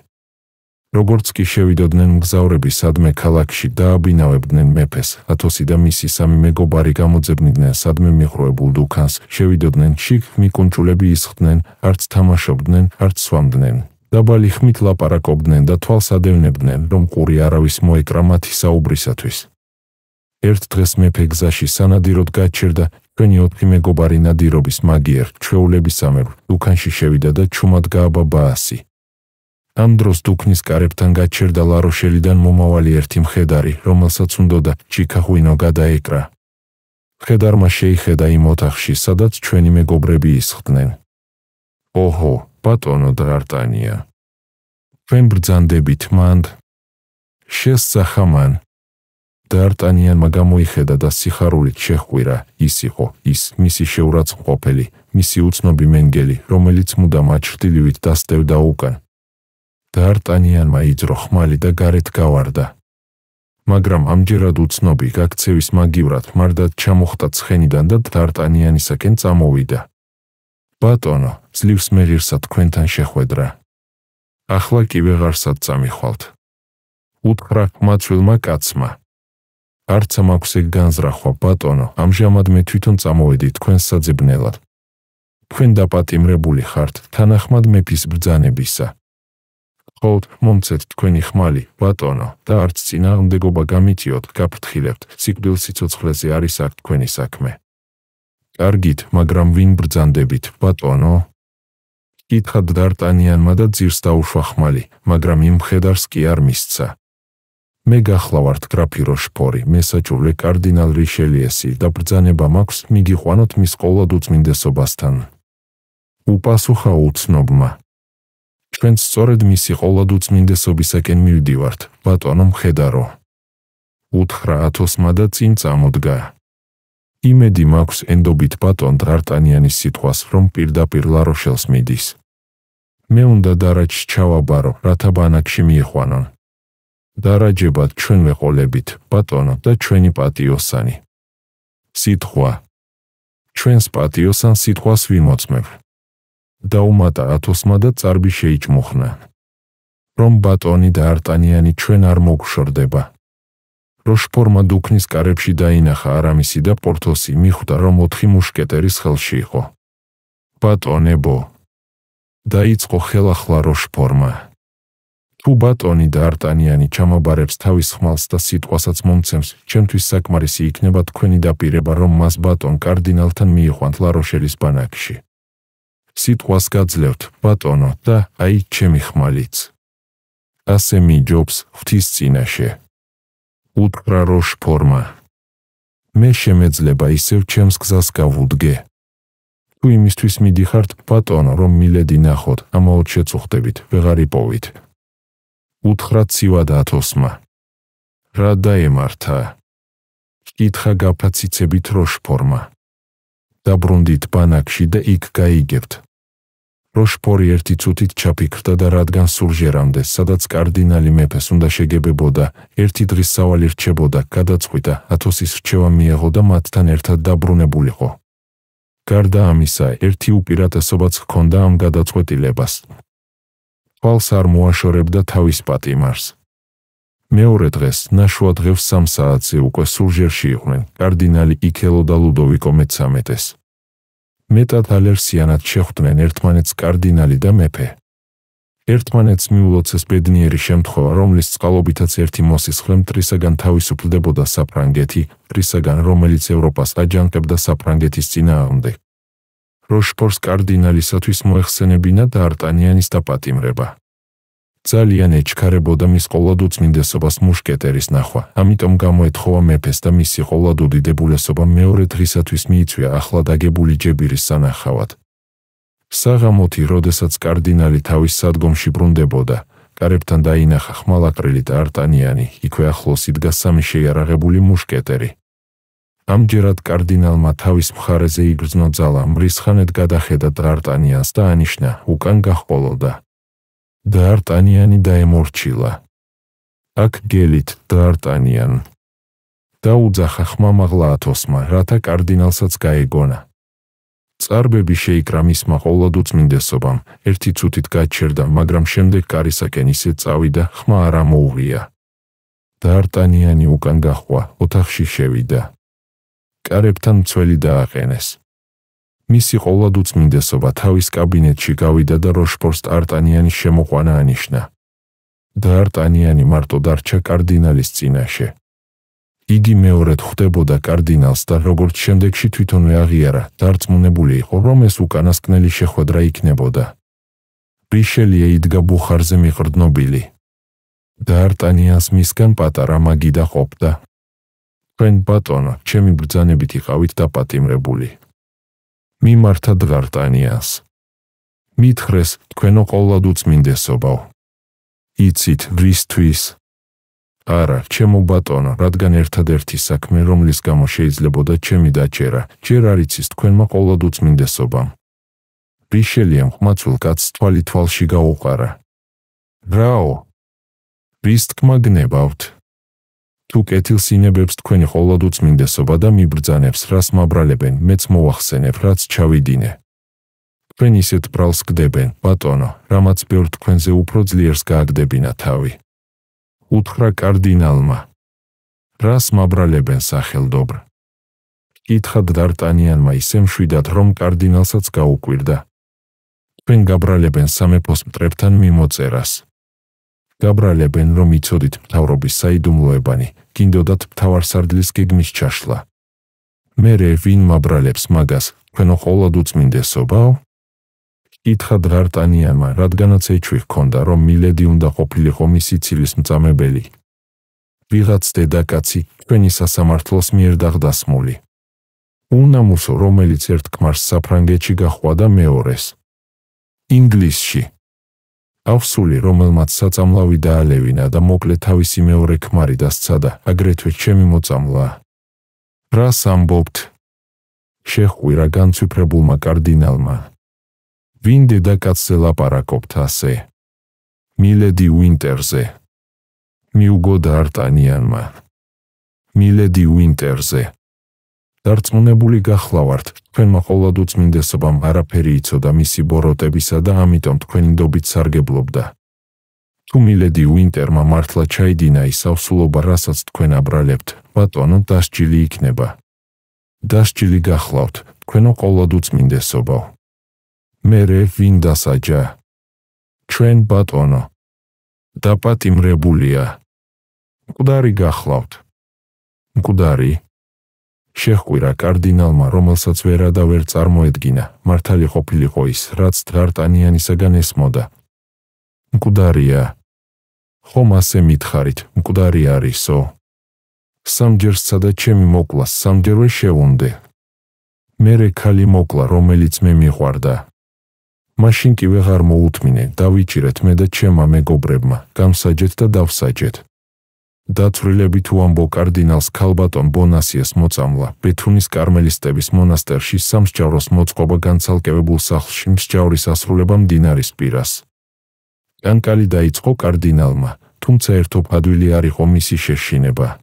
როგორც კი შევიდოდნენ მგზავრები სადმე ქალაქში დააბინავებდნენ მეფეს ათოსი და მისი სამი მეგობარი გამოძებნიდნენ სადმე მიხროებულ დუქანს შევიდოდნენ შიგ მიკუნჭულები ისხდნენ არც თამაშობდნენ არც სვამდნენ დაბალი ხმით ლაპარაკობდნენ და თვალს ადევნებდნენ რომ ყური არავის მოეკრა მათი საუბრისათვის ერთ დღეს მეფე გზაში სანადიროდ გაჩერდა ჩვენი ოთხი მეგობარი ნადირობის მაგიერ ჩვეულების სამერ დუქანში შევიდა და ჩუმად გააბა ბაასი ამ დროს დუქნის კარებთან გაჩერდა ლაროშელიდან მომავალი ერთი მხედარი, რომელსაც უნდოდა ჩიკაღუინო გადაეკრა. მხედარმა შეიხედა იმ ოთახში, სადაც ჩვენი მეგობრები ისხდნენ. ოჰო, ბატონო დარტანია. ჩვენ ბრძანდებით მანდ. შესახა მან. დარტანიანმა გამოიხედა და სიხარულით შეხვირა, ის იყო, ის, მისი შეურაცხყოფელი, მისი უცნობი მენგელი, რომელიც მუდამ აჩრდილივით დასტევდა უკან, დარტანიანმა იძრო ხმალი და გარეთ გავარდა. მაგრამ ამჯერად უცნობი გაქცევის მაგივრად მარდად ჩამოხტა ცხენიდან და დარტანიანისაკენ წამოვიდა. ბატონო, ძლივს მეღირსა თქვენთან შეხვედრა. ახლა კი ვეღარსად წამიხვალთ. უთხრა მაცვილმა კაცმა. არც მაქვს ეგ განზრახვა, ბატონო, ამჟამად მე თვითონ წამოვედი თქვენს საძებნელად. თქვენ დაპატიმრებული ხართ თანახმად მეფის ბრძანებისა. ხოლო მომცეთ თქვენი ხმალი ბატონო და არც წინააღმდეგობა გამიწიოთ გაფრთხილებთ სიკვდილ სიცოცხლეზე არის აქ თქვენი საქმე კარგით მაგრამ ვინ ბრძანდებით ბატონო კითხა დარტანიანმა და ძირს დაუშვა ხმალი მაგრამ იმ ხედარს კი არ მისცა მე გახლავართ გრაფი როშფორი, მესაჯულე კარდინალ რიშელიესი და ბრძანება მაქვს მიგიყვანოთ მის ყოლად უწმინდესობასთან. უპასუხა უცნობმა, ჩვენ სწორედ მისი ყოლადუცმინდესობისაკენ მივდივართ, ბატონო მხედარო. უთხრა ათოსმა და წინ წამოდგა. იმედი მაქვს ენდობით ბატონ დარტანიანის სიტყვას, რომ პირდაპირ ლაროშელს მიდის. მე უნდა დარაჯ ჩავაბარო, რათა ბანაკში მიიყვანონ. დარაჯებად ჩვენ მეყოლებით, ბატონო და ჩვენი პატიოსანი. სიტყვა. ჩვენს პატიოსან სიტყვას ვიმოწმებ. დაუმატა ათოსმა და წარბი შეიჭმუხნა რომ ბატონი და არტანიანი ჩვენ არ მოგშორდება როშფორმა დუქნის კარებში დაინახა არამისი და პორთოსი მიხვდა რომ ოთხი მუშკეტერის ხელში იყო ბატონებო დაიწყო ხელახლა როშფორმა თუ ბატონი და არტანიანი ჩამობარებს თავის ხმალს და სიტყვასაც მომცემს ჩემთვის საკმარისი იქნება თქვენი დაპირება რომ მას ბატონ კარდინალთან მიიყვანთ ლაროშერის ბანაკში სიტყვას გაძლევთ ბატონო და აი ჩემი ხმალიც ასე მიჯობს ღვთის წინაშე უთხრა როშ ფორმა მე შემეძლება ისევ ჩემს გზას გავუდგე თუ იმისთვის მიდიხართ ბატონო რომ მილედი ნახოთ ამაოდ შეწუხდებით ვეღარ იპოვით უთხრა ცივად ათოსმა რა დაემართა კითხა გაფაციცებით როშ ფორმა დაბრუნდით ბანაკში და იქ გაიგებთ როშფორი ერთი წუთით ჩაფიქრდა და რადგან სულჟერამდე, სადაც კარდინალი მეფეს უნდა შეგებებოდა, ერთი დღის სავალი რჩებოდა, გადაწყვიტა ათოსის რჩევა მიეღო და მათთან ერთად დაბრუნებულიყო. გარდა ამისა, ერთი უპირატესობაც ჰქონდა ამ გადაწყვეტილებას. ფალს არ მოაშორებდა თავის პატიმარს. მეორე დღეს, ნაშუა დღევ 3 საათზე უკვე სულჟერში იყვნენ, კარდინალი იქელო და ლუდოვიკო მე-13-ეს. მეტად ალერსიანად შეხვდნენ ერთმანეთს კარდინალი და მეფე. ერთმანეთს მიულოცეს ბედნიერი შემთხვევა, რომლის წყალობითაც ერთი მოსისხლე მტრისაგან თავისუფლდებოდა საფრანგეთი, მტრისაგან რომელიც ევროპას აჯანყებდა საფრანგეთის ძინაამდე. როშფორს კარდინალისათვის მოეხსენებინა და არტანიანის დაპატიმრება. ძალიან ეჩქარებოდა მის ყოლადუწმინდესობას მუშკეტერის ნახვა. ამიტომ გამოეთხოვა მეფეს და მისი ყოლადუდიდებულესობა მეორე დღისათვის მიიწვია ახლა დაგებული ჯებირის სანახავად. საღამოთი, როდესაც კარდინალი თავის სადგომში ბრუნდებოდა, კარებთან დაინახა ხმალაკრილი და არტანიანი, იქვე ახლოს იდგა სამი შეიარაღებული მუშკეტერი. ამჯერად კარდინალმა თავის მხარეზე იგრძნო ძალა, მრისხანედ გადახედა და არტანიანს და ანიშნა: "უკან გახყოლოდა" დარტანიანი დაემორჩილა. აქ გელით დარტანიან დაუძახა ხმამაღლა ათოსმა, რათა კარდინალსაც გაეგონა. წარბები შეიკრა მისმა ყოლად უწმინდესობამ, ერთი წუთით გაჩერდა, მაგრამ შემდეგ კარისაკენ ისე წავიდა, ხმა არ ამოუღია. დარტანიანი უკან გახვა, ოთახში შევიდა. კარებთან მცველი დააყენეს. მისი ყოლად უწმინდესობა თავის კაბინეტში გავიდა და როშფორს არტანიანის შემოყვანა ანიშნა. და არტანიანი მარტო დარჩა კარდინალის წინაშე. იგი მეორედ ხვდებოდა კარდინალს და როგორც შემდეგში თვითონვე აღიარა, დარწმუნებული იყო, რომ ეს უკანასკნელი შეხვედრა იქნებოდა. რიშელიე იდგა ბუხარზე მიყრდნობილი. და არტანიანს მისგან პატარა მაგიდა ყოფდა. თქვენ ბატონო, ჩემი ბრძანებით იყავით დაპატიმრებული. მიმართა დღარტანიას. მითხრეს თქვენო ყოვლად უწმინდესობავ. იცით ვისთვის? არა, ჩემო ბატონო, რადგან ერთადერთი საქმე, რომლის გამო შეიძლებოდა ჩემი დაჭერა, ჯერ არის ის თქვენმა ყოვლად უწმინდესობა. ბიშელია ხმაცულ კაც თვალი თვალში გაუყარა. რაო? ვისთკმა გნებავთ? თუ კეთილს ინებებს თქვენი ყოლად უწმინდესობა და მიბრძანებს რას მაბრალებენ მეც მოახსენებ რაც ჩავიდინე თქვენ ისეთ ბრალს გდებენ ბატონო რამაც ბევრ თქვენზე უფრო ძლიერს გააგდებინა თავი უთხრა კარდინალმა რას მაბრალებენ სახელდობრ კითხა დარტანიანმა ისე მშვიდად რომ კარდინალსაც გაუკვირდა თქვენ გაბრალებენ სამეფოს მტრებთან მიმოწერას გაბრალებენ, რომ იცოდით მთავრობის საიდუმლოებანი, გინდოდათ მთავარსარდლის გეგმის ჩაშლა. მერე ვინ მაბრალებს მაგას, ქენო ყოლად უწმინდესობაო? კითხა დღარტანიანმა, რადგანაც ეჩვი ჰქონდა, რომ მილედი უნდა ყოფილიყო მისი ცილის მწამებელი. ვიღაც დედაკაცი, ჩვენი სასამართლოს მიერ დაღდასმული. უნამუსო, რომელიც ერთ კმარს საფრანგეთში გაყვა და მეორეს ინგლისში ავსული, რომელმაც საწამლავი დაალევინა და მოკლე თავისი მეორე ქმარი დასცადა, აგრეთვე ჩემი მოწამლა. რას ამბობთ? შეხვირა განცვიფრებულმა კარდინალმა. ვინ დედაკაცზე ლაპარაკობთ ასე? მილედი უინტერზე. მიუგო დარტანიანმა. მილედი უინტერზე. დარწმუნებული გახლავართ, თქვენმა ყოლად უწმინდესობამ არაფერი იცოდა მისი ბოროტებისა და ამიტომ თქვენი ნდობით სარგებლობდა. თუ მილედი უინტერმა მართლა ჩაიდინა ის ავსულობა, რასაც თქვენ აბრალებთ, ბატონო დასჯილი იქნება. დასჯილი გახლავთ, თქვენო ყოლად უწმინდესობავ. მე ვინ დასაჯა? ჩვენ ბატონო დაპატიმრებულია. მკვდარი გახლავთ. მკვდარი შეხყვირა კარდინალმა, რომელსაც ვერა და ვერ წარმოედგინა, მართალი ყოფილიყო ის, რაც დარტანიანისაგან ესმოდა. მკვდარია. ხომ ასე მითხარით, მკვდარი არისო. სამჯერ სცადა ჩემი მოკვლა, სამჯერვე შეუნდე. მერე ქალი მოკვლა, რომელიც მე მიყვარდა. მაშინ კი ვეღარ მოუთმინე, დავიჭირეთ მე და ჩემმა მეგობრებმა, გამსაჯეთ და დავსაჯეთ. დაწვრილებით უამბო კარდინალს ქალბატონ ბონასიეს მოწამლა ბეთუნის კარმელიტების მონასტერში სამსჯავროს მოწყობა განცალკევებულ სახლში მსჯავრის ასრულება მდინარის პირას. კანკალი დაიწყო კარდინალმა, თუმცა ერთო ფადვილი არ იყო მისი შეშინება.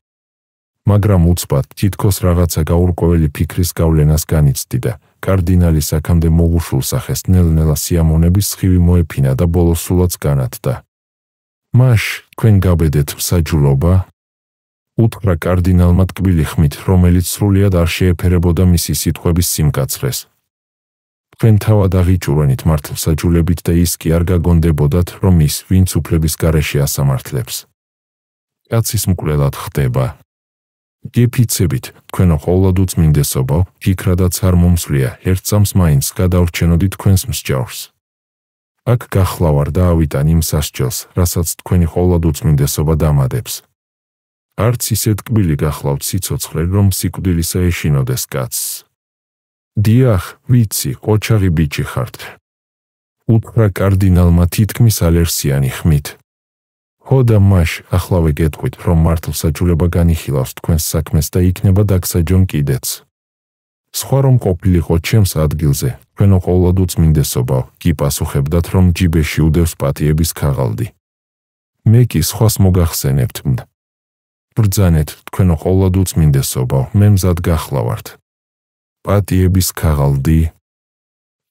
მაგრამ უცბად თითქოს რაღაცა გაურკვეველი ფიქრის გავლენას განიცდიდა. კარდინალი საქამდე მოგუშულ სახეს ნელ-ნელა სიამონების სხივი მოეფინა და ბოლოს სულაც განათდა. მაშ თქვენ გაბედეთ საჯულობა უთხრა კარდინალმა ტკბილი ხმით რომელიც სრულად არ შეეფერებოდა მისი სიტყვების სიმკაცრეს თქვენ თავად აღიჭურვენით მართ საჯულებით და ის კი არ გაგონდებოდათ რომ ის ვინც უფლების გარეშე ასამართლებს კაცის მკვლელად ხდება გეფიცებით თქვენო ყოვლად უწმინდესობა ფიქრადაც არ მომსვლია ერთ წამს მაინც გადავრჩენოდი თქვენს მსჯავრს აქ გახლავარ და ავიტან იმ სასჯელს, რასაც თქვენი ყოლად უწმინდესობა დამადებს. არც ისე ტკბილი გახლავთ სიцоცხლე, რომ სიკვდილისა ეშინოდეს კაცს. დიახ, ვიცი, ყოჩაღი ბიჭი ხართ. უთხრა კარდინალმა თითქმის ალერსიანი ხმით. ხო და მაშ, ახლავე გეტყვით, რომ მართლსაჯულება განიხილავს თქვენს საქმეს და იქნება დაგსაჯონ კიდეც. სხვა რომ ყოფილიყო ჩემს ადგილზე ქენო ყოლადო წმინდესობა გიპასუხებდათ რომ ჯიბეში უდევს პატიების ქაღალდი მე კი სხვას მოგახსენებთ ბრძანეთ თქვენო ყოლადო წმინდესობა მე მზად გახლავართ პატიების ქაღალდი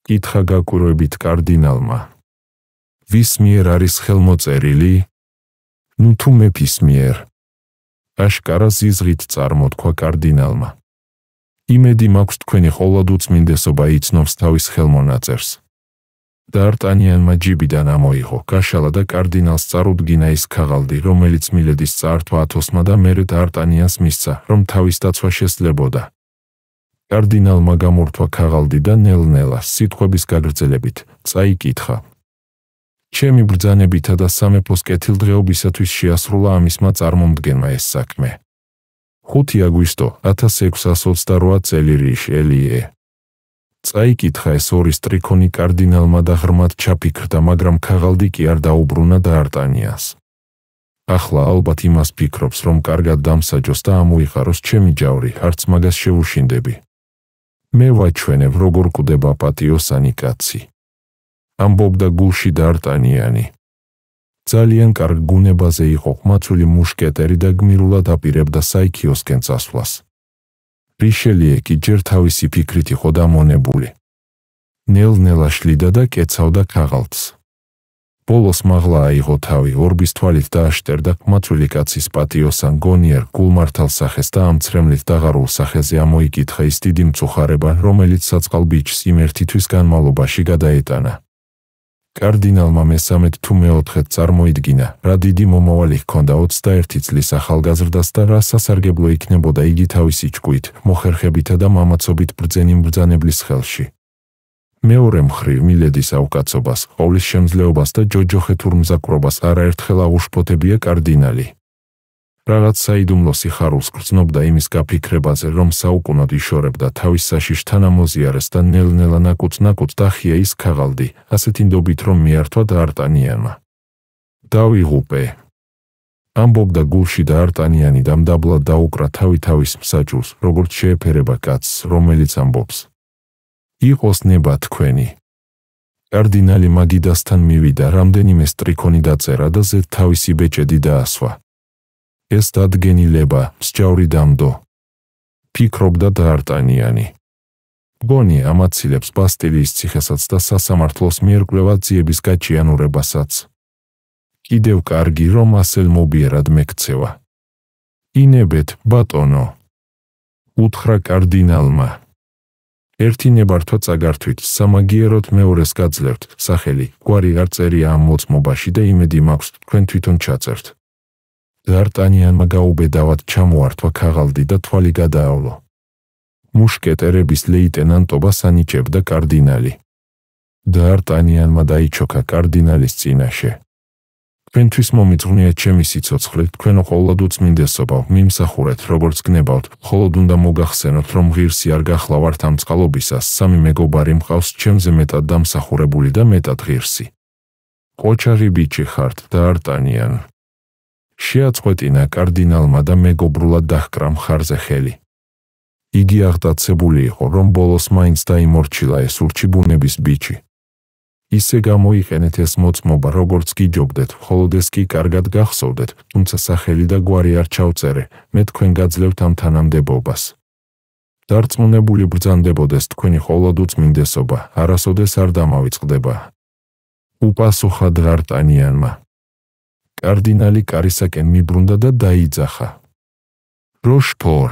კითხა გაკურობით კარდინალმა ვის მიერ არის ხელმოწერილი ნუ თუ მეფის მიერ აშკარა ზიზღით წარმოთქვა კარდინალმა იმედი მაქვს თქვენი ყოვლადუცმინდესობა იცნობს თავის ხელმონაწერს. დარტანიანმა ჯიბიდან ამოიღო კაშალა და კარდინალს წარუდგინა ის ქაღალდი, რომელიც მილედის წართვა ათოსმა და მერე დარტანიანს მისცა, რომ თავის დაცვა შესძლებოდა. კარდინალმა გამორთვა ქაღალდი და ნელ-ნელა, სიტყვების გაგრძელებით, წაიკითხა: ჩემი ბრძანებითა და სამეფოს კეთილდღეობისათვის შეასრულა ამისმა წარმომდგენმა ეს საქმე. 5 აგვისტო 1628 წელი რიშელიე წაიკითხა ეს ორი სტრიქონი კარდინალმა და ღრმად ჩაფიქრდა, მაგრამ ქაღალდი კი არ დაუბრუნა და არტანიას. ახლა ალბათ იმას ფიქრობს, რომ კარგად დამსაჯოს და ამოიღაროს ჩემი ჯავრი, არც მაგას შეუშინდები. მე ვაჩვენებ, როგორ კვდება პატიოსანი კაცი. ამბობდა გულში დარტანიანი. ძალიან კარგ გუნებაზე იყო ხმაწული მუშკეტერი და გმირულად აპირებდა საიქიოსკენ წასვლას. რიშელიე კი ჯერ თავისი ფიქრით იყო დამონებული. ნელ-ნელა შლიდა და კეცავდა ქაღალდს. ბოლოს მაღლა აიღო თავი ორბის თვალით და აშტერდა ხმაწული კაცის პატიოსან გონიერ გულმართალ სახეს და ამცრემლით დაღარულ სახეზე ამოიკითხა ის დიდი მწუხარება, რომელიც საწყალ ბიჭს იმ ერთითვის განმალობაში გადაეტანა. კარდინალმა მესამე თუ მეოთხედ წარმოიდგინა, რა დიდი მომავალი ჰქონდა 21 წლის ახალგაზრდას და რა სასარგებლო იქნებოდა იგი თავისი ჭკუით, მოხერხებითა და მამაცობით ბრძენი მბრძანებლის ხელში. მეორე მხრივ, მილედის ავკაცობას, ყოვლის შემძლეობას და ჯოჯოხეთურ მზაკვრობას არაერთხელ აღუშფოთებია კარდინალი, რაღაც საიდუმლო სიხარულს გრძნობდა იმის გაფიქრებაზე, რომ საუკუნოდ იშორებდა თავის საშიშთან ამოზიარეს და ნელ-ნელა ნაკუც-ნაკუც დახია ის ქაღალდი, ასეთი ნდობით რომ მიართვა დაარტანიანმა. დავიღუპე. ამბობდა გულში და არტანიანი დამდაბლად დაუკრა თავი-თავის მსაჯულს, როგორც შეეფერება კაცს, რომელიც ამბობს. იყოს ნება თქვენი. კარდინალი მაგიდასთან მივიდა, რამდენიმე სტრიქონი დაწერა და ზედ თავისი ბეჭედი დაასვა. ეს დადგენილება სჯავრი დამდო ფიქრობდა დარტანიანი გონი ამაცილებს ბასტილიის ციხესაც და სასამართლოს მიერ კვლევა ძიების გაჩიანურებასაც კიდევ კარგი რომ ასელ მობიერად მექცევა ინებეთ ბატონო უთხრა კარდინალმა ერთი ნებართვა წაგართვით სამაგიეროთ მეორეს გაძლევთ სახელი გვარი არ წერია ამ მოწმობაში და იმედი მაქვს თქვენ თვითონ ჩაწერთ დარტანიანმა გაუბედავად ჩამოართვა ქაღალდი და თვალი გადაავლო. მუშკეტერების ლეიტენანტობა სანიჭებდა კარდინალი. დარტანიანმა დაიჩოქა კარდინალის წინაშე. ქვენთვის მომიძღვნია ჩემი სიცოცხლე, თქვენ ყოველად უწმინდესობა, მიმსახურეთ, როგორც გნებავთ, მხოლოდ უნდა მოგახსენოთ, რომ ღირსი არ გახლავართ ამ წყალობისას, სამი მეგობარი მყავს ჩემზე მეტად დამსახურებული და მეტად ღირსი. კოჩარი ბიჭი ხართ, დაარტანიან. შეაწყვეტინა კარდინალმა და მეგობრულად დახკრა მხარზე ხელი. იგი აღდაცებული იყო, რომ ბოლოს მაინც დაიმორჩილა ეს ურჩიბუნების ბიჭი. ისე გამოიყენეთ ეს მოწმობა, როგორც გიჯობდეთ, მხოლოდ ეს კი კარგად გახსოვდეთ, თუმცა სახელი და გვარი არ ჩავწერე, მე თქვენ გაძლევთ ამ თანამდებობას. დარწმუნებული ბრძანდებოდეს თქვენი მხოლოდ უწმინდესობა, არასოდეს არ დამავიწყდება. უპასუხა დარტანიანმა. კარდინალი კარისაკენ მიბრუნდა და დაიძახა. როშფორ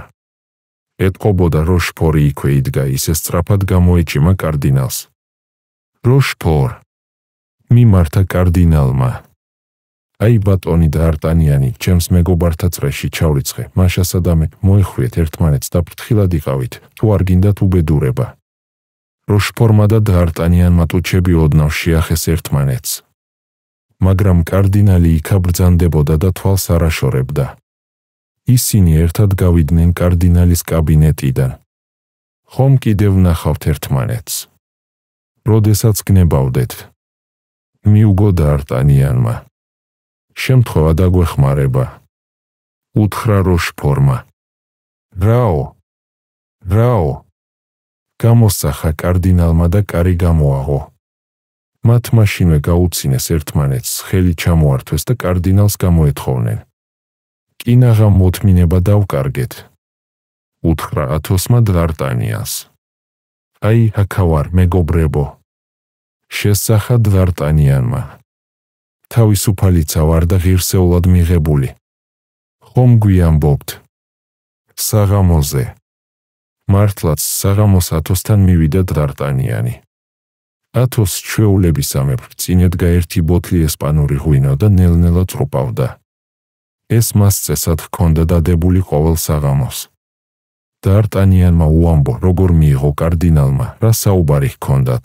ეთყობოდა როშფორი იქვე იდგა ისე სწრაფად გამოეჩიმა კარდინალს. როშფორ მიმართა კარდინალმა. აი ბატონი და არტანიანი, ჩემს მეგობართა წრეში ჩავრიცხე. მაშასადამე მოიხვიეთ ერთმანეთს და ფრთხილად იყავით. თუ არ გინდათ უბედურება. როშფორმა და დარტანიანმა თუ ჩები ოდნავ შეახეს ერთმანეთს. მაგრამ კარდინალი იქაბრძანდებოდა და თვალს არაშორებდა. ისინი ერთად გავიდნენ კარდინალის კაბინეტიდან. ხომ კიდევ ნახავთ ერთმანეთს? როდესაც გნებავდეთ? მიუგოდა არტანიანმა. შემთხვევა დაგვეხმარება. უთხრა როშფორმა. რაო? რაო? გამოსახა კარდინალმა და კარი გამოაღო. მათ მაშინვე გაუცინეს ერთმანეთს, ხელი ჩამოართვეს და კარდინალს გამოეთხოვნენ. კინაღა მოთმინება დავკარგეთ. უთხრა ათოსმა დარტანიას. აი, ჰაკავარ, მეგობრებო. შესახა დარტანიანმა. თავისუფალიცა ვარ და ღირსეულად მიღებული. ხომ გვიამბობთ? საღამოზე. მართლაც საღამოს ათოსთან მივიდა დარტანიანი. ათოს ჩეულების სამებრ წინეთ გაერთი ბოთლი ესპანური ღვინო და ნელ-ნელა წროპავდა. ეს მას წესად ჰქონდა დადებული ყოველ საღამოს. დარტანიანმა უამბო, როგორ მიიღო კარდინალმა, რა საუბარი ჰქონდათ.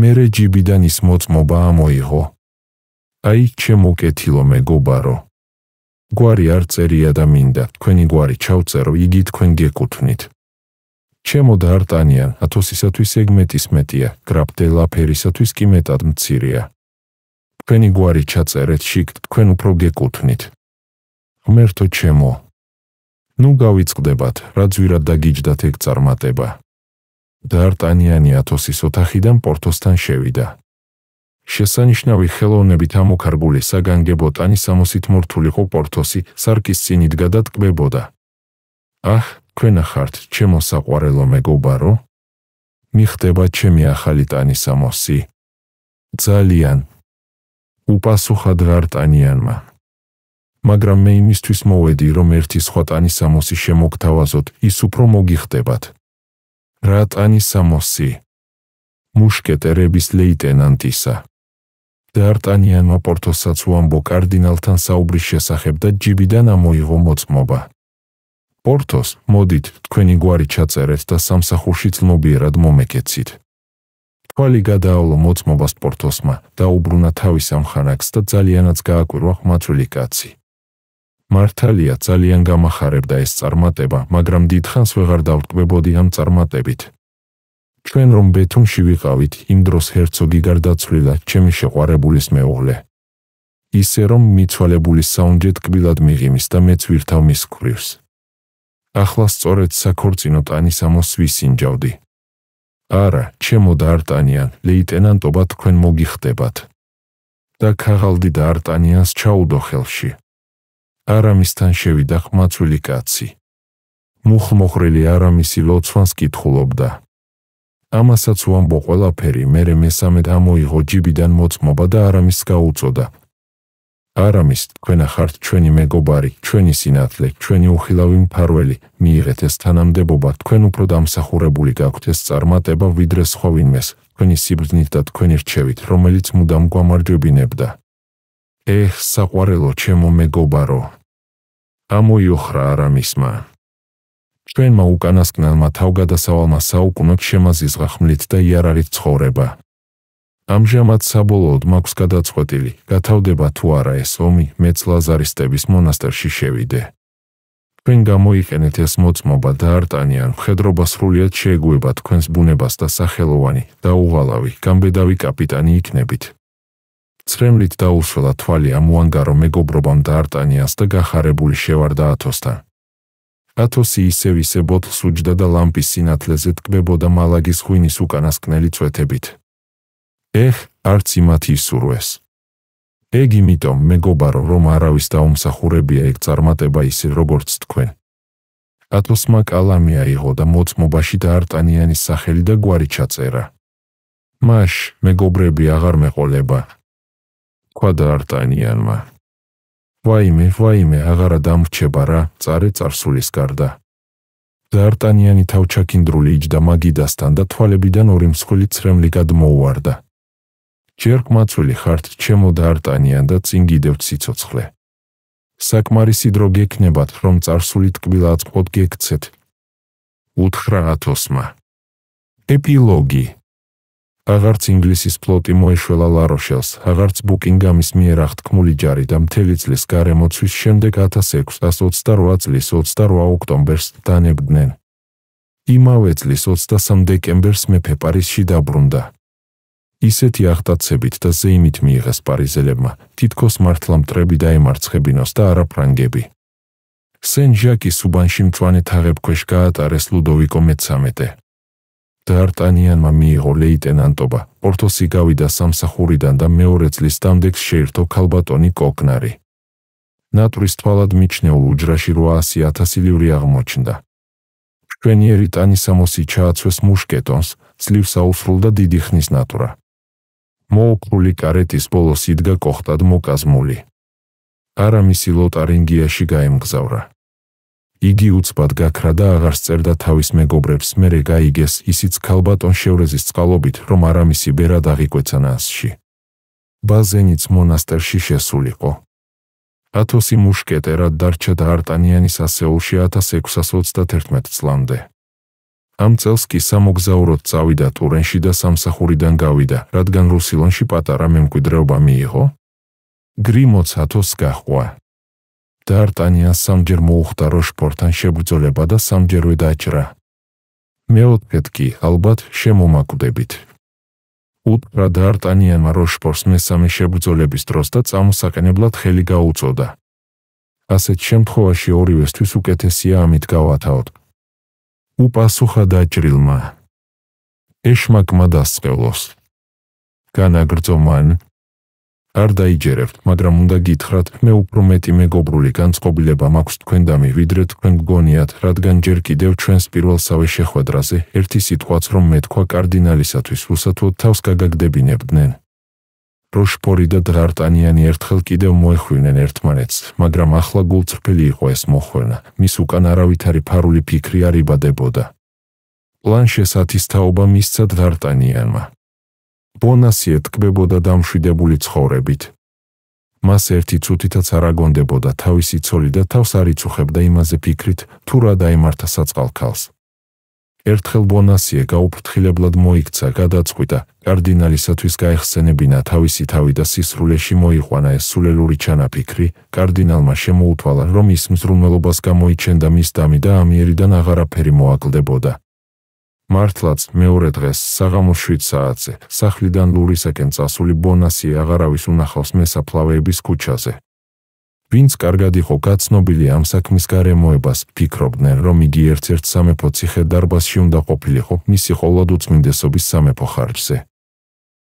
მერე ჯიბიდან ის მოწმობა ამოიღო. აი, ჩემო კეთილო მეგობარო. გვარი არ წერია და მინდა, თქვენი გვარი ჩავწერო, იგი თქვენ გეკუთვნით. ჩემო და არტანიან, ათოსისათვის ეგ მეტის მეტია, გრაფ დე ლაფერისათვის კი მეტად მცირეა. თქვენი გვარი ჩაწერეთ შიგ, თქვენ უფრო გეკუთვნით. ღმერთო ჩემო, ნუ გავიწყდებათ, რა ძვირად დაგიჯდათ ეგ წარმატება. და არტანიანი ათოსის ოთახიდან პორტოსთან შევიდა. შესანიშნავი ხელოვნებით ამოქარგული საგანგებო ტანი სამოსით მორთული ხო პორტოსი სარკის წინ იდგა და ტკბებოდა. აჰ, ქვენა ხართ ჩემო საყვარელო მეგობარო მი ხდება ჩემი ახალი ტანისამოსი ძალიან უპასუხა დღარტანიანმა მაგრამ მე იმისთვის მოვედი რომ ერთი სხვა ტანისამოსი შემოგთავაზოთ ის უფრო მოგიხდებათ რა ტანისამოსი მუშკეტერების ლეიტენანტისა დარტანიანმა პორტოსაც უამბო კარდინალთან საუბრის შესახებ და ჯიბიდან ამოიღო მოწმობა პორთოს, მოდით, თქვენი გვარი ჩაწერეთ და სამსახურში ძნობიერად მომეკეცით. თვალი გადაავლო მოწმობას პორთოსმა და უბრუნა თავის სამხანაკს და ძალიანაც გააკვირვა ხმაწვილი კაცი. მართალია ძალიან გამახარებდა ეს წარმატება, მაგრამ დიდხანს ვეღარ დავტკბებოდი ამ წარმატებით. ჩვენ რომ ბეთუმში ვიყავით, იმ დროს герцоგი გარდაცვლილა ჩემი შეყვარებულის მეუღლე. ისე რომ მიცვალებულის საუნჯეთ კბილად მიღიმის და მეც ვირთავ მის ქრივს. ახლა სწორედ საქორწინო ტანის ამოს ვისინჯავდი. არა, ჩემო დარტანიან, ლეიტენანტობა თქვენ მოგიხდებათ. და ქაღალდი დარტანიანს ჩაუდო ხელში. არამისთან შევიდა ხმაწვილი კაცი. მუხმოხრილი არამისი ლოცვას კითხულობდა. ამასაც უამბო ყველაფერი, მერე მესამედ ამოიღო ჯიბიდან მოწმობა და არამის გაუწოდა, არამის თქვენ ახართ ჩვენი მეგობარი, ჩვენი სინათლე, ჩვენი უხილავი მფარველი. მიიღეთ ეს თანამდებობა, თქვენ უფრო დამსახურებული გაქვთ ეს წარმატება ვიდრე სხვა ვინმეს, თქვენი სიბრძნით და თქვენი რჩევით, რომელიც მუდამ გამარჯვებინებდა. ეხ საყვარელო ჩემო მეგობარო, ამოიოხრა არამისმა. ჩვენმა უკანასკნელმა თავგადასავალმა საუკუნოდ შემაზიზღა ხმლით და იარარით ცხოვრება. ამჟამად საბოლოოდ მაქვს გადაწყვეტილი, გათავდება თუ არა ეს ომი მეც ლაზარისტების მონასტერში შევიდე. თქვენ გამოიყენეთ ეს მოწმობა და არტანიან მხედრობა სრულიად შეეგუება თქვენს ბუნებას და სახელოვანი და უღალავი გამბედავი კაპიტანი იქნებით. ცრემლით დაუსვლა თვალი ამუანგარო მეგობრობამ და არტანიანს და გახარებული შევარდა ათოსთან. ათოსი ისევ ისე ბოთლს უჯდა და ლამპის სინათლეზე ტკბებოდა მალაგის ღვინის უკანასკნელი წვეთებით. ეხ არც იმათ ისურვეს ეგ იმიტომ მეგობარო რომ არავის დაუმსახურებია ეგ წარმატება ისე როგორც თქვენ ათოსმა კალამი აიღო და მოწმობაში დაარტანიანის სახელი და გვარი ჩაწერა მაშ მეგობრები აღარ მეყოლება თქვა დაარტანიანმა ვაიმე ვაიმე აღარა დამრჩება რა წარე წარსულის გარდა დაარტანიანი თავჩაკინდრული იჯდა მაგიდასთან და თვალებიდან ორი მსხვილი ცრემლი გადმოუვარდა ჯერ კმაწული ხართ ჩემო დაარტანიან და წინ გიდევთ სიцоცხლე საკმარისი დრო გექნებათ რომ царსული ტკბილაც ყოთ გექცეთ უთხრა ათოსმა ეპილოგი აღარც ინგლისის ფლოტი მოეშველა ლაროშელს აღარც ბუკინგამის მიერ აღთქმული ჯარი და მთელი წლის გარემოცვის შემდეგ 1628 წლის 28 ოქტომბერს დანებდნენ იმავე წლის 23 დეკემბერს მეფე პარიზში დაბრუნდა ისეთი აღტაცებით და ზეიმით მიიღეს პარიზელებმა, თითქოს მართლა მტრები დაემარცხებინოს და არა ფრანგები. სენ-ჟაკი სუბანში მწვანე თაღებქვეშ გაატარეს ლუდოვიკო მეცამეტე. დარტანიანმა მიიღო ლეიტენანტობა, პორთოსი გავიდა სამსახურიდან და მეორე წლის დამდეგს შეირთო ქალბატონი კოკნარი. ნატვრის თვალად მიჩნეულ უჯრაში 800.000 ლირი აღმოჩნდა. შვენიერი ტანისამოსი ჩააცვეს მუშკეტონს, წლივსაუსრულ და დიდი ხნის ნატურა. მოოქრული კარეტის ბოლოს იდგა კოხტად მოკაზმული. არამისი ლოტარინგიაში გამგზავრა. იგი უცბად გაქრა და აღარ წერდა თავის მეგობრებს, მერე გაიგეს ისიც ქალბატონ შევრეზის წყალობით, რომ არამისი ბერა დაღიკვეცანა ასში. ბაზენიც მონასტერში შესულიყო. ათოსი მუშკეტერად დარჩა და არტანიანის ასეულში 1611 წლამდე. ამ წელს კი სამოგზაუროდ წავიდა ტურენში და სამსახურიდან გავიდა, რადგან რუსილონში პატარა მემკვიდრეობა მიიღო. გრიმოც ათოს გაჰყვა. დარტანია სამჯერ მოუხდა როშპორთან შებრძოლება და სამჯერვე დაჭრა. მეოთხედ კი, ალბათ, შემომაკვდებით. უტრა დარტანიანმა როშპორს მესამე შებრძოლების დროს და წამოსაყენებლად ხელი გაუწოდა. ასეთ შემთხვევაში ორივესთვის უკეთესია ამით გავათაოთ, უპასუხა დაჭრილმა ეშმაკმა დასწელოს განაგრძო მან არ დაიჯერებთ მაგრამ უნდა გითხრათ მე უფრო მეტი მეგობრული განწყობილება მაქვს თქვენ და მე ვიდრე თქვენ გგონიათ რადგან ჯერ კიდევ ჩვენს პირველსავე შეხვედრაზე ერთი სიტყვაც რომ მეთქვა კარდინალისათვის უსათუოდ თავს გაგაგდებინებდნენ როშფორი და დრარტანიანი ერთხელ კიდევ მოეხვინნენ ერთმანეთს, მაგრამ ახლა გულწრფელი იყო ეს მოხვენა. მის უკან არავითარი ფარული ფიქრი არ იბადებოდა. პლანშეს ათისთაობა მისცა დრარტანიანმა. ბონასი ეთქმებოდა დამშვიდებული ცხოვრებით. მას ერთი წუთითაც არ აგონდებოდა თავისი ცოლი და თავს არიწუხებდა იმაზე ფიქრით, თუ რა დაემართა საწყალ ქალს. ერთხელ ბონასიე გაუფრთხილებლად მოიქცა, გადაწყვიტა, კარდინალისათვის გაეხსენებინა თავისი თავი და სისრულეში მოიყვანა ეს სულელური ჩანაფიქრი. კარდინალმა შემოუთვალა, რომ ის მსრულმელობას გამოიჩენდა მის დამი და ამიერიდან აღარაფერი მოაკლდებოდა. მართლაც მეორე დღეს საღამო 7 საათზე, სახლიდან ლურისაკენ წასული ბონასიე აღარავის უნახავს მესაფლავეების ქუჩაზე, ვინც კარგად იყო გაცნობილი ამ საქმის გარემოებას, ფიქრობდნენ, რომ იგი ერთ-ერთ სამეფო ციხე-დარბაზში უნდა ყოფილიყო მისი ხოლადუწმინდესობის სამეფო ხარჯზე.